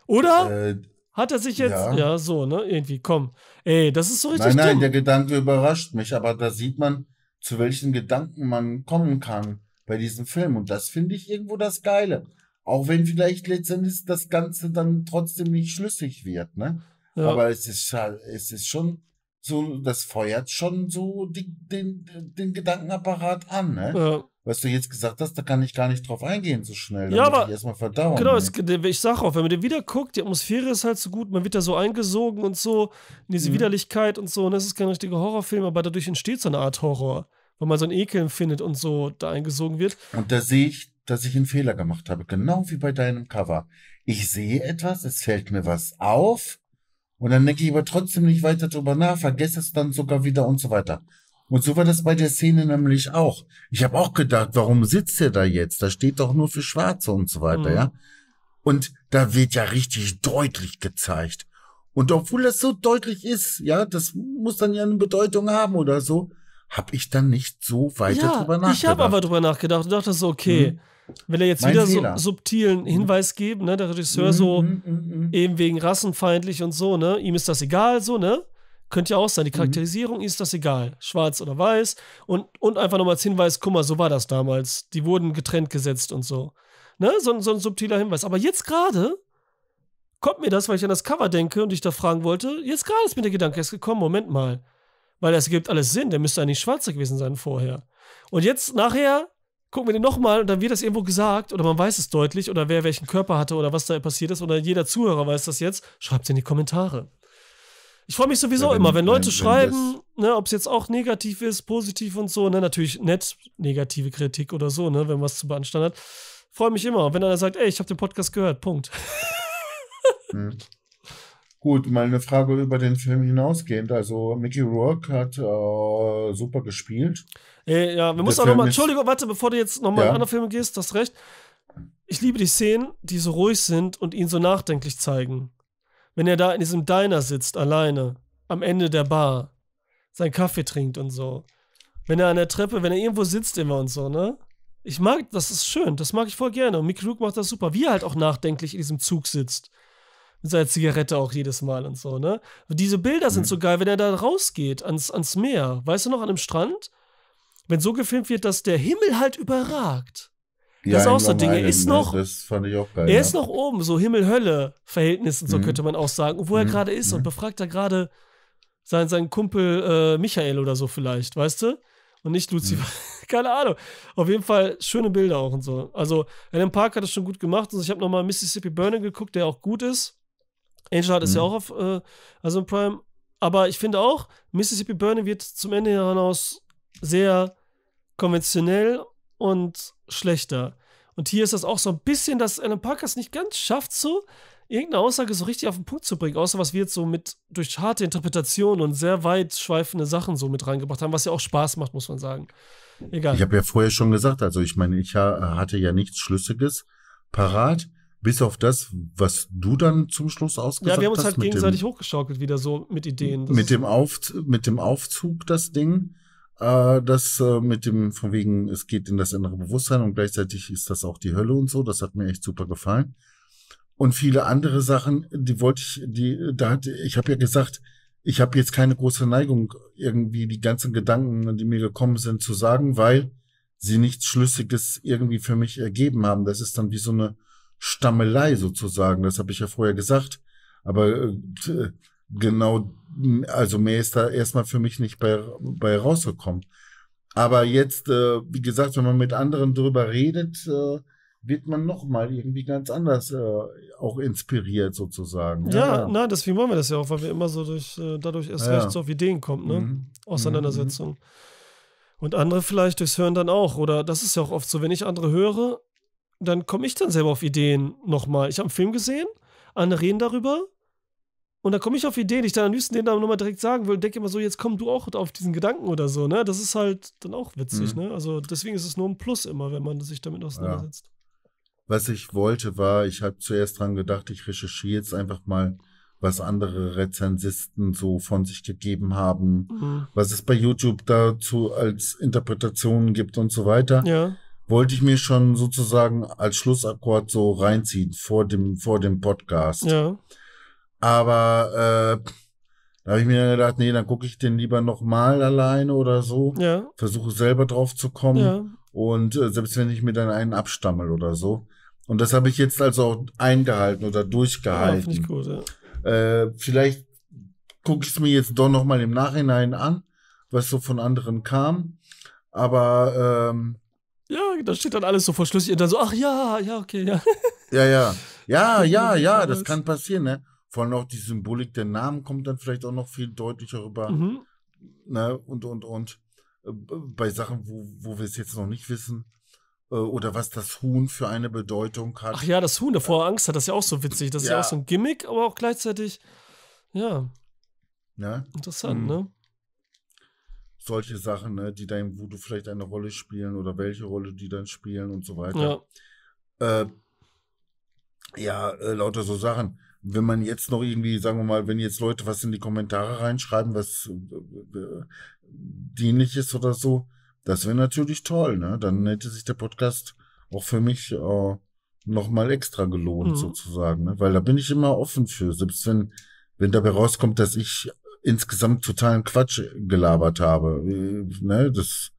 Oder äh, hat er sich jetzt. Ja. ja. so, ne? Irgendwie, komm. Ey, das ist so richtig. Nein, nein, dumm. der Gedanke überrascht mich, aber da sieht man, zu welchen Gedanken man kommen kann bei diesem Film. Und das finde ich irgendwo das Geile. Auch wenn vielleicht letztendlich das Ganze dann trotzdem nicht schlüssig wird, ne? Ja. Aber es ist es ist schon so, das feuert schon so die, den, den Gedankenapparat an, ne? Ja. Was du jetzt gesagt hast, da kann ich gar nicht drauf eingehen so schnell. ja, aber ich erstmal verdauen. Genau, ne? es, ich sag auch, wenn man den wieder guckt, die Atmosphäre ist halt so gut, man wird da so eingesogen und so in diese mhm. Widerlichkeit und so. Und ne, das ist kein richtiger Horrorfilm, aber dadurch entsteht so eine Art Horror, wenn man so einen Ekel empfindet und so da eingesogen wird. Und da sehe ich dass ich einen Fehler gemacht habe. Genau wie bei deinem Cover. Ich sehe etwas, es fällt mir was auf und dann denke ich aber trotzdem nicht weiter drüber nach, vergesse es dann sogar wieder und so weiter. Und so war das bei der Szene nämlich auch. Ich habe auch gedacht, warum sitzt er da jetzt? Da steht doch nur für Schwarze und so weiter, mhm. ja. Und da wird ja richtig deutlich gezeigt. Und obwohl das so deutlich ist, ja, das muss dann ja eine Bedeutung haben oder so, habe ich dann nicht so weiter ja, drüber nachgedacht. Ich habe aber drüber nachgedacht und dachte so, okay, mhm will er jetzt mein wieder Fehler. so subtilen mhm. Hinweis geben, ne? Der Regisseur mm, so mm, mm, eben wegen rassenfeindlich und so, ne? Ihm ist das egal, so, ne? Könnte ja auch sein. Die mhm. Charakterisierung ist das egal. Schwarz oder weiß. Und, und einfach nochmal als Hinweis, guck mal, so war das damals. Die wurden getrennt gesetzt und so. Ne? So, so ein subtiler Hinweis. Aber jetzt gerade kommt mir das, weil ich an das Cover denke und ich da fragen wollte, jetzt gerade ist mir der Gedanke erst gekommen, Moment mal. Weil das ergibt alles Sinn. Der müsste eigentlich schwarzer gewesen sein vorher. Und jetzt nachher gucken wir den nochmal und dann wird das irgendwo gesagt oder man weiß es deutlich oder wer welchen Körper hatte oder was da passiert ist oder jeder Zuhörer weiß das jetzt, schreibt es in die Kommentare. Ich freue mich sowieso ja, wenn, immer, wenn Leute wenn, schreiben, ne, ob es jetzt auch negativ ist, positiv und so, ne, natürlich nett, negative Kritik oder so, ne, wenn was zu beanstanden hat. Freue mich immer, wenn einer sagt, ey, ich habe den Podcast gehört, Punkt. Mhm. Gut, mal eine Frage über den Film hinausgehend. Also Mickey Rourke hat äh, super gespielt. Äh, ja, wir müssen auch nochmal, Entschuldigung, warte, bevor du jetzt nochmal ja. in andere Filme gehst, hast recht. Ich liebe die Szenen, die so ruhig sind und ihn so nachdenklich zeigen. Wenn er da in diesem Diner sitzt, alleine, am Ende der Bar, seinen Kaffee trinkt und so. Wenn er an der Treppe, wenn er irgendwo sitzt immer und so, ne? Ich mag, das ist schön, das mag ich voll gerne. Und Mickey Rourke macht das super, wie er halt auch nachdenklich in diesem Zug sitzt mit seiner Zigarette auch jedes Mal und so, ne? Und diese Bilder mhm. sind so geil, wenn er da rausgeht ans, ans Meer, weißt du noch, an dem Strand? Wenn so gefilmt wird, dass der Himmel halt überragt. Ja, das ist auch so ein Ding. Er ist ne? noch, das fand ich auch geil, er ja. ist noch oben, so Himmel-Hölle-Verhältnissen, so mhm. könnte man auch sagen. Und wo er mhm. gerade ist und mhm. befragt da gerade seinen, seinen Kumpel äh, Michael oder so vielleicht, weißt du? Und nicht Lucifer. Mhm. Keine Ahnung. Auf jeden Fall schöne Bilder auch und so. Also, Alan Park hat das schon gut gemacht. Also, ich habe nochmal Mississippi Burning geguckt, der auch gut ist. Angel Heart mhm. ist ja mhm. auch auf äh, also Prime. Aber ich finde auch, Mississippi Burning wird zum Ende hinaus sehr konventionell und schlechter. Und hier ist das auch so ein bisschen, dass Alan Parker es nicht ganz schafft, so irgendeine Aussage so richtig auf den Punkt zu bringen, außer was wir jetzt so mit durch harte Interpretationen und sehr weit schweifende Sachen so mit reingebracht haben, was ja auch Spaß macht, muss man sagen. Egal. Ich habe ja vorher schon gesagt, also ich meine, ich hatte ja nichts Schlüssiges parat bis auf das, was du dann zum Schluss ausgesagt hast. Ja, wir haben uns halt gegenseitig dem, hochgeschaukelt wieder so mit Ideen. mit dem, auf, mit dem Aufzug das Ding, äh, das äh, mit dem von wegen, es geht in das innere Bewusstsein und gleichzeitig ist das auch die Hölle und so. Das hat mir echt super gefallen. Und viele andere Sachen, die wollte ich, die da hatte ich habe ja gesagt, ich habe jetzt keine große Neigung irgendwie die ganzen Gedanken, die mir gekommen sind, zu sagen, weil sie nichts Schlüssiges irgendwie für mich ergeben haben. Das ist dann wie so eine Stammelei sozusagen. Das habe ich ja vorher gesagt. Aber äh, äh genau, also mehr ist da erstmal für mich nicht bei, bei rausgekommen. Aber jetzt, äh, wie gesagt, wenn man mit anderen drüber redet, äh, wird man nochmal irgendwie ganz anders äh, auch inspiriert sozusagen. Ja, ne? ja, na, deswegen wollen wir das ja auch, weil wir immer so durch, äh, dadurch erst ja. recht so auf Ideen kommen, ne? Mhm. Auseinandersetzung. Mhm. Und andere vielleicht durchs Hören dann auch. Oder das ist ja auch oft so, wenn ich andere höre, dann komme ich dann selber auf Ideen nochmal. Ich habe einen Film gesehen, andere reden darüber und dann komme ich auf Ideen, ich dann am liebsten denen dann nochmal direkt sagen will und denke immer so, jetzt komm du auch auf diesen Gedanken oder so, ne? Das ist halt dann auch witzig, mhm. ne? Also deswegen ist es nur ein Plus immer, wenn man sich damit auseinandersetzt. Ja. Was ich wollte war, ich habe zuerst dran gedacht, ich recherchiere jetzt einfach mal, was andere Rezensisten so von sich gegeben haben, mhm. was es bei YouTube dazu als Interpretationen gibt und so weiter. Ja wollte ich mir schon sozusagen als Schlussakkord so reinziehen vor dem, vor dem Podcast. Ja. Aber äh, da habe ich mir dann gedacht, nee, dann gucke ich den lieber nochmal alleine oder so. Ja. Versuche selber drauf zu kommen. Ja. Und äh, selbst wenn ich mir dann einen abstammel oder so. Und das habe ich jetzt also auch eingehalten oder durchgehalten. Ja, gut, ja. äh, vielleicht gucke ich es mir jetzt doch nochmal im Nachhinein an, was so von anderen kam. Aber ähm, ja, da steht dann alles so verschlüsselt und dann so, ach ja, ja, okay, ja. Ja, ja. Ja, ja, ja, das kann passieren, ne? Vor allem auch die Symbolik der Namen kommt dann vielleicht auch noch viel deutlicher rüber. Mhm. Ne? Und, und, und. Äh, bei Sachen, wo, wo wir es jetzt noch nicht wissen. Äh, oder was das Huhn für eine Bedeutung hat. Ach ja, das Huhn, davor äh, Angst hat, das ist ja auch so witzig. Das ist ja, ja auch so ein Gimmick, aber auch gleichzeitig, ja. Ne? Interessant, mhm. ne? solche Sachen, ne, die dein, wo du vielleicht eine Rolle spielen oder welche Rolle die dann spielen und so weiter. Ja, äh, ja äh, lauter so Sachen. Wenn man jetzt noch irgendwie, sagen wir mal, wenn jetzt Leute was in die Kommentare reinschreiben, was äh, äh, äh dienlich ist oder so, das wäre natürlich toll, ne? Dann hätte sich der Podcast auch für mich äh, nochmal extra gelohnt, mhm. sozusagen, ne? Weil da bin ich immer offen für. Selbst wenn, wenn dabei rauskommt, dass ich insgesamt totalen Quatsch gelabert habe. Äh, ne, das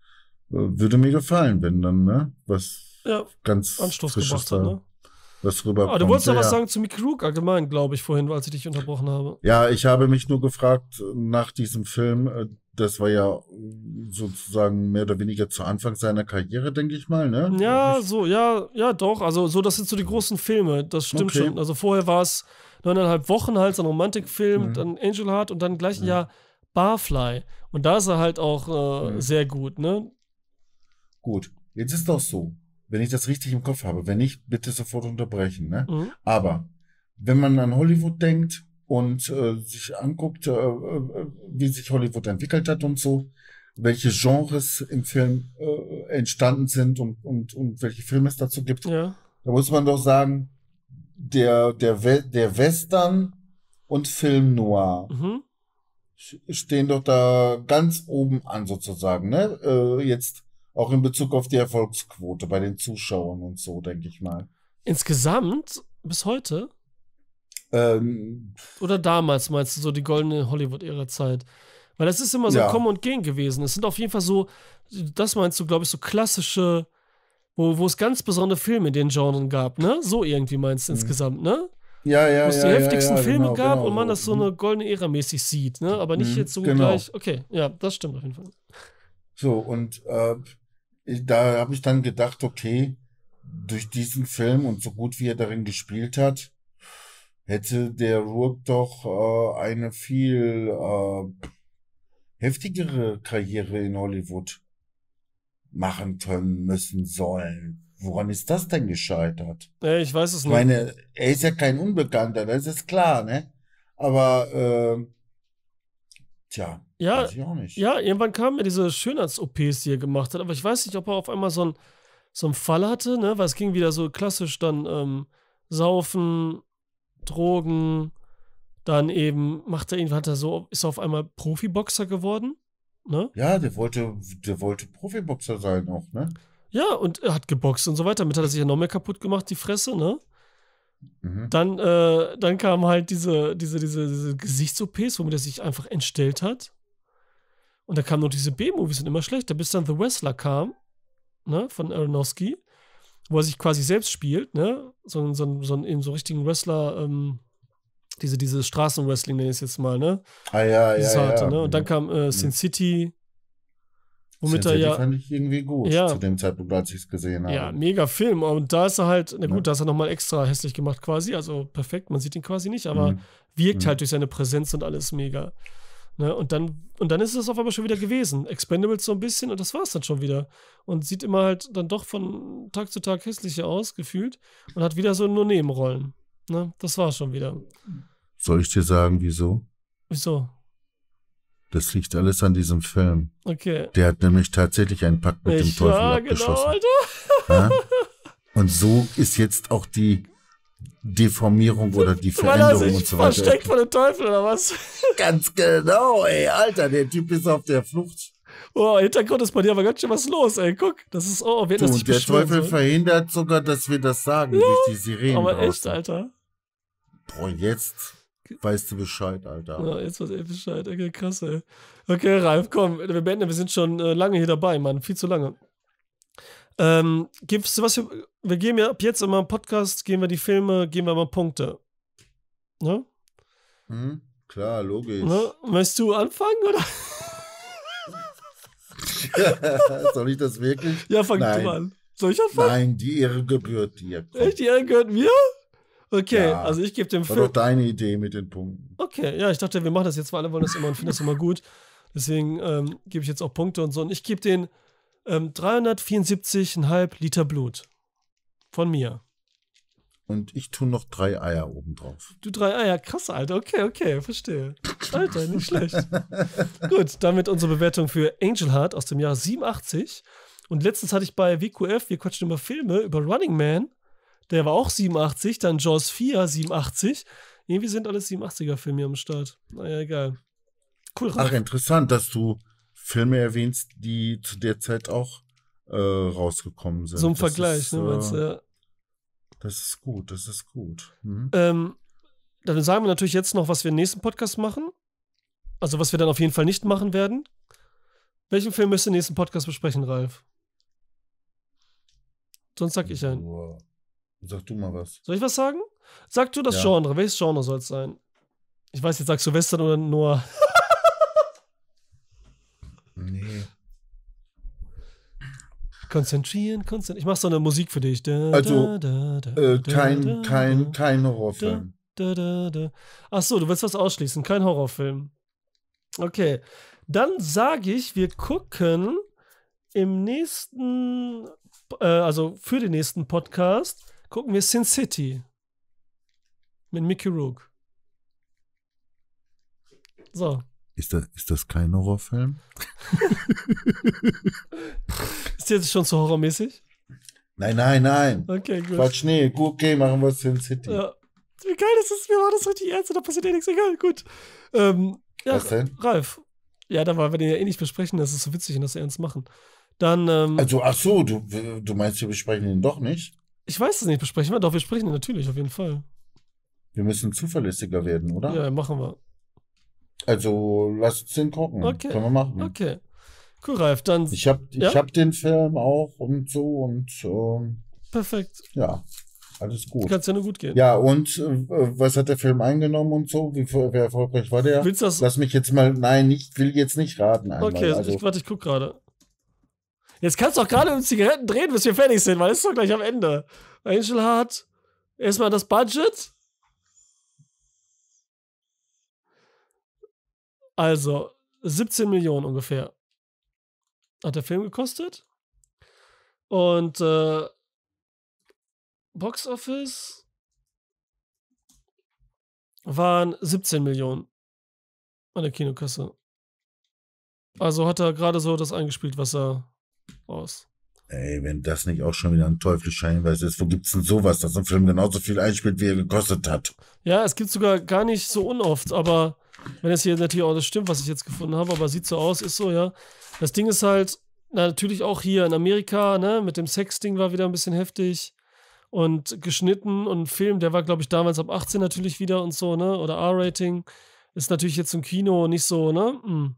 äh, würde mir gefallen, wenn dann, ne? Was ja, ganz Anstoß Frisches gebracht hat, ne? was rüberkommt. Aber du wolltest ja was sagen zu Mickey Rook allgemein, glaube ich, vorhin, als ich dich unterbrochen habe. Ja, ich habe mich nur gefragt nach diesem Film, äh, das war ja sozusagen mehr oder weniger zu Anfang seiner Karriere, denke ich mal, ne? Ja, so, ja, ja, doch. Also, so, das sind so die großen Filme, das stimmt okay. schon. Also, vorher war es neuneinhalb Wochen halt so einen Romantikfilm, mhm. dann Angel Heart und dann gleich ein mhm. Jahr Barfly. Und da ist er halt auch äh, mhm. sehr gut, ne? Gut, jetzt ist doch so, wenn ich das richtig im Kopf habe, wenn nicht, bitte sofort unterbrechen, ne? Mhm. Aber wenn man an Hollywood denkt und äh, sich anguckt, äh, äh, wie sich Hollywood entwickelt hat und so, welche Genres im Film äh, entstanden sind und, und, und welche Filme es dazu gibt. Ja. Da muss man doch sagen, der, der, We der Western und Film Noir mhm. stehen doch da ganz oben an sozusagen, ne? Äh, jetzt auch in Bezug auf die Erfolgsquote bei den Zuschauern und so, denke ich mal. Insgesamt bis heute? Ähm, Oder damals meinst du so die goldene Hollywood-Ära-Zeit? Weil das ist immer so ja. Kommen und Gehen gewesen. Es sind auf jeden Fall so, das meinst du, glaube ich, so klassische wo, wo es ganz besondere Filme in den Genren gab, ne? So irgendwie meinst du mhm. insgesamt, ne? Ja, ja, Wo es ja, die heftigsten ja, Filme genau, gab genau, und man das so eine mhm. goldene Ära mäßig sieht, ne? Aber nicht mhm, jetzt so genau. gleich. Okay, ja, das stimmt auf jeden Fall. So, und äh, da habe ich dann gedacht, okay, durch diesen Film und so gut wie er darin gespielt hat, hätte der Rourke doch äh, eine viel äh, heftigere Karriere in Hollywood machen können, müssen, sollen. Woran ist das denn gescheitert? Ja, äh, ich weiß es nicht. Ich meine, er ist ja kein Unbekannter, das ist klar, ne? Aber, äh, tja, ja, weiß ich auch nicht. Ja, irgendwann kamen ja diese Schönheits-OPs, die er gemacht hat, aber ich weiß nicht, ob er auf einmal so, ein, so einen Fall hatte, ne? Weil es ging wieder so klassisch dann ähm, Saufen, Drogen, dann eben macht er irgendwann, hat er so, ist er auf einmal Profiboxer geworden Ne? Ja, der wollte, der wollte Profiboxer sein auch, ne? Ja, und er hat geboxt und so weiter. Damit hat er sich ja noch mehr kaputt gemacht, die Fresse, ne? Mhm. Dann, äh, dann kamen halt diese, diese, diese, diese Gesichts-OPs, womit er sich einfach entstellt hat. Und da kamen noch diese B-Movies sind immer schlechter, bis dann The Wrestler kam, ne, von Aronofsky, wo er sich quasi selbst spielt, ne? So, so, so einen so richtigen Wrestler, ähm, diese, dieses Straßenwrestling, nenne ich es jetzt mal, ne? Ah ja, ja. ja, harte, ja. Ne? Und dann kam äh, mhm. Sin City. Womit Sin er City ja. fand ich irgendwie gut ja, zu dem Zeitpunkt, als ich es gesehen habe. Ja, mega Film. Und da ist er halt, na gut, ja. da ist er nochmal extra hässlich gemacht quasi. Also perfekt, man sieht ihn quasi nicht, aber mhm. wirkt mhm. halt durch seine Präsenz und alles mega. Ne, und, dann, und dann ist es auf einmal schon wieder gewesen. Expendables so ein bisschen und das war es dann schon wieder. Und sieht immer halt dann doch von Tag zu Tag hässlicher aus, gefühlt. Und hat wieder so nur Nebenrollen. Ne? Das war schon wieder. Soll ich dir sagen, wieso? Wieso? Das liegt alles an diesem Film. Okay. Der hat nämlich tatsächlich einen Pakt mit ich, dem Teufel ja, genau, abgeschlossen. Genau, Alter. Ja? Und so ist jetzt auch die Deformierung oder die Veränderung und so weiter. Versteckt von dem Teufel oder was? Ganz genau, ey, Alter, der Typ ist auf der Flucht. Oh, Hintergrund ist bei dir aber ganz schön was los, ey. Guck, das ist, oh, wir du, das nicht Der Teufel soll. verhindert sogar, dass wir das sagen ja, durch die Sirenen. Aber draußen. echt, Alter. Boah, jetzt weißt du Bescheid, Alter. Ja, jetzt weißt du Bescheid. Okay, krass, ey. Okay, Ralf, komm, wir beenden. Wir sind schon äh, lange hier dabei, Mann. Viel zu lange. Ähm, gibst du was? Für, wir geben ja ab jetzt immer im Podcast, gehen wir die Filme, geben wir mal Punkte. Ne? Hm, klar, logisch. Ne? Möchtest du anfangen, oder? Soll ich das wirklich? Ja, fang Nein. du an. Soll ich anfangen? Nein, die Ehre gebührt dir. Komm. Echt, die Ehre gehört mir? Okay, ja, also ich gebe dem Film. War doch deine Idee mit den Punkten. Okay, ja, ich dachte, wir machen das jetzt, weil alle wollen das immer und finden das immer gut. Deswegen ähm, gebe ich jetzt auch Punkte und so. Und ich gebe den ähm, 374,5 Liter Blut. Von mir. Und ich tue noch drei Eier obendrauf. Du drei Eier, krass, Alter. Okay, okay, verstehe. Alter, nicht schlecht. Gut, damit unsere Bewertung für Angel Heart aus dem Jahr 87. Und letztens hatte ich bei WQF, wir quatschen über Filme, über Running Man, der war auch 87, dann Jaws 4, 87. Irgendwie sind alles 87er-Filme am Start. Naja, egal. Cool, Ach, interessant, dass du Filme erwähnst, die zu der Zeit auch äh, rausgekommen sind. So ein Vergleich, ist, ne, meinst du? Ja. Das ist gut, das ist gut. Mhm. Ähm, dann sagen wir natürlich jetzt noch, was wir im nächsten Podcast machen. Also, was wir dann auf jeden Fall nicht machen werden. Welchen Film müsst ihr im nächsten Podcast besprechen, Ralf? Sonst sag ich einen. Sag du mal was. Soll ich was sagen? Sag du das ja. Genre. Welches Genre soll es sein? Ich weiß, jetzt sagst du Western oder Noah? nee. Konzentrieren, konzentrieren. Ich mach so eine Musik für dich. Da, also da, da, äh, kein, kein, kein Horrorfilm. Ach so, du willst was ausschließen. Kein Horrorfilm. Okay. Dann sage ich, wir gucken im nächsten, äh, also für den nächsten Podcast, gucken wir Sin City mit Mickey Rook. So. Ist das, ist das kein Horrorfilm? ist jetzt schon zu horrormäßig? Nein, nein, nein. Okay, gut. Quatsch, nee, gut, okay, machen wir Sin City. Ja. Wie geil ist das? Wir machen das richtig ernst und da passiert eh nichts. Egal, gut. Ähm, ja, Was denn? Ralf. Ja, da weil wir den ja eh nicht besprechen, das ist so witzig und das ernst machen. Dann. Ähm, also, ach so, du, du meinst, wir besprechen ihn doch nicht? Ich weiß es nicht, besprechen wir doch, wir sprechen ihn natürlich, auf jeden Fall. Wir müssen zuverlässiger werden, oder? Ja, machen wir. Also, lass uns den gucken. Okay. Können wir machen. Okay. Cool, Ralf, dann. Ich habe ich ja? hab den Film auch und so und. Ähm, Perfekt. Ja, alles gut. Kannst ja nur gut gehen. Ja, und äh, was hat der Film eingenommen und so? Wie, wie erfolgreich war der? Willst du das? Lass mich jetzt mal. Nein, ich will jetzt nicht raten. Einmal. Okay, also, also ich, warte, ich guck gerade. Jetzt kannst du auch gerade um Zigaretten drehen, bis wir fertig sind, weil es ist doch gleich am Ende. Angel Heart, erstmal das Budget. Also, 17 Millionen ungefähr hat der Film gekostet. Und äh, Box Office waren 17 Millionen an der Kinokasse. Also hat er gerade so das eingespielt, was er aus. Ey, wenn das nicht auch schon wieder ein teuflischer Hinweis ist, wo gibt's denn sowas, dass ein Film genauso viel einspielt, wie er gekostet hat? Ja, es gibt sogar gar nicht so unoft, aber wenn es hier natürlich auch das stimmt, was ich jetzt gefunden habe, aber sieht so aus, ist so, ja. Das Ding ist halt, na, natürlich auch hier in Amerika, ne, mit dem Sex-Ding war wieder ein bisschen heftig und geschnitten und ein Film, der war, glaube ich, damals ab 18 natürlich wieder und so, ne, oder R-Rating. Ist natürlich jetzt im Kino nicht so, ne, hm.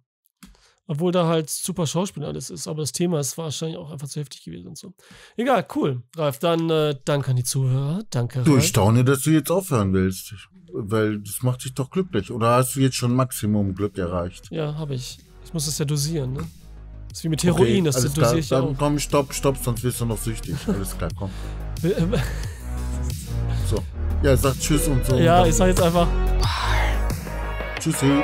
Obwohl da halt super Schauspiel alles ist, aber das Thema ist wahrscheinlich auch einfach zu heftig gewesen und so. Egal, cool. Ralf, dann äh, danke an die Zuhörer. Danke. Du, ich staune, dass du jetzt aufhören willst, weil das macht dich doch glücklich. Oder hast du jetzt schon Maximum Glück erreicht? Ja, habe ich. Ich muss es ja dosieren, ne? ist wie mit Heroin, okay, das dosiere da, ich dann, auch. Komm, stopp, stopp, sonst wirst du noch süchtig. Alles klar, komm. so. Ja, sag Tschüss und so. Ja, und ich sag jetzt einfach. Tschüssi.